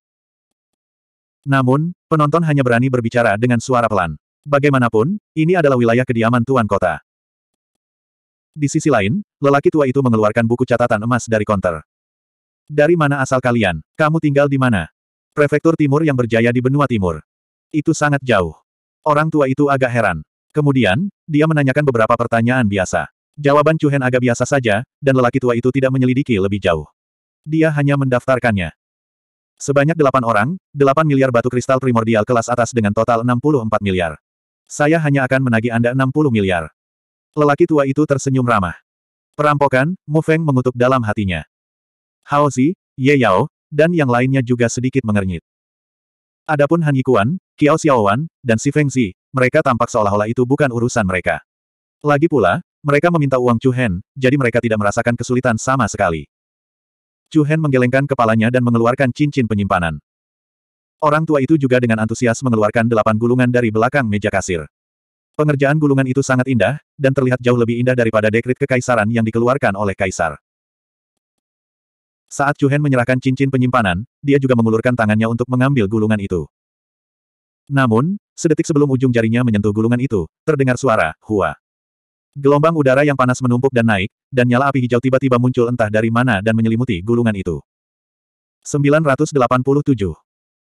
Namun, penonton hanya berani berbicara dengan suara pelan. Bagaimanapun, ini adalah wilayah kediaman Tuan Kota. Di sisi lain, lelaki tua itu mengeluarkan buku catatan emas dari konter. Dari mana asal kalian? Kamu tinggal di mana? Prefektur Timur yang berjaya di benua Timur. Itu sangat jauh. Orang tua itu agak heran. Kemudian, dia menanyakan beberapa pertanyaan biasa. Jawaban Cuhen agak biasa saja, dan lelaki tua itu tidak menyelidiki lebih jauh. Dia hanya mendaftarkannya. Sebanyak delapan orang, delapan miliar batu kristal primordial kelas atas dengan total enam puluh empat miliar. Saya hanya akan menagih Anda enam puluh miliar. Lelaki tua itu tersenyum ramah. Perampokan, Mu Feng mengutuk dalam hatinya. Hao Zi, Ye Yao, dan yang lainnya juga sedikit mengernyit. Adapun Han Yikuan, Qiao Xiaowan, dan Si Feng Zi, mereka tampak seolah-olah itu bukan urusan mereka. Lagi pula, mereka meminta uang Chu Hen, jadi mereka tidak merasakan kesulitan sama sekali. Chu Hen menggelengkan kepalanya dan mengeluarkan cincin penyimpanan. Orang tua itu juga dengan antusias mengeluarkan delapan gulungan dari belakang meja kasir. Pengerjaan gulungan itu sangat indah, dan terlihat jauh lebih indah daripada dekrit kekaisaran yang dikeluarkan oleh kaisar. Saat Chu Hen menyerahkan cincin penyimpanan, dia juga mengulurkan tangannya untuk mengambil gulungan itu. Namun, sedetik sebelum ujung jarinya menyentuh gulungan itu, terdengar suara, hua. Gelombang udara yang panas menumpuk dan naik, dan nyala api hijau tiba-tiba muncul entah dari mana dan menyelimuti gulungan itu. 987.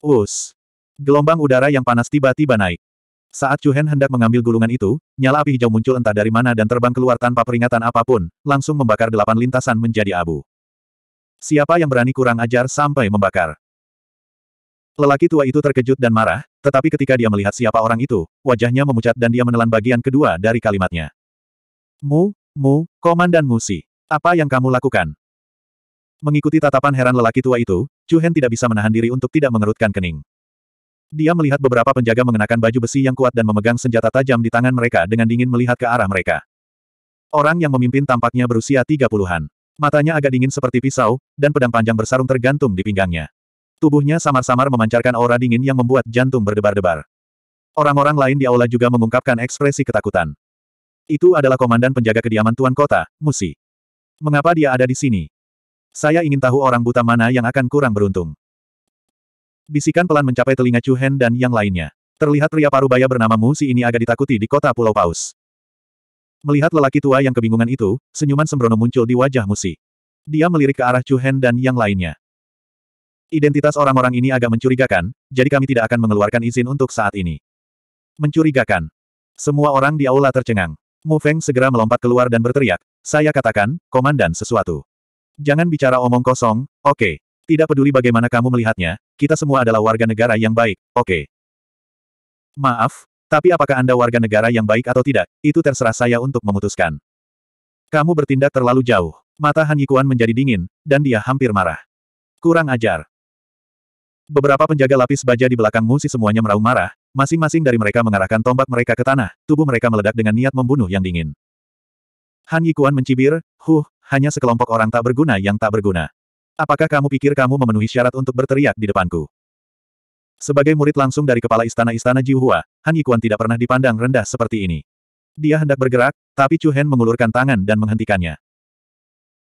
Us. Gelombang udara yang panas tiba-tiba naik. Saat Chu Hen hendak mengambil gulungan itu, nyala api hijau muncul entah dari mana dan terbang keluar tanpa peringatan apapun, langsung membakar delapan lintasan menjadi abu. Siapa yang berani kurang ajar sampai membakar? Lelaki tua itu terkejut dan marah, tetapi ketika dia melihat siapa orang itu, wajahnya memucat dan dia menelan bagian kedua dari kalimatnya. Mu, mu, komandan Musi. Apa yang kamu lakukan? Mengikuti tatapan heran lelaki tua itu, Chu Hen tidak bisa menahan diri untuk tidak mengerutkan kening. Dia melihat beberapa penjaga mengenakan baju besi yang kuat dan memegang senjata tajam di tangan mereka dengan dingin melihat ke arah mereka. Orang yang memimpin tampaknya berusia tiga puluhan. Matanya agak dingin seperti pisau, dan pedang panjang bersarung tergantung di pinggangnya. Tubuhnya samar-samar memancarkan aura dingin yang membuat jantung berdebar-debar. Orang-orang lain di aula juga mengungkapkan ekspresi ketakutan. Itu adalah komandan penjaga kediaman Tuan Kota, Musi. Mengapa dia ada di sini? Saya ingin tahu orang buta mana yang akan kurang beruntung. Bisikan pelan mencapai telinga Chu Hen dan yang lainnya. Terlihat pria parubaya bernama Musi ini agak ditakuti di kota Pulau Paus. Melihat lelaki tua yang kebingungan itu, senyuman sembrono muncul di wajah Musi. Dia melirik ke arah Chu Hen dan yang lainnya. Identitas orang-orang ini agak mencurigakan, jadi kami tidak akan mengeluarkan izin untuk saat ini. Mencurigakan. Semua orang di aula tercengang. Mu Feng segera melompat keluar dan berteriak, saya katakan, komandan sesuatu. Jangan bicara omong kosong, oke. Okay. Tidak peduli bagaimana kamu melihatnya, kita semua adalah warga negara yang baik, oke. Okay. Maaf, tapi apakah Anda warga negara yang baik atau tidak, itu terserah saya untuk memutuskan. Kamu bertindak terlalu jauh. Mata Han Yikuan menjadi dingin, dan dia hampir marah. Kurang ajar. Beberapa penjaga lapis baja di belakang Musi semuanya meraung marah, masing-masing dari mereka mengarahkan tombak mereka ke tanah, tubuh mereka meledak dengan niat membunuh yang dingin. Han Yikuan mencibir, huh, hanya sekelompok orang tak berguna yang tak berguna. Apakah kamu pikir kamu memenuhi syarat untuk berteriak di depanku? Sebagai murid langsung dari kepala istana-istana Jiuhua, Han Yikuan tidak pernah dipandang rendah seperti ini. Dia hendak bergerak, tapi Chu Hen mengulurkan tangan dan menghentikannya.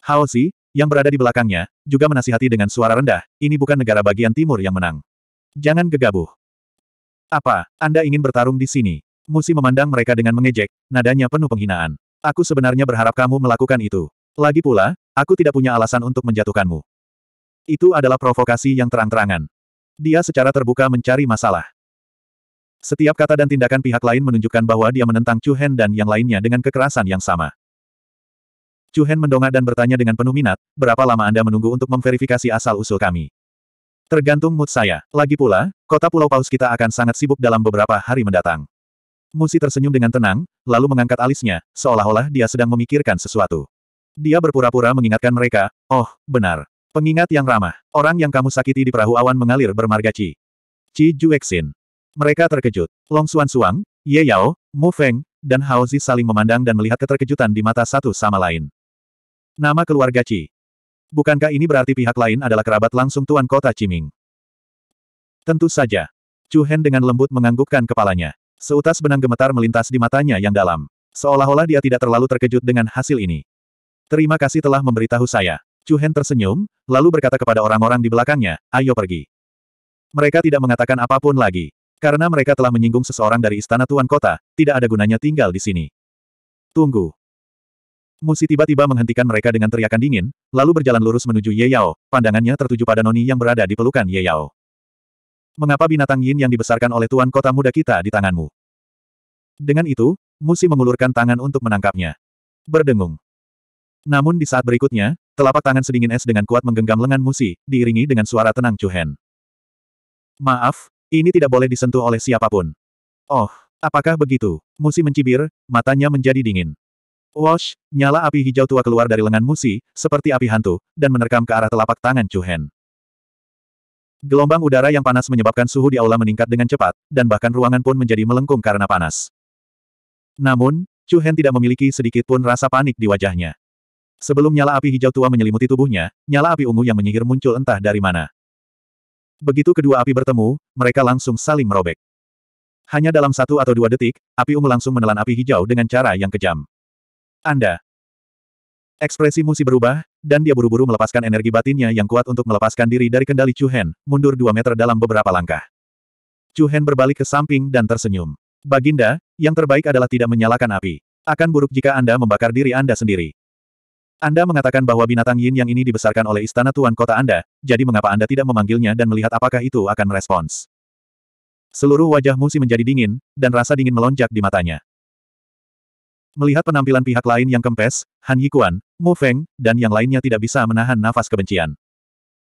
Hao Haozi, yang berada di belakangnya, juga menasihati dengan suara rendah, ini bukan negara bagian timur yang menang. Jangan gegabah. Apa, Anda ingin bertarung di sini? Musi memandang mereka dengan mengejek, nadanya penuh penghinaan. Aku sebenarnya berharap kamu melakukan itu. Lagi pula, aku tidak punya alasan untuk menjatuhkanmu. Itu adalah provokasi yang terang-terangan. Dia secara terbuka mencari masalah. Setiap kata dan tindakan pihak lain menunjukkan bahwa dia menentang Chu Hen dan yang lainnya dengan kekerasan yang sama. Chu Hen mendongak dan bertanya dengan penuh minat, berapa lama Anda menunggu untuk memverifikasi asal-usul kami? Tergantung mood saya. Lagi pula, kota Pulau Paus kita akan sangat sibuk dalam beberapa hari mendatang. Musi tersenyum dengan tenang, lalu mengangkat alisnya, seolah-olah dia sedang memikirkan sesuatu. Dia berpura-pura mengingatkan mereka, oh, benar. Pengingat yang ramah, orang yang kamu sakiti di perahu awan mengalir bermarga Ci. Ci Juexin. Mereka terkejut. Long Suan Suang, Ye Yao, Mu Feng, dan Hao Zi saling memandang dan melihat keterkejutan di mata satu sama lain. Nama keluarga Chi. Bukankah ini berarti pihak lain adalah kerabat langsung Tuan Kota Ciming? Tentu saja. Chu Hen dengan lembut menganggukkan kepalanya. Seutas benang gemetar melintas di matanya yang dalam. Seolah-olah dia tidak terlalu terkejut dengan hasil ini. Terima kasih telah memberitahu saya. Chu Hen tersenyum, lalu berkata kepada orang-orang di belakangnya, ayo pergi. Mereka tidak mengatakan apapun lagi. Karena mereka telah menyinggung seseorang dari istana Tuan Kota, tidak ada gunanya tinggal di sini. Tunggu. Musi tiba-tiba menghentikan mereka dengan teriakan dingin, lalu berjalan lurus menuju Ye Yao, pandangannya tertuju pada Noni yang berada di pelukan Ye Yao. Mengapa binatang yin yang dibesarkan oleh tuan kota muda kita di tanganmu? Dengan itu, Musi mengulurkan tangan untuk menangkapnya. Berdengung. Namun di saat berikutnya, telapak tangan sedingin es dengan kuat menggenggam lengan Musi, diiringi dengan suara tenang Cuhen. Maaf, ini tidak boleh disentuh oleh siapapun. Oh, apakah begitu? Musi mencibir, matanya menjadi dingin. Wash, nyala api hijau tua keluar dari lengan Musi, seperti api hantu, dan menerkam ke arah telapak tangan Chu Hen. Gelombang udara yang panas menyebabkan suhu di aula meningkat dengan cepat, dan bahkan ruangan pun menjadi melengkung karena panas. Namun, Chu Hen tidak memiliki sedikit pun rasa panik di wajahnya. Sebelum nyala api hijau tua menyelimuti tubuhnya, nyala api ungu yang menyihir muncul entah dari mana. Begitu kedua api bertemu, mereka langsung saling merobek. Hanya dalam satu atau dua detik, api ungu langsung menelan api hijau dengan cara yang kejam. Anda. Ekspresi Musi berubah, dan dia buru-buru melepaskan energi batinnya yang kuat untuk melepaskan diri dari kendali Chu Hen, mundur dua meter dalam beberapa langkah. Chu Hen berbalik ke samping dan tersenyum. Baginda, yang terbaik adalah tidak menyalakan api. Akan buruk jika Anda membakar diri Anda sendiri. Anda mengatakan bahwa binatang yin yang ini dibesarkan oleh istana tuan kota Anda, jadi mengapa Anda tidak memanggilnya dan melihat apakah itu akan merespons? Seluruh wajah Musi menjadi dingin, dan rasa dingin melonjak di matanya. Melihat penampilan pihak lain yang kempes, Han Yikuan, Mu Feng, dan yang lainnya tidak bisa menahan nafas kebencian.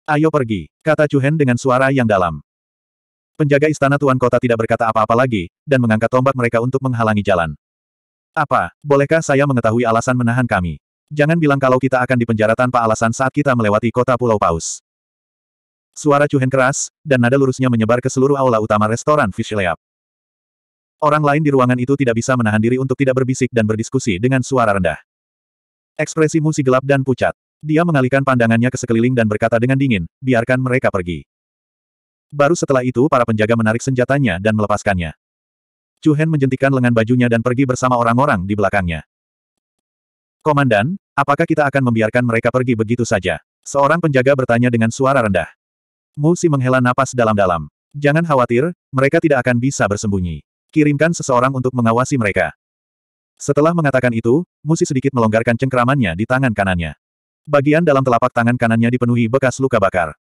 Ayo pergi, kata Chu Hen dengan suara yang dalam. Penjaga istana Tuan Kota tidak berkata apa-apa lagi, dan mengangkat tombak mereka untuk menghalangi jalan. Apa, bolehkah saya mengetahui alasan menahan kami? Jangan bilang kalau kita akan dipenjara tanpa alasan saat kita melewati kota Pulau Paus. Suara Chu Hen keras, dan nada lurusnya menyebar ke seluruh aula utama restoran Fish Leap. Orang lain di ruangan itu tidak bisa menahan diri untuk tidak berbisik dan berdiskusi dengan suara rendah. Ekspresi Musi gelap dan pucat. Dia mengalihkan pandangannya ke sekeliling dan berkata dengan dingin, biarkan mereka pergi. Baru setelah itu para penjaga menarik senjatanya dan melepaskannya. Chu Hen menjentikan lengan bajunya dan pergi bersama orang-orang di belakangnya. Komandan, apakah kita akan membiarkan mereka pergi begitu saja? Seorang penjaga bertanya dengan suara rendah. Musi menghela napas dalam-dalam. Jangan khawatir, mereka tidak akan bisa bersembunyi. Kirimkan seseorang untuk mengawasi mereka. Setelah mengatakan itu, Musi sedikit melonggarkan cengkeramannya di tangan kanannya. Bagian dalam telapak tangan kanannya dipenuhi bekas luka bakar.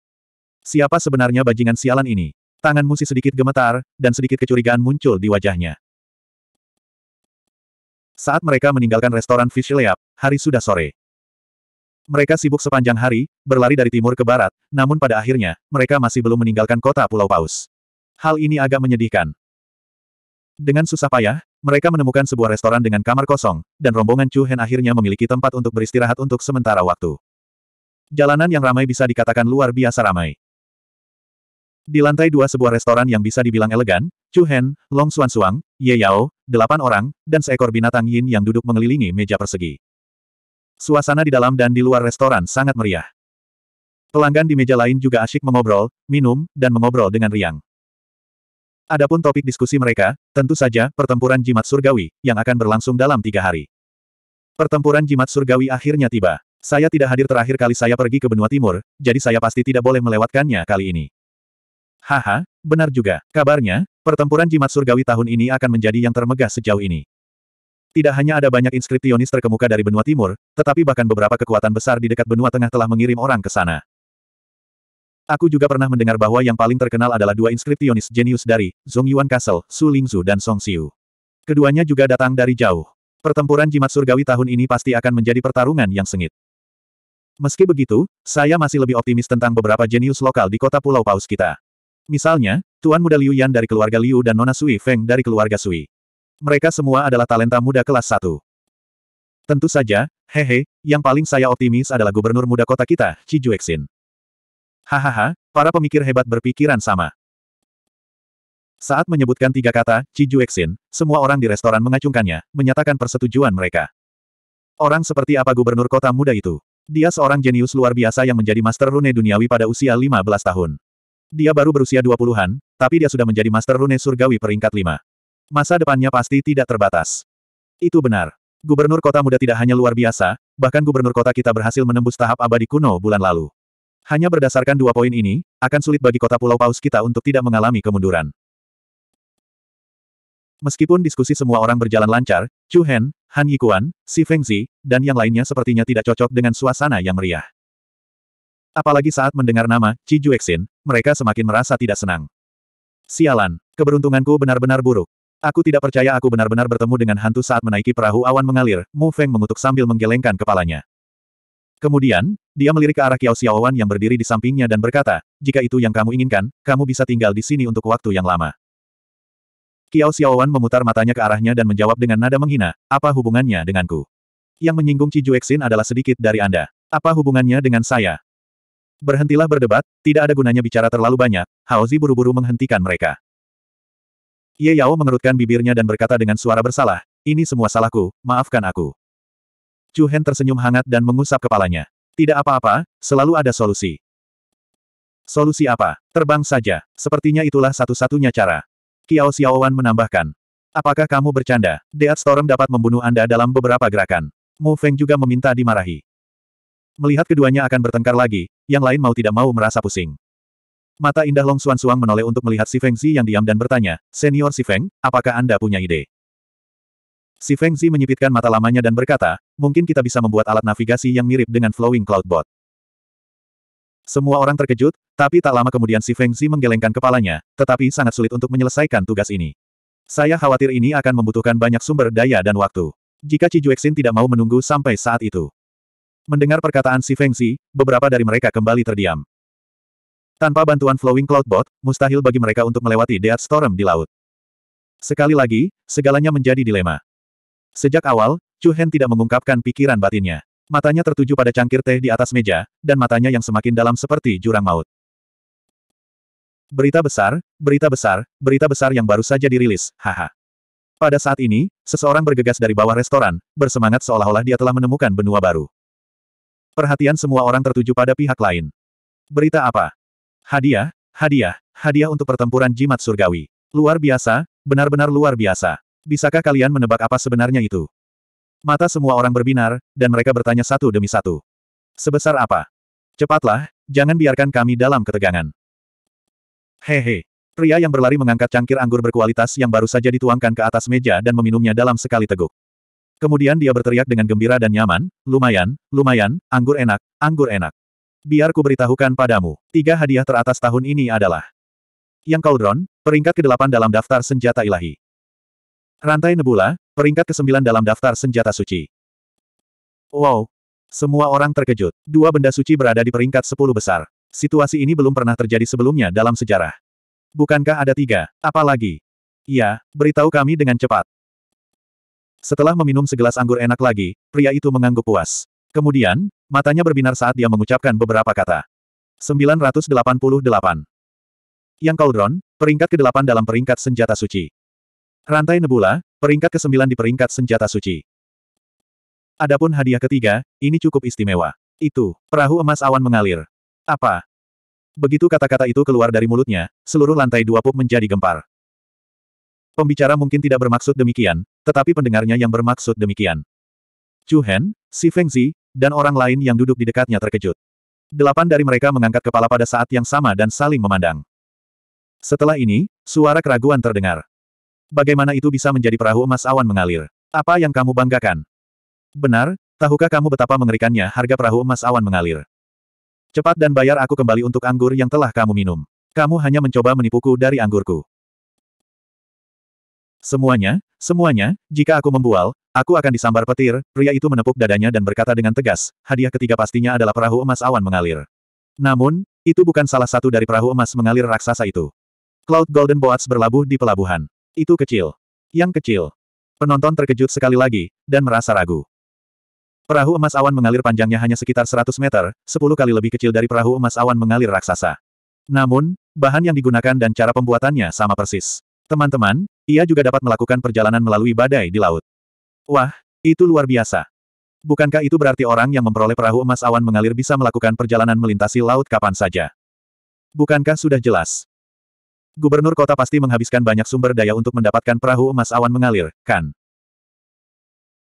Siapa sebenarnya bajingan sialan ini? Tangan Musi sedikit gemetar, dan sedikit kecurigaan muncul di wajahnya. Saat mereka meninggalkan restoran Fish Leap, hari sudah sore. Mereka sibuk sepanjang hari, berlari dari timur ke barat, namun pada akhirnya, mereka masih belum meninggalkan kota Pulau Paus. Hal ini agak menyedihkan. Dengan susah payah, mereka menemukan sebuah restoran dengan kamar kosong, dan rombongan Chu Hen akhirnya memiliki tempat untuk beristirahat untuk sementara waktu. Jalanan yang ramai bisa dikatakan luar biasa ramai. Di lantai dua sebuah restoran yang bisa dibilang elegan, Chu Hen, Long Xuan Suang, Ye Yao, delapan orang, dan seekor binatang yin yang duduk mengelilingi meja persegi. Suasana di dalam dan di luar restoran sangat meriah. Pelanggan di meja lain juga asyik mengobrol, minum, dan mengobrol dengan riang. Adapun topik diskusi mereka, tentu saja, pertempuran jimat surgawi, yang akan berlangsung dalam tiga hari. Pertempuran jimat surgawi akhirnya tiba. Saya tidak hadir terakhir kali saya pergi ke benua timur, jadi saya pasti tidak boleh melewatkannya kali ini. Haha, benar juga. Kabarnya, pertempuran jimat surgawi tahun ini akan menjadi yang termegah sejauh ini. Tidak hanya ada banyak inskriptionis terkemuka dari benua timur, tetapi bahkan beberapa kekuatan besar di dekat benua tengah telah mengirim orang ke sana. Aku juga pernah mendengar bahwa yang paling terkenal adalah dua inskriptionis jenius dari Zongyuan Castle, Su Lingzu dan Song Xiu. Keduanya juga datang dari jauh. Pertempuran jimat surgawi tahun ini pasti akan menjadi pertarungan yang sengit. Meski begitu, saya masih lebih optimis tentang beberapa jenius lokal di kota Pulau Paus kita. Misalnya, Tuan Muda Liu Yan dari keluarga Liu dan Nona Sui Feng dari keluarga Sui. Mereka semua adalah talenta muda kelas 1. Tentu saja, hehe, yang paling saya optimis adalah gubernur muda kota kita, Chi Juexin. Hahaha, para pemikir hebat berpikiran sama. Saat menyebutkan tiga kata, Juexin, semua orang di restoran mengacungkannya, menyatakan persetujuan mereka. Orang seperti apa gubernur kota muda itu? Dia seorang jenius luar biasa yang menjadi master rune duniawi pada usia 15 tahun. Dia baru berusia 20-an, tapi dia sudah menjadi master rune surgawi peringkat 5. Masa depannya pasti tidak terbatas. Itu benar. Gubernur kota muda tidak hanya luar biasa, bahkan gubernur kota kita berhasil menembus tahap abadi kuno bulan lalu. Hanya berdasarkan dua poin ini, akan sulit bagi kota Pulau Paus kita untuk tidak mengalami kemunduran. Meskipun diskusi semua orang berjalan lancar, Chu Hen, Han Yikuan, Si Fengzi, dan yang lainnya sepertinya tidak cocok dengan suasana yang meriah. Apalagi saat mendengar nama Ci Juexin, mereka semakin merasa tidak senang. Sialan, keberuntunganku benar-benar buruk. Aku tidak percaya aku benar-benar bertemu dengan hantu saat menaiki perahu awan mengalir, Mu Feng mengutuk sambil menggelengkan kepalanya. Kemudian, dia melirik ke arah Kiao Xiaowan yang berdiri di sampingnya dan berkata, jika itu yang kamu inginkan, kamu bisa tinggal di sini untuk waktu yang lama. Kiao Xiaowan memutar matanya ke arahnya dan menjawab dengan nada menghina, apa hubungannya denganku? Yang menyinggung Ci Juexin adalah sedikit dari Anda. Apa hubungannya dengan saya? Berhentilah berdebat, tidak ada gunanya bicara terlalu banyak, Haozi buru-buru menghentikan mereka. Ye Yao mengerutkan bibirnya dan berkata dengan suara bersalah, ini semua salahku, maafkan aku. Chu Hen tersenyum hangat dan mengusap kepalanya. Tidak apa-apa, selalu ada solusi. Solusi apa? Terbang saja. Sepertinya itulah satu-satunya cara. Kiao Xiaowan menambahkan. Apakah kamu bercanda? Deat Storm dapat membunuh Anda dalam beberapa gerakan. Mu Feng juga meminta dimarahi. Melihat keduanya akan bertengkar lagi, yang lain mau tidak mau merasa pusing. Mata indah Long Suan Suang menoleh untuk melihat Si Feng Zi yang diam dan bertanya, Senior Si Feng, apakah Anda punya ide? Si Feng Zi menyipitkan mata lamanya dan berkata, mungkin kita bisa membuat alat navigasi yang mirip dengan Flowing Cloudbot. Semua orang terkejut, tapi tak lama kemudian si Feng Zi menggelengkan kepalanya, tetapi sangat sulit untuk menyelesaikan tugas ini. Saya khawatir ini akan membutuhkan banyak sumber daya dan waktu. Jika Ci Juexin tidak mau menunggu sampai saat itu. Mendengar perkataan si Feng Zi, beberapa dari mereka kembali terdiam. Tanpa bantuan Flowing Cloudbot, mustahil bagi mereka untuk melewati Death Storm di laut. Sekali lagi, segalanya menjadi dilema. Sejak awal, Chu Hen tidak mengungkapkan pikiran batinnya. Matanya tertuju pada cangkir teh di atas meja, dan matanya yang semakin dalam seperti jurang maut. Berita besar, berita besar, berita besar yang baru saja dirilis, haha. Pada saat ini, seseorang bergegas dari bawah restoran, bersemangat seolah-olah dia telah menemukan benua baru. Perhatian semua orang tertuju pada pihak lain. Berita apa? Hadiah, hadiah, hadiah untuk pertempuran jimat surgawi. Luar biasa, benar-benar luar biasa. Bisakah kalian menebak apa sebenarnya itu? Mata semua orang berbinar, dan mereka bertanya satu demi satu. Sebesar apa? Cepatlah, jangan biarkan kami dalam ketegangan. Hehe. Pria yang berlari mengangkat cangkir anggur berkualitas yang baru saja dituangkan ke atas meja dan meminumnya dalam sekali teguk. Kemudian dia berteriak dengan gembira dan nyaman, lumayan, lumayan, anggur enak, anggur enak. Biar ku beritahukan padamu, tiga hadiah teratas tahun ini adalah. Yang Cauldron, peringkat ke-8 dalam daftar senjata ilahi. Rantai Nebula, peringkat ke-9 dalam daftar senjata suci. Wow! Semua orang terkejut. Dua benda suci berada di peringkat 10 besar. Situasi ini belum pernah terjadi sebelumnya dalam sejarah. Bukankah ada tiga? Apalagi? Iya, beritahu kami dengan cepat. Setelah meminum segelas anggur enak lagi, pria itu mengangguk puas. Kemudian, matanya berbinar saat dia mengucapkan beberapa kata. 988. Yang Cauldron, peringkat ke-8 dalam peringkat senjata suci. Rantai Nebula, peringkat ke-9 di peringkat senjata suci. Adapun hadiah ketiga, ini cukup istimewa. Itu, perahu emas awan mengalir. Apa? Begitu kata-kata itu keluar dari mulutnya, seluruh lantai dua pup menjadi gempar. Pembicara mungkin tidak bermaksud demikian, tetapi pendengarnya yang bermaksud demikian. Chu Hen, Si Feng Zi, dan orang lain yang duduk di dekatnya terkejut. Delapan dari mereka mengangkat kepala pada saat yang sama dan saling memandang. Setelah ini, suara keraguan terdengar. Bagaimana itu bisa menjadi perahu emas awan mengalir? Apa yang kamu banggakan? Benar, tahukah kamu betapa mengerikannya harga perahu emas awan mengalir? Cepat dan bayar aku kembali untuk anggur yang telah kamu minum. Kamu hanya mencoba menipuku dari anggurku. Semuanya, semuanya, jika aku membual, aku akan disambar petir, pria itu menepuk dadanya dan berkata dengan tegas, hadiah ketiga pastinya adalah perahu emas awan mengalir. Namun, itu bukan salah satu dari perahu emas mengalir raksasa itu. Cloud Golden Boats berlabuh di pelabuhan. Itu kecil. Yang kecil. Penonton terkejut sekali lagi, dan merasa ragu. Perahu emas awan mengalir panjangnya hanya sekitar 100 meter, 10 kali lebih kecil dari perahu emas awan mengalir raksasa. Namun, bahan yang digunakan dan cara pembuatannya sama persis. Teman-teman, ia juga dapat melakukan perjalanan melalui badai di laut. Wah, itu luar biasa. Bukankah itu berarti orang yang memperoleh perahu emas awan mengalir bisa melakukan perjalanan melintasi laut kapan saja? Bukankah sudah jelas? Gubernur kota pasti menghabiskan banyak sumber daya untuk mendapatkan perahu emas awan mengalir, kan?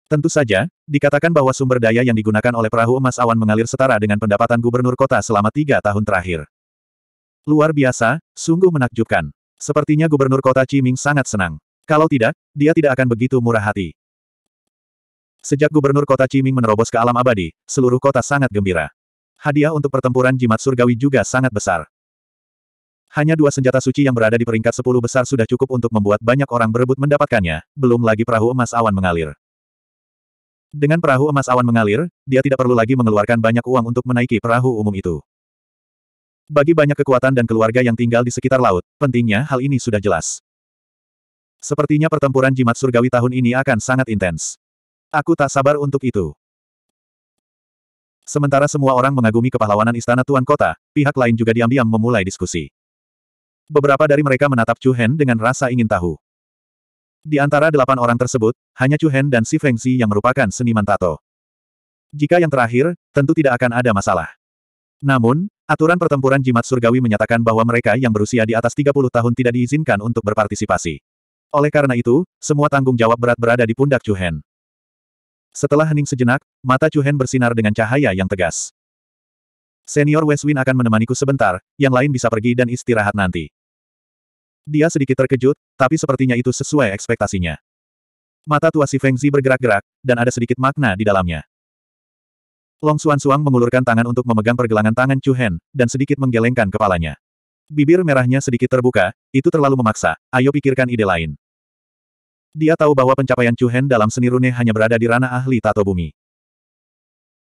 Tentu saja, dikatakan bahwa sumber daya yang digunakan oleh perahu emas awan mengalir setara dengan pendapatan gubernur kota selama tiga tahun terakhir. Luar biasa, sungguh menakjubkan. Sepertinya gubernur kota Ciming sangat senang. Kalau tidak, dia tidak akan begitu murah hati. Sejak gubernur kota Ciming menerobos ke alam abadi, seluruh kota sangat gembira. Hadiah untuk pertempuran jimat surgawi juga sangat besar. Hanya dua senjata suci yang berada di peringkat sepuluh besar sudah cukup untuk membuat banyak orang berebut mendapatkannya, belum lagi perahu emas awan mengalir. Dengan perahu emas awan mengalir, dia tidak perlu lagi mengeluarkan banyak uang untuk menaiki perahu umum itu. Bagi banyak kekuatan dan keluarga yang tinggal di sekitar laut, pentingnya hal ini sudah jelas. Sepertinya pertempuran jimat surgawi tahun ini akan sangat intens. Aku tak sabar untuk itu. Sementara semua orang mengagumi kepahlawanan istana Tuan Kota, pihak lain juga diam-diam memulai diskusi. Beberapa dari mereka menatap Chu Hen dengan rasa ingin tahu. Di antara delapan orang tersebut, hanya Chu Hen dan si Feng Xi yang merupakan seniman tato. Jika yang terakhir, tentu tidak akan ada masalah. Namun, aturan pertempuran jimat surgawi menyatakan bahwa mereka yang berusia di atas 30 tahun tidak diizinkan untuk berpartisipasi. Oleh karena itu, semua tanggung jawab berat berada di pundak Chu Hen. Setelah hening sejenak, mata Chu Hen bersinar dengan cahaya yang tegas. Senior West Wing akan menemaniku sebentar, yang lain bisa pergi dan istirahat nanti. Dia sedikit terkejut, tapi sepertinya itu sesuai ekspektasinya. Mata tua si Feng Zi bergerak-gerak, dan ada sedikit makna di dalamnya. Long Suan Suang mengulurkan tangan untuk memegang pergelangan tangan Chu Hen, dan sedikit menggelengkan kepalanya. Bibir merahnya sedikit terbuka, itu terlalu memaksa, ayo pikirkan ide lain. Dia tahu bahwa pencapaian Chu Hen dalam seni rune hanya berada di ranah ahli tato bumi.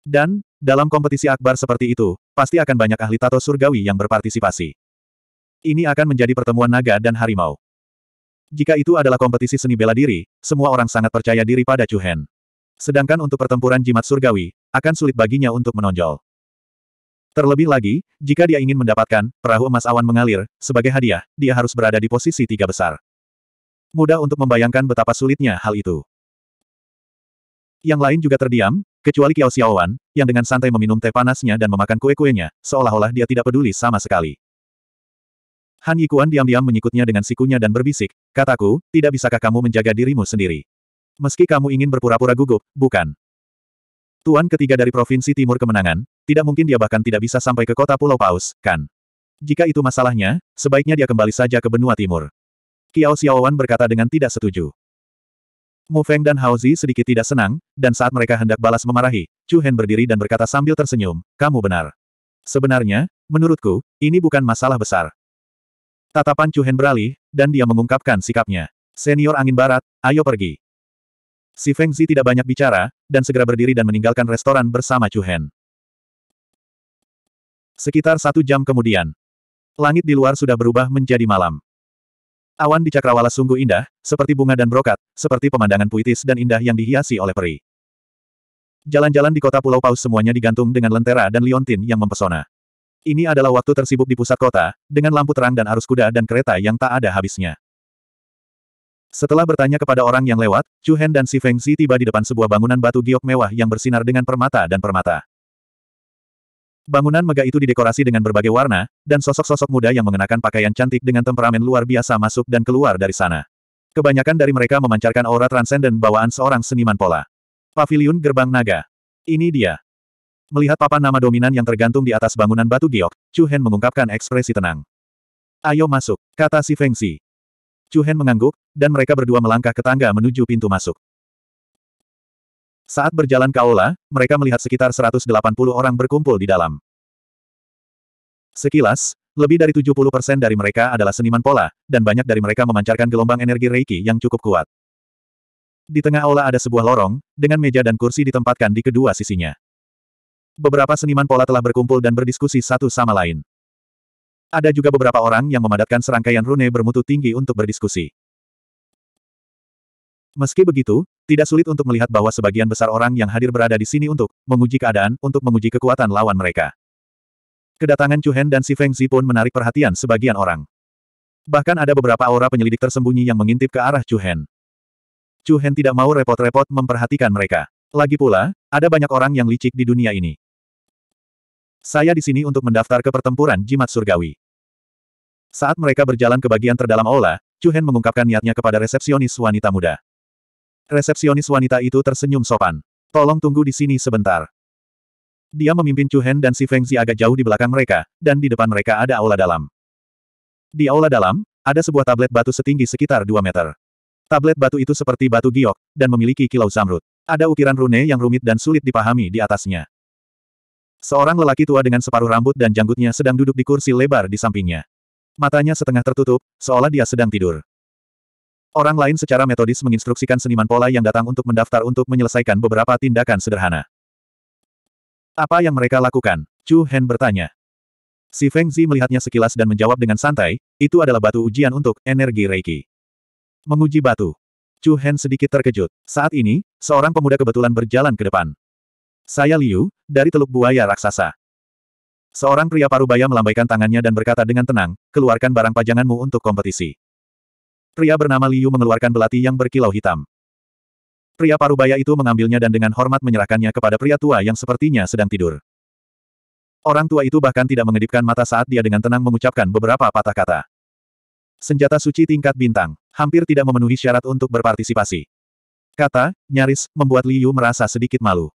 Dan, dalam kompetisi akbar seperti itu, pasti akan banyak ahli tato surgawi yang berpartisipasi. Ini akan menjadi pertemuan naga dan harimau. Jika itu adalah kompetisi seni bela diri, semua orang sangat percaya diri pada Chu Hen. Sedangkan untuk pertempuran jimat surgawi, akan sulit baginya untuk menonjol. Terlebih lagi, jika dia ingin mendapatkan perahu emas awan mengalir sebagai hadiah, dia harus berada di posisi tiga besar. Mudah untuk membayangkan betapa sulitnya hal itu. Yang lain juga terdiam, kecuali Kiao Xiaowan, yang dengan santai meminum teh panasnya dan memakan kue-kuenya, seolah-olah dia tidak peduli sama sekali. Han Yikuan diam-diam menyikutnya dengan sikunya dan berbisik, kataku, tidak bisakah kamu menjaga dirimu sendiri? Meski kamu ingin berpura-pura gugup, bukan. Tuan ketiga dari Provinsi Timur Kemenangan, tidak mungkin dia bahkan tidak bisa sampai ke kota Pulau Paus, kan? Jika itu masalahnya, sebaiknya dia kembali saja ke benua timur. Kiao Xiaowan berkata dengan tidak setuju. Mu Feng dan Hao Zi sedikit tidak senang, dan saat mereka hendak balas memarahi, Chu Hen berdiri dan berkata sambil tersenyum, kamu benar. Sebenarnya, menurutku, ini bukan masalah besar. Tatapan Chu Hen beralih, dan dia mengungkapkan sikapnya. Senior angin barat, ayo pergi. Si Feng Zi tidak banyak bicara, dan segera berdiri dan meninggalkan restoran bersama Chu Hen. Sekitar satu jam kemudian, langit di luar sudah berubah menjadi malam. Awan di cakrawala sungguh indah, seperti bunga dan brokat, seperti pemandangan puitis dan indah yang dihiasi oleh peri. Jalan-jalan di kota Pulau Paus semuanya digantung dengan lentera dan liontin yang mempesona. Ini adalah waktu tersibuk di pusat kota, dengan lampu terang dan arus kuda dan kereta yang tak ada habisnya. Setelah bertanya kepada orang yang lewat, Chu Hen dan Si Feng Zi tiba di depan sebuah bangunan batu giok mewah yang bersinar dengan permata dan permata. Bangunan megah itu didekorasi dengan berbagai warna, dan sosok-sosok muda yang mengenakan pakaian cantik dengan temperamen luar biasa masuk dan keluar dari sana. Kebanyakan dari mereka memancarkan aura transenden bawaan seorang seniman pola. Paviliun Gerbang Naga. Ini dia. Melihat papan nama dominan yang tergantung di atas bangunan batu giok, Chu Hen mengungkapkan ekspresi tenang. Ayo masuk, kata si Feng Xi. Chu Hen mengangguk, dan mereka berdua melangkah ke tangga menuju pintu masuk. Saat berjalan ke aula, mereka melihat sekitar 180 orang berkumpul di dalam. Sekilas, lebih dari 70 dari mereka adalah seniman pola, dan banyak dari mereka memancarkan gelombang energi Reiki yang cukup kuat. Di tengah aula ada sebuah lorong, dengan meja dan kursi ditempatkan di kedua sisinya beberapa seniman pola telah berkumpul dan berdiskusi satu sama lain. Ada juga beberapa orang yang memadatkan serangkaian rune bermutu tinggi untuk berdiskusi. Meski begitu, tidak sulit untuk melihat bahwa sebagian besar orang yang hadir berada di sini untuk menguji keadaan, untuk menguji kekuatan lawan mereka. Kedatangan Chu Hen dan Si Feng Zi pun menarik perhatian sebagian orang. Bahkan ada beberapa aura penyelidik tersembunyi yang mengintip ke arah Chu Hen. Chu Hen tidak mau repot-repot memperhatikan mereka. Lagi pula, ada banyak orang yang licik di dunia ini. Saya di sini untuk mendaftar ke pertempuran jimat surgawi. Saat mereka berjalan ke bagian terdalam aula, Chu Hen mengungkapkan niatnya kepada resepsionis wanita muda. Resepsionis wanita itu tersenyum sopan. Tolong tunggu di sini sebentar. Dia memimpin Chu Hen dan si Fengzi agak jauh di belakang mereka, dan di depan mereka ada aula dalam. Di aula dalam, ada sebuah tablet batu setinggi sekitar 2 meter. Tablet batu itu seperti batu giok, dan memiliki kilau zamrud. Ada ukiran rune yang rumit dan sulit dipahami di atasnya. Seorang lelaki tua dengan separuh rambut dan janggutnya sedang duduk di kursi lebar di sampingnya. Matanya setengah tertutup, seolah dia sedang tidur. Orang lain secara metodis menginstruksikan seniman pola yang datang untuk mendaftar untuk menyelesaikan beberapa tindakan sederhana. Apa yang mereka lakukan? Chu Hen bertanya. Si Feng Zi melihatnya sekilas dan menjawab dengan santai, itu adalah batu ujian untuk energi Reiki. Menguji batu. Chu Hen sedikit terkejut. Saat ini, seorang pemuda kebetulan berjalan ke depan. Saya Liu, dari Teluk Buaya Raksasa. Seorang pria parubaya melambaikan tangannya dan berkata dengan tenang, keluarkan barang pajanganmu untuk kompetisi. Pria bernama Liu mengeluarkan belati yang berkilau hitam. Pria parubaya itu mengambilnya dan dengan hormat menyerahkannya kepada pria tua yang sepertinya sedang tidur. Orang tua itu bahkan tidak mengedipkan mata saat dia dengan tenang mengucapkan beberapa patah kata. Senjata suci tingkat bintang, hampir tidak memenuhi syarat untuk berpartisipasi. Kata, nyaris, membuat Liu merasa sedikit malu.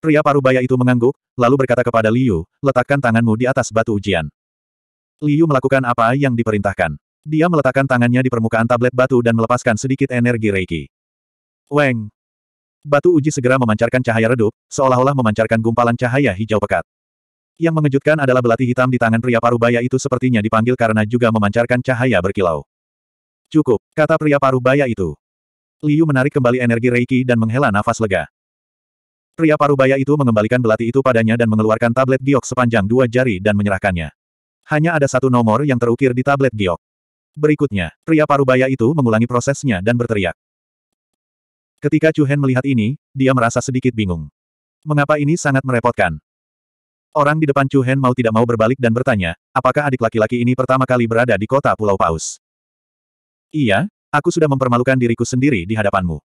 Pria parubaya itu mengangguk, lalu berkata kepada Liu, letakkan tanganmu di atas batu ujian. Liu melakukan apa yang diperintahkan. Dia meletakkan tangannya di permukaan tablet batu dan melepaskan sedikit energi reiki. Weng! Batu uji segera memancarkan cahaya redup, seolah-olah memancarkan gumpalan cahaya hijau pekat. Yang mengejutkan adalah belati hitam di tangan pria parubaya itu sepertinya dipanggil karena juga memancarkan cahaya berkilau. Cukup, kata pria parubaya itu. Liu menarik kembali energi reiki dan menghela nafas lega. Pria parubaya itu mengembalikan belati itu padanya dan mengeluarkan tablet giok sepanjang dua jari dan menyerahkannya. Hanya ada satu nomor yang terukir di tablet giok. Berikutnya, pria parubaya itu mengulangi prosesnya dan berteriak. Ketika Chu Hen melihat ini, dia merasa sedikit bingung. Mengapa ini sangat merepotkan? Orang di depan Chu Hen mau tidak mau berbalik dan bertanya, apakah adik laki-laki ini pertama kali berada di kota Pulau Paus? Iya, aku sudah mempermalukan diriku sendiri di hadapanmu.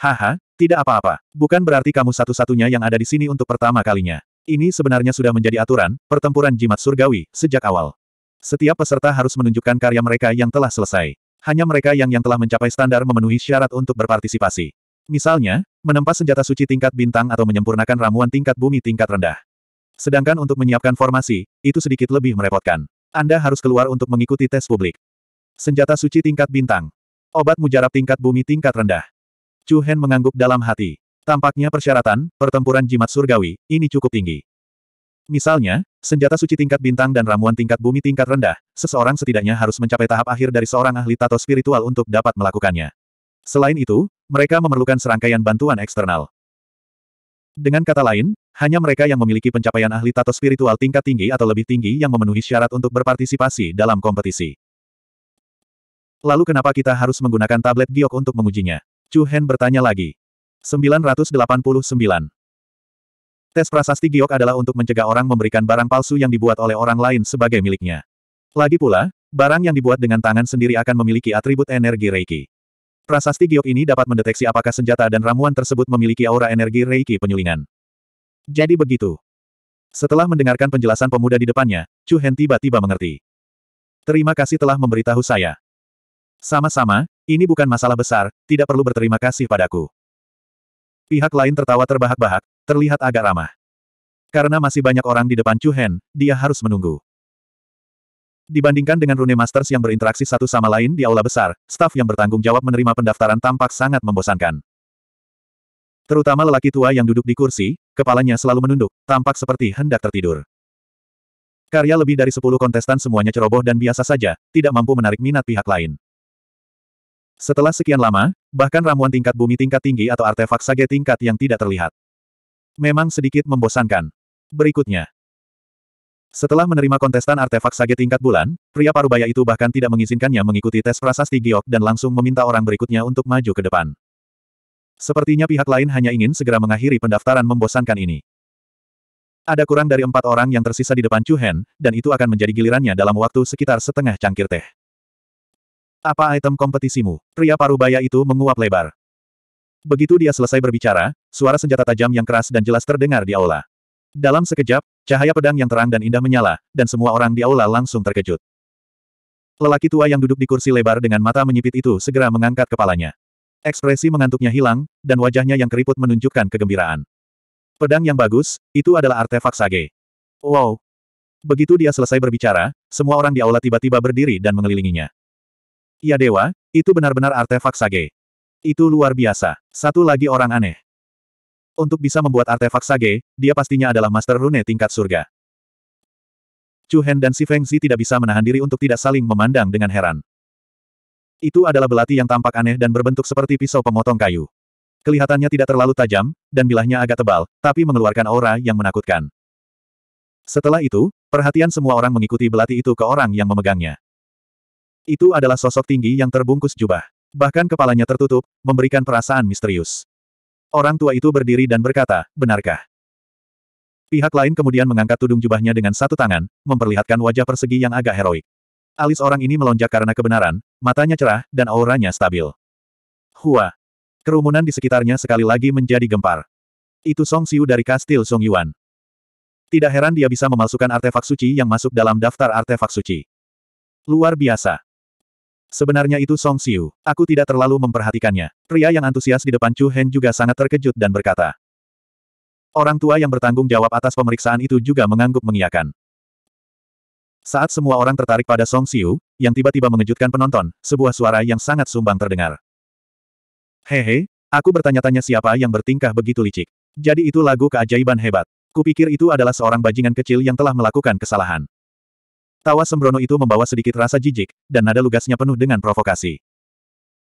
Haha, tidak apa-apa. Bukan berarti kamu satu-satunya yang ada di sini untuk pertama kalinya. Ini sebenarnya sudah menjadi aturan, pertempuran jimat surgawi, sejak awal. Setiap peserta harus menunjukkan karya mereka yang telah selesai. Hanya mereka yang yang telah mencapai standar memenuhi syarat untuk berpartisipasi. Misalnya, menempa senjata suci tingkat bintang atau menyempurnakan ramuan tingkat bumi tingkat rendah. Sedangkan untuk menyiapkan formasi, itu sedikit lebih merepotkan. Anda harus keluar untuk mengikuti tes publik. Senjata suci tingkat bintang. Obat mujarab tingkat bumi tingkat rendah. Chu Hen mengangguk dalam hati. Tampaknya persyaratan, pertempuran jimat surgawi, ini cukup tinggi. Misalnya, senjata suci tingkat bintang dan ramuan tingkat bumi tingkat rendah, seseorang setidaknya harus mencapai tahap akhir dari seorang ahli tato spiritual untuk dapat melakukannya. Selain itu, mereka memerlukan serangkaian bantuan eksternal. Dengan kata lain, hanya mereka yang memiliki pencapaian ahli tato spiritual tingkat tinggi atau lebih tinggi yang memenuhi syarat untuk berpartisipasi dalam kompetisi. Lalu kenapa kita harus menggunakan tablet giok untuk mengujinya? Chu Hen bertanya lagi. 989. Tes prasasti giok adalah untuk mencegah orang memberikan barang palsu yang dibuat oleh orang lain sebagai miliknya. Lagi pula, barang yang dibuat dengan tangan sendiri akan memiliki atribut energi Reiki. Prasasti giok ini dapat mendeteksi apakah senjata dan ramuan tersebut memiliki aura energi Reiki penyulingan. Jadi begitu. Setelah mendengarkan penjelasan pemuda di depannya, Chu Hen tiba-tiba mengerti. Terima kasih telah memberitahu saya. Sama-sama, ini bukan masalah besar, tidak perlu berterima kasih padaku. Pihak lain tertawa terbahak-bahak, terlihat agak ramah. Karena masih banyak orang di depan Chuhen, dia harus menunggu. Dibandingkan dengan Rune Masters yang berinteraksi satu sama lain di aula besar, staf yang bertanggung jawab menerima pendaftaran tampak sangat membosankan. Terutama lelaki tua yang duduk di kursi, kepalanya selalu menunduk, tampak seperti hendak tertidur. Karya lebih dari 10 kontestan semuanya ceroboh dan biasa saja, tidak mampu menarik minat pihak lain. Setelah sekian lama, bahkan ramuan tingkat bumi tingkat tinggi atau artefak sage tingkat yang tidak terlihat. Memang sedikit membosankan. Berikutnya. Setelah menerima kontestan artefak sage tingkat bulan, pria parubaya itu bahkan tidak mengizinkannya mengikuti tes prasasti giok dan langsung meminta orang berikutnya untuk maju ke depan. Sepertinya pihak lain hanya ingin segera mengakhiri pendaftaran membosankan ini. Ada kurang dari empat orang yang tersisa di depan Chu Hen, dan itu akan menjadi gilirannya dalam waktu sekitar setengah cangkir teh. Apa item kompetisimu? Pria parubaya itu menguap lebar. Begitu dia selesai berbicara, suara senjata tajam yang keras dan jelas terdengar di aula. Dalam sekejap, cahaya pedang yang terang dan indah menyala, dan semua orang di aula langsung terkejut. Lelaki tua yang duduk di kursi lebar dengan mata menyipit itu segera mengangkat kepalanya. Ekspresi mengantuknya hilang, dan wajahnya yang keriput menunjukkan kegembiraan. Pedang yang bagus, itu adalah artefak sage. Wow! Begitu dia selesai berbicara, semua orang di aula tiba-tiba berdiri dan mengelilinginya. Ya dewa, itu benar-benar artefak sage. Itu luar biasa. Satu lagi orang aneh. Untuk bisa membuat artefak sage, dia pastinya adalah Master Rune tingkat surga. Chu Hen dan Si Feng Zi tidak bisa menahan diri untuk tidak saling memandang dengan heran. Itu adalah belati yang tampak aneh dan berbentuk seperti pisau pemotong kayu. Kelihatannya tidak terlalu tajam, dan bilahnya agak tebal, tapi mengeluarkan aura yang menakutkan. Setelah itu, perhatian semua orang mengikuti belati itu ke orang yang memegangnya. Itu adalah sosok tinggi yang terbungkus jubah. Bahkan kepalanya tertutup, memberikan perasaan misterius. Orang tua itu berdiri dan berkata, benarkah? Pihak lain kemudian mengangkat tudung jubahnya dengan satu tangan, memperlihatkan wajah persegi yang agak heroik. Alis orang ini melonjak karena kebenaran, matanya cerah, dan auranya stabil. Hua. Kerumunan di sekitarnya sekali lagi menjadi gempar. Itu Song Siu dari kastil Song Yuan. Tidak heran dia bisa memalsukan artefak suci yang masuk dalam daftar artefak suci. Luar biasa. Sebenarnya itu Song Xiu. Aku tidak terlalu memperhatikannya. Pria yang antusias di depan Chu Hen juga sangat terkejut dan berkata. Orang tua yang bertanggung jawab atas pemeriksaan itu juga mengangguk mengiyakan. Saat semua orang tertarik pada Song Xiu, yang tiba-tiba mengejutkan penonton, sebuah suara yang sangat sumbang terdengar. Hehe, aku bertanya-tanya siapa yang bertingkah begitu licik. Jadi itu lagu keajaiban hebat. Kupikir itu adalah seorang bajingan kecil yang telah melakukan kesalahan. Tawa sembrono itu membawa sedikit rasa jijik, dan nada lugasnya penuh dengan provokasi.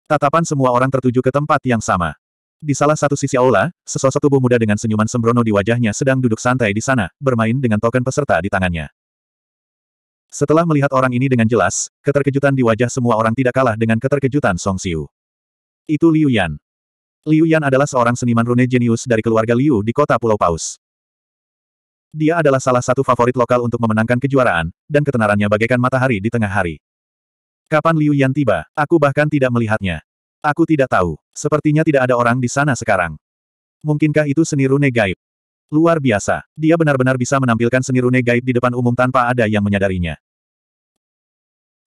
Tatapan semua orang tertuju ke tempat yang sama. Di salah satu sisi aula, sesosok tubuh muda dengan senyuman sembrono di wajahnya sedang duduk santai di sana, bermain dengan token peserta di tangannya. Setelah melihat orang ini dengan jelas, keterkejutan di wajah semua orang tidak kalah dengan keterkejutan Song Xiu. Itu Liu Yan. Liu Yan adalah seorang seniman rune jenius dari keluarga Liu di kota Pulau Paus. Dia adalah salah satu favorit lokal untuk memenangkan kejuaraan, dan ketenarannya bagaikan matahari di tengah hari. Kapan Liu Yan tiba, aku bahkan tidak melihatnya. Aku tidak tahu, sepertinya tidak ada orang di sana sekarang. Mungkinkah itu seni rune gaib? Luar biasa, dia benar-benar bisa menampilkan seni rune gaib di depan umum tanpa ada yang menyadarinya.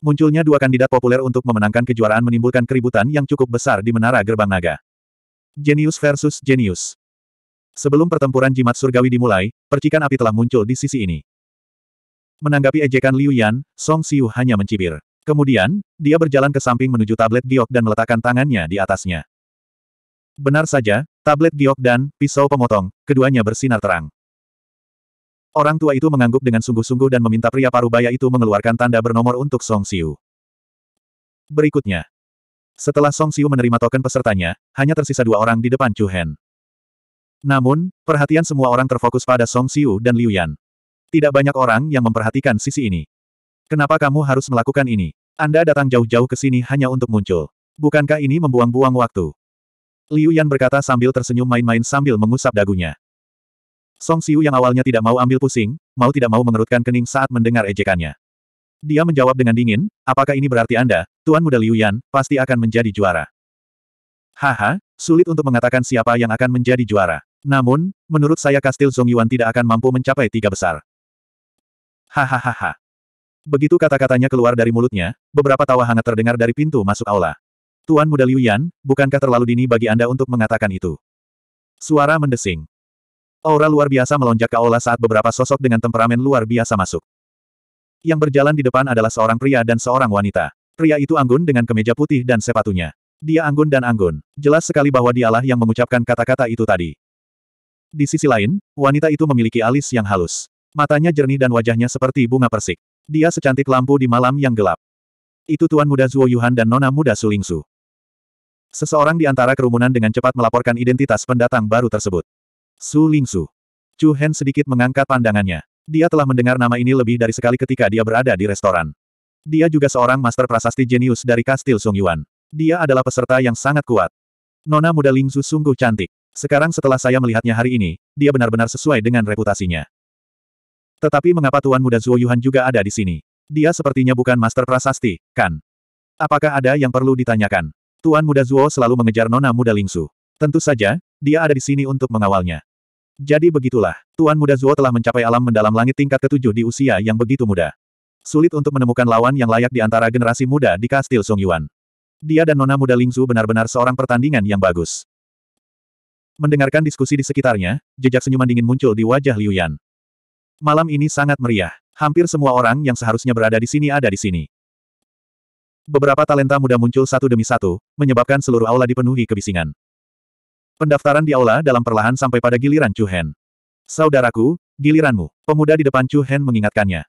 Munculnya dua kandidat populer untuk memenangkan kejuaraan menimbulkan keributan yang cukup besar di Menara Gerbang Naga. Genius versus Genius. Sebelum pertempuran jimat surgawi dimulai, percikan api telah muncul di sisi ini. Menanggapi ejekan Liu Yan, Song Xiu hanya mencibir. Kemudian, dia berjalan ke samping menuju tablet giok dan meletakkan tangannya di atasnya. Benar saja, tablet giok dan pisau pemotong, keduanya bersinar terang. Orang tua itu mengangguk dengan sungguh-sungguh dan meminta pria parubaya itu mengeluarkan tanda bernomor untuk Song Xiu. Berikutnya. Setelah Song Xiu menerima token pesertanya, hanya tersisa dua orang di depan Chu Hen. Namun, perhatian semua orang terfokus pada Song Xiu dan Liu Yan. Tidak banyak orang yang memperhatikan sisi ini. Kenapa kamu harus melakukan ini? Anda datang jauh-jauh ke sini hanya untuk muncul. Bukankah ini membuang-buang waktu? Liu Yan berkata sambil tersenyum main-main sambil mengusap dagunya. Song Xiu yang awalnya tidak mau ambil pusing, mau tidak mau mengerutkan kening saat mendengar ejekannya. Dia menjawab dengan dingin, apakah ini berarti Anda, Tuan Muda Liu Yan, pasti akan menjadi juara? Haha, sulit untuk mengatakan siapa yang akan menjadi juara. Namun, menurut saya kastil Zongyuan tidak akan mampu mencapai tiga besar. Hahaha. Begitu kata-katanya keluar dari mulutnya, beberapa tawa hangat terdengar dari pintu masuk aula. Tuan Muda Liu Yan, bukankah terlalu dini bagi Anda untuk mengatakan itu? Suara mendesing. Aura luar biasa melonjak ke aula saat beberapa sosok dengan temperamen luar biasa masuk. Yang berjalan di depan adalah seorang pria dan seorang wanita. Pria itu anggun dengan kemeja putih dan sepatunya. Dia anggun dan anggun. Jelas sekali bahwa dialah yang mengucapkan kata-kata itu tadi. Di sisi lain, wanita itu memiliki alis yang halus. Matanya jernih dan wajahnya seperti bunga persik. Dia secantik lampu di malam yang gelap. Itu Tuan Muda Zuo Yuhan dan Nona Muda Sulingsu. Seseorang di antara kerumunan dengan cepat melaporkan identitas pendatang baru tersebut. Su Lingsu. Chu Hen sedikit mengangkat pandangannya. Dia telah mendengar nama ini lebih dari sekali ketika dia berada di restoran. Dia juga seorang master prasasti jenius dari kastil Sung Yuan. Dia adalah peserta yang sangat kuat. Nona muda Lingsu sungguh cantik. Sekarang setelah saya melihatnya hari ini, dia benar-benar sesuai dengan reputasinya. Tetapi mengapa Tuan Muda Zuo Yuhan juga ada di sini? Dia sepertinya bukan Master Prasasti, kan? Apakah ada yang perlu ditanyakan? Tuan Muda Zuo selalu mengejar Nona Muda Lingsu. Tentu saja, dia ada di sini untuk mengawalnya. Jadi begitulah, Tuan Muda Zuo telah mencapai alam mendalam langit tingkat ketujuh di usia yang begitu muda. Sulit untuk menemukan lawan yang layak di antara generasi muda di Kastil Song Yuan. Dia dan Nona Muda Lingzu benar-benar seorang pertandingan yang bagus. Mendengarkan diskusi di sekitarnya, jejak senyuman dingin muncul di wajah Liu Yan. Malam ini sangat meriah. Hampir semua orang yang seharusnya berada di sini ada di sini. Beberapa talenta muda muncul satu demi satu, menyebabkan seluruh aula dipenuhi kebisingan. Pendaftaran di aula dalam perlahan sampai pada giliran Chu Hen. Saudaraku, giliranmu. Pemuda di depan Chu Hen mengingatkannya.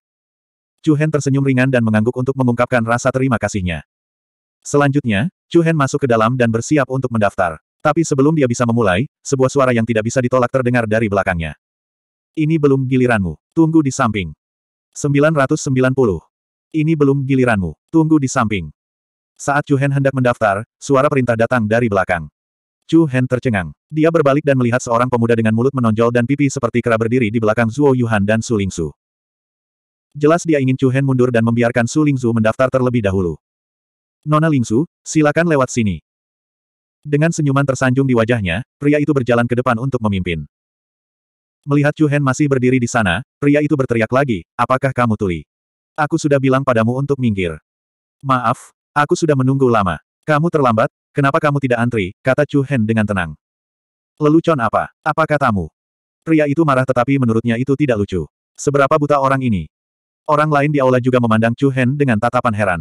Chu Hen tersenyum ringan dan mengangguk untuk mengungkapkan rasa terima kasihnya. Selanjutnya, Chu Hen masuk ke dalam dan bersiap untuk mendaftar. Tapi sebelum dia bisa memulai, sebuah suara yang tidak bisa ditolak terdengar dari belakangnya. Ini belum giliranmu. Tunggu di samping. 990. Ini belum giliranmu. Tunggu di samping. Saat Chu Hen hendak mendaftar, suara perintah datang dari belakang. Chu Hen tercengang. Dia berbalik dan melihat seorang pemuda dengan mulut menonjol dan pipi seperti kera berdiri di belakang Zuo Yuhan dan Su Lingsu. Jelas dia ingin Chu Hen mundur dan membiarkan Su Lingsu mendaftar terlebih dahulu. Nona Lingsu, silakan lewat sini. Dengan senyuman tersanjung di wajahnya, pria itu berjalan ke depan untuk memimpin. Melihat Chu Hen masih berdiri di sana, pria itu berteriak lagi, apakah kamu tuli? Aku sudah bilang padamu untuk minggir. Maaf, aku sudah menunggu lama. Kamu terlambat, kenapa kamu tidak antri, kata Chu Hen dengan tenang. Lelucon apa? Apa katamu? Pria itu marah tetapi menurutnya itu tidak lucu. Seberapa buta orang ini? Orang lain di aula juga memandang Chu Hen dengan tatapan heran.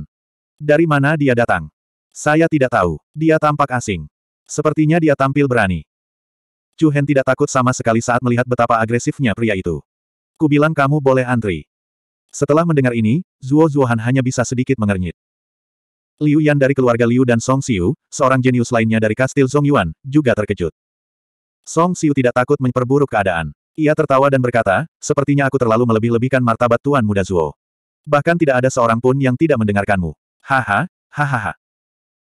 Dari mana dia datang? Saya tidak tahu. Dia tampak asing. Sepertinya dia tampil berani. Chu Hen tidak takut sama sekali saat melihat betapa agresifnya pria itu. Kubilang kamu boleh antri. Setelah mendengar ini, Zuo Zuohan hanya bisa sedikit mengernyit. Liu Yan dari keluarga Liu dan Song Xiu, seorang jenius lainnya dari kastil Song Yuan, juga terkejut. Song Xiu tidak takut memperburuk keadaan. Ia tertawa dan berkata, sepertinya aku terlalu melebih-lebihkan martabat Tuan Muda Zuo. Bahkan tidak ada seorang pun yang tidak mendengarkanmu. Haha, hahaha.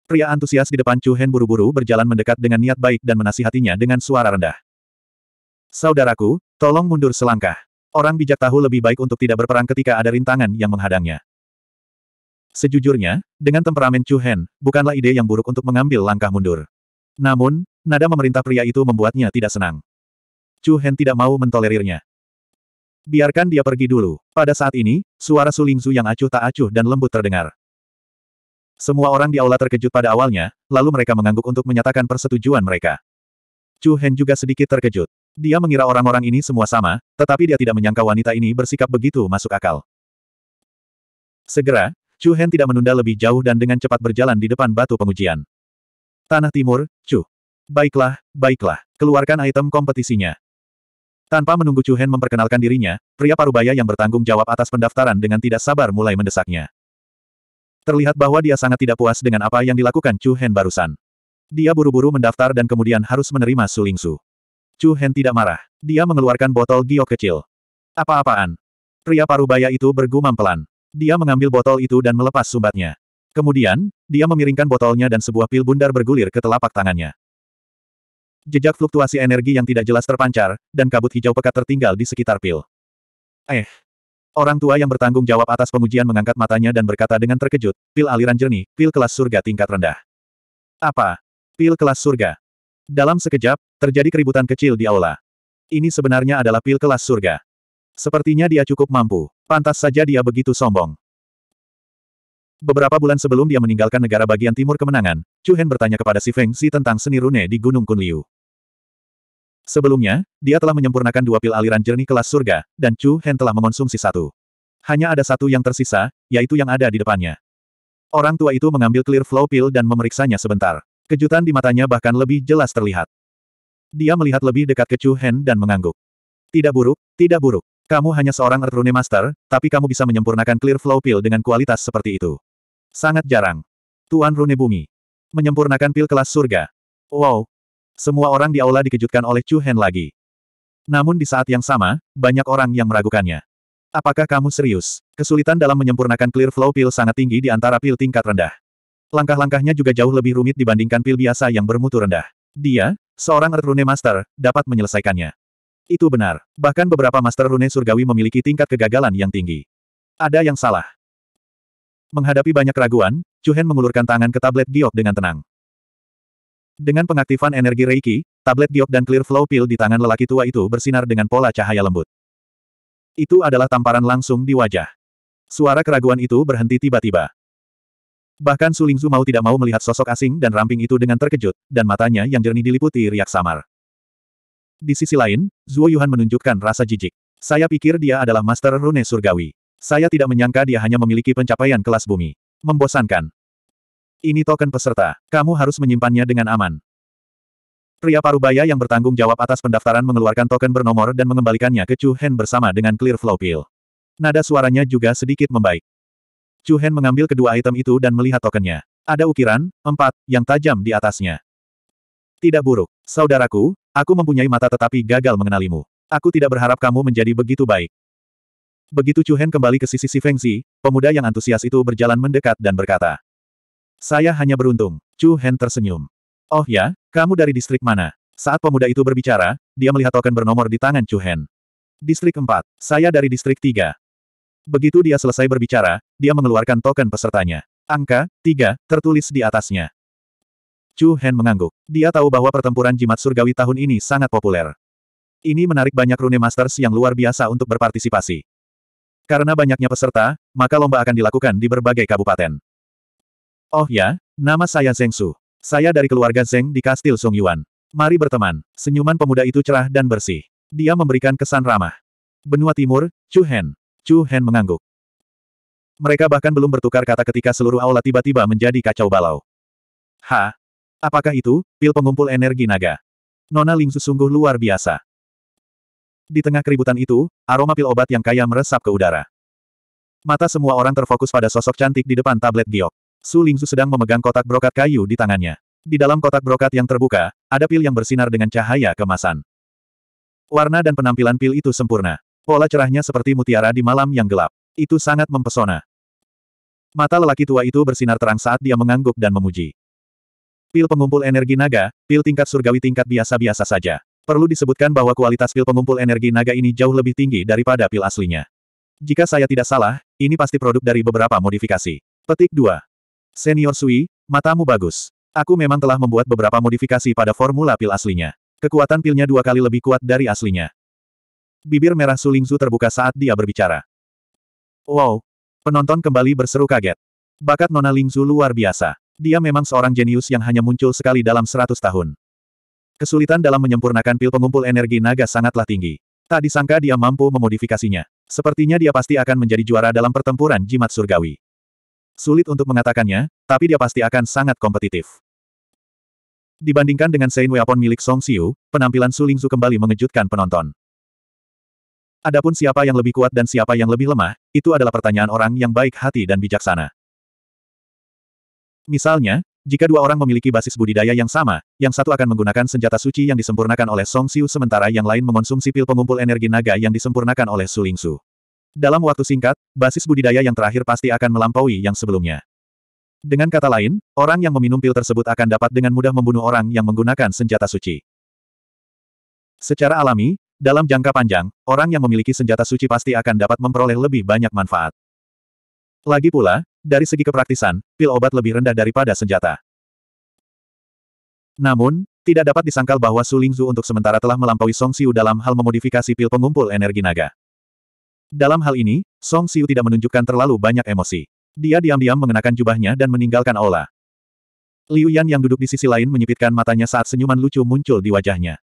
Pria antusias di depan Chu Hen buru-buru berjalan mendekat dengan niat baik dan menasihatinya dengan suara rendah. Saudaraku, tolong mundur selangkah. Orang bijak tahu lebih baik untuk tidak berperang ketika ada rintangan yang menghadangnya. Sejujurnya, dengan temperamen Chu Hen, bukanlah ide yang buruk untuk mengambil langkah mundur. Namun, nada memerintah pria itu membuatnya tidak senang. Chu Hen tidak mau mentolerirnya. Biarkan dia pergi dulu. Pada saat ini, suara Su Lingzu yang acuh tak acuh dan lembut terdengar. Semua orang di aula terkejut pada awalnya, lalu mereka mengangguk untuk menyatakan persetujuan mereka. Chu Hen juga sedikit terkejut. Dia mengira orang-orang ini semua sama, tetapi dia tidak menyangka wanita ini bersikap begitu masuk akal. Segera, Chu Hen tidak menunda lebih jauh dan dengan cepat berjalan di depan batu pengujian. Tanah Timur, Chu. Baiklah, baiklah, keluarkan item kompetisinya. Tanpa menunggu Chu Hen memperkenalkan dirinya, pria parubaya yang bertanggung jawab atas pendaftaran dengan tidak sabar mulai mendesaknya. Terlihat bahwa dia sangat tidak puas dengan apa yang dilakukan Chu Hen barusan. Dia buru-buru mendaftar dan kemudian harus menerima Su Lingsu. Chu Hen tidak marah. Dia mengeluarkan botol giok kecil. Apa-apaan? Pria paruh baya itu bergumam pelan. Dia mengambil botol itu dan melepas sumbatnya. Kemudian, dia memiringkan botolnya dan sebuah pil bundar bergulir ke telapak tangannya. Jejak fluktuasi energi yang tidak jelas terpancar, dan kabut hijau pekat tertinggal di sekitar pil. Eh, Orang tua yang bertanggung jawab atas pengujian mengangkat matanya dan berkata dengan terkejut, pil aliran jernih, pil kelas surga tingkat rendah. Apa? Pil kelas surga. Dalam sekejap, terjadi keributan kecil di aula. Ini sebenarnya adalah pil kelas surga. Sepertinya dia cukup mampu. Pantas saja dia begitu sombong. Beberapa bulan sebelum dia meninggalkan negara bagian timur kemenangan, Chu Hen bertanya kepada Si Feng Si tentang seni rune di Gunung Kunliu. Sebelumnya, dia telah menyempurnakan dua pil aliran jernih kelas surga, dan Chu Hen telah mengonsumsi satu. Hanya ada satu yang tersisa, yaitu yang ada di depannya. Orang tua itu mengambil clear flow pill dan memeriksanya sebentar. Kejutan di matanya bahkan lebih jelas terlihat. Dia melihat lebih dekat ke Chu Hen dan mengangguk. Tidak buruk, tidak buruk. Kamu hanya seorang Earth Rune Master, tapi kamu bisa menyempurnakan clear flow pill dengan kualitas seperti itu. Sangat jarang. Tuan Rune Bumi. Menyempurnakan pil kelas surga. Wow, semua orang di aula dikejutkan oleh Chu Hen lagi. Namun di saat yang sama, banyak orang yang meragukannya. Apakah kamu serius? Kesulitan dalam menyempurnakan clear flow pil sangat tinggi di antara pil tingkat rendah. Langkah-langkahnya juga jauh lebih rumit dibandingkan pil biasa yang bermutu rendah. Dia, seorang Earth Rune Master, dapat menyelesaikannya. Itu benar. Bahkan beberapa Master Rune Surgawi memiliki tingkat kegagalan yang tinggi. Ada yang salah. Menghadapi banyak keraguan, Chu Hen mengulurkan tangan ke tablet giok dengan tenang. Dengan pengaktifan energi Reiki, tablet giok dan clear flow pill di tangan lelaki tua itu bersinar dengan pola cahaya lembut. Itu adalah tamparan langsung di wajah. Suara keraguan itu berhenti tiba-tiba. Bahkan Su Lingzu mau tidak mau melihat sosok asing dan ramping itu dengan terkejut, dan matanya yang jernih diliputi riak samar. Di sisi lain, Zuo Yuhan menunjukkan rasa jijik. Saya pikir dia adalah Master Rune Surgawi. Saya tidak menyangka dia hanya memiliki pencapaian kelas bumi. Membosankan. Ini token peserta. Kamu harus menyimpannya dengan aman. Pria Parubaya yang bertanggung jawab atas pendaftaran mengeluarkan token bernomor dan mengembalikannya ke Chu Hen bersama dengan Clear Flow Pill. Nada suaranya juga sedikit membaik. Chu Hen mengambil kedua item itu dan melihat tokennya. Ada ukiran, empat, yang tajam di atasnya. Tidak buruk. Saudaraku, aku mempunyai mata tetapi gagal mengenalimu. Aku tidak berharap kamu menjadi begitu baik. Begitu Chu Hen kembali ke sisi si Fengzi, pemuda yang antusias itu berjalan mendekat dan berkata. Saya hanya beruntung. Chu Hen tersenyum. Oh ya, kamu dari distrik mana? Saat pemuda itu berbicara, dia melihat token bernomor di tangan Chu Hen. Distrik 4. Saya dari distrik 3. Begitu dia selesai berbicara, dia mengeluarkan token pesertanya. Angka, 3, tertulis di atasnya. Chu Hen mengangguk. Dia tahu bahwa pertempuran jimat surgawi tahun ini sangat populer. Ini menarik banyak rune masters yang luar biasa untuk berpartisipasi. Karena banyaknya peserta, maka lomba akan dilakukan di berbagai kabupaten. Oh ya, nama saya Zeng Su. Saya dari keluarga Zeng di Kastil Song Yuan. Mari berteman. Senyuman pemuda itu cerah dan bersih. Dia memberikan kesan ramah. Benua Timur, Chu Hen. Chu Hen mengangguk. Mereka bahkan belum bertukar kata ketika seluruh aula tiba-tiba menjadi kacau balau. Ha? Apakah itu, pil pengumpul energi naga? Nona Su sungguh luar biasa. Di tengah keributan itu, aroma pil obat yang kaya meresap ke udara. Mata semua orang terfokus pada sosok cantik di depan tablet giok. Su Lingzu sedang memegang kotak brokat kayu di tangannya. Di dalam kotak brokat yang terbuka, ada pil yang bersinar dengan cahaya kemasan. Warna dan penampilan pil itu sempurna. Pola cerahnya seperti mutiara di malam yang gelap. Itu sangat mempesona. Mata lelaki tua itu bersinar terang saat dia mengangguk dan memuji. Pil pengumpul energi naga, pil tingkat surgawi tingkat biasa-biasa saja. Perlu disebutkan bahwa kualitas pil pengumpul energi naga ini jauh lebih tinggi daripada pil aslinya. Jika saya tidak salah, ini pasti produk dari beberapa modifikasi. Petik 2. Senior Sui, matamu bagus. Aku memang telah membuat beberapa modifikasi pada formula pil aslinya. Kekuatan pilnya dua kali lebih kuat dari aslinya. Bibir merah Sulingzu terbuka saat dia berbicara. Wow! Penonton kembali berseru kaget. Bakat Nona Lingzu luar biasa. Dia memang seorang jenius yang hanya muncul sekali dalam seratus tahun. Kesulitan dalam menyempurnakan pil pengumpul energi naga sangatlah tinggi. Tak disangka dia mampu memodifikasinya. Sepertinya dia pasti akan menjadi juara dalam pertempuran jimat surgawi. Sulit untuk mengatakannya, tapi dia pasti akan sangat kompetitif. Dibandingkan dengan Sein Weapon milik Song Xiu, penampilan Su Lingzu kembali mengejutkan penonton. Adapun siapa yang lebih kuat dan siapa yang lebih lemah, itu adalah pertanyaan orang yang baik hati dan bijaksana. Misalnya, jika dua orang memiliki basis budidaya yang sama, yang satu akan menggunakan senjata suci yang disempurnakan oleh Song Xiu sementara yang lain mengonsumsi pil pengumpul energi naga yang disempurnakan oleh Su Lingsu. Dalam waktu singkat, basis budidaya yang terakhir pasti akan melampaui yang sebelumnya. Dengan kata lain, orang yang meminum pil tersebut akan dapat dengan mudah membunuh orang yang menggunakan senjata suci. Secara alami, dalam jangka panjang, orang yang memiliki senjata suci pasti akan dapat memperoleh lebih banyak manfaat. Lagi pula, dari segi kepraktisan, pil obat lebih rendah daripada senjata. Namun, tidak dapat disangkal bahwa Su Lingzu untuk sementara telah melampaui Song Xiu dalam hal memodifikasi pil pengumpul energi naga. Dalam hal ini, Song Xiu tidak menunjukkan terlalu banyak emosi. Dia diam-diam mengenakan jubahnya dan meninggalkan aula. Liu Yan yang duduk di sisi lain menyipitkan matanya saat senyuman lucu muncul di wajahnya.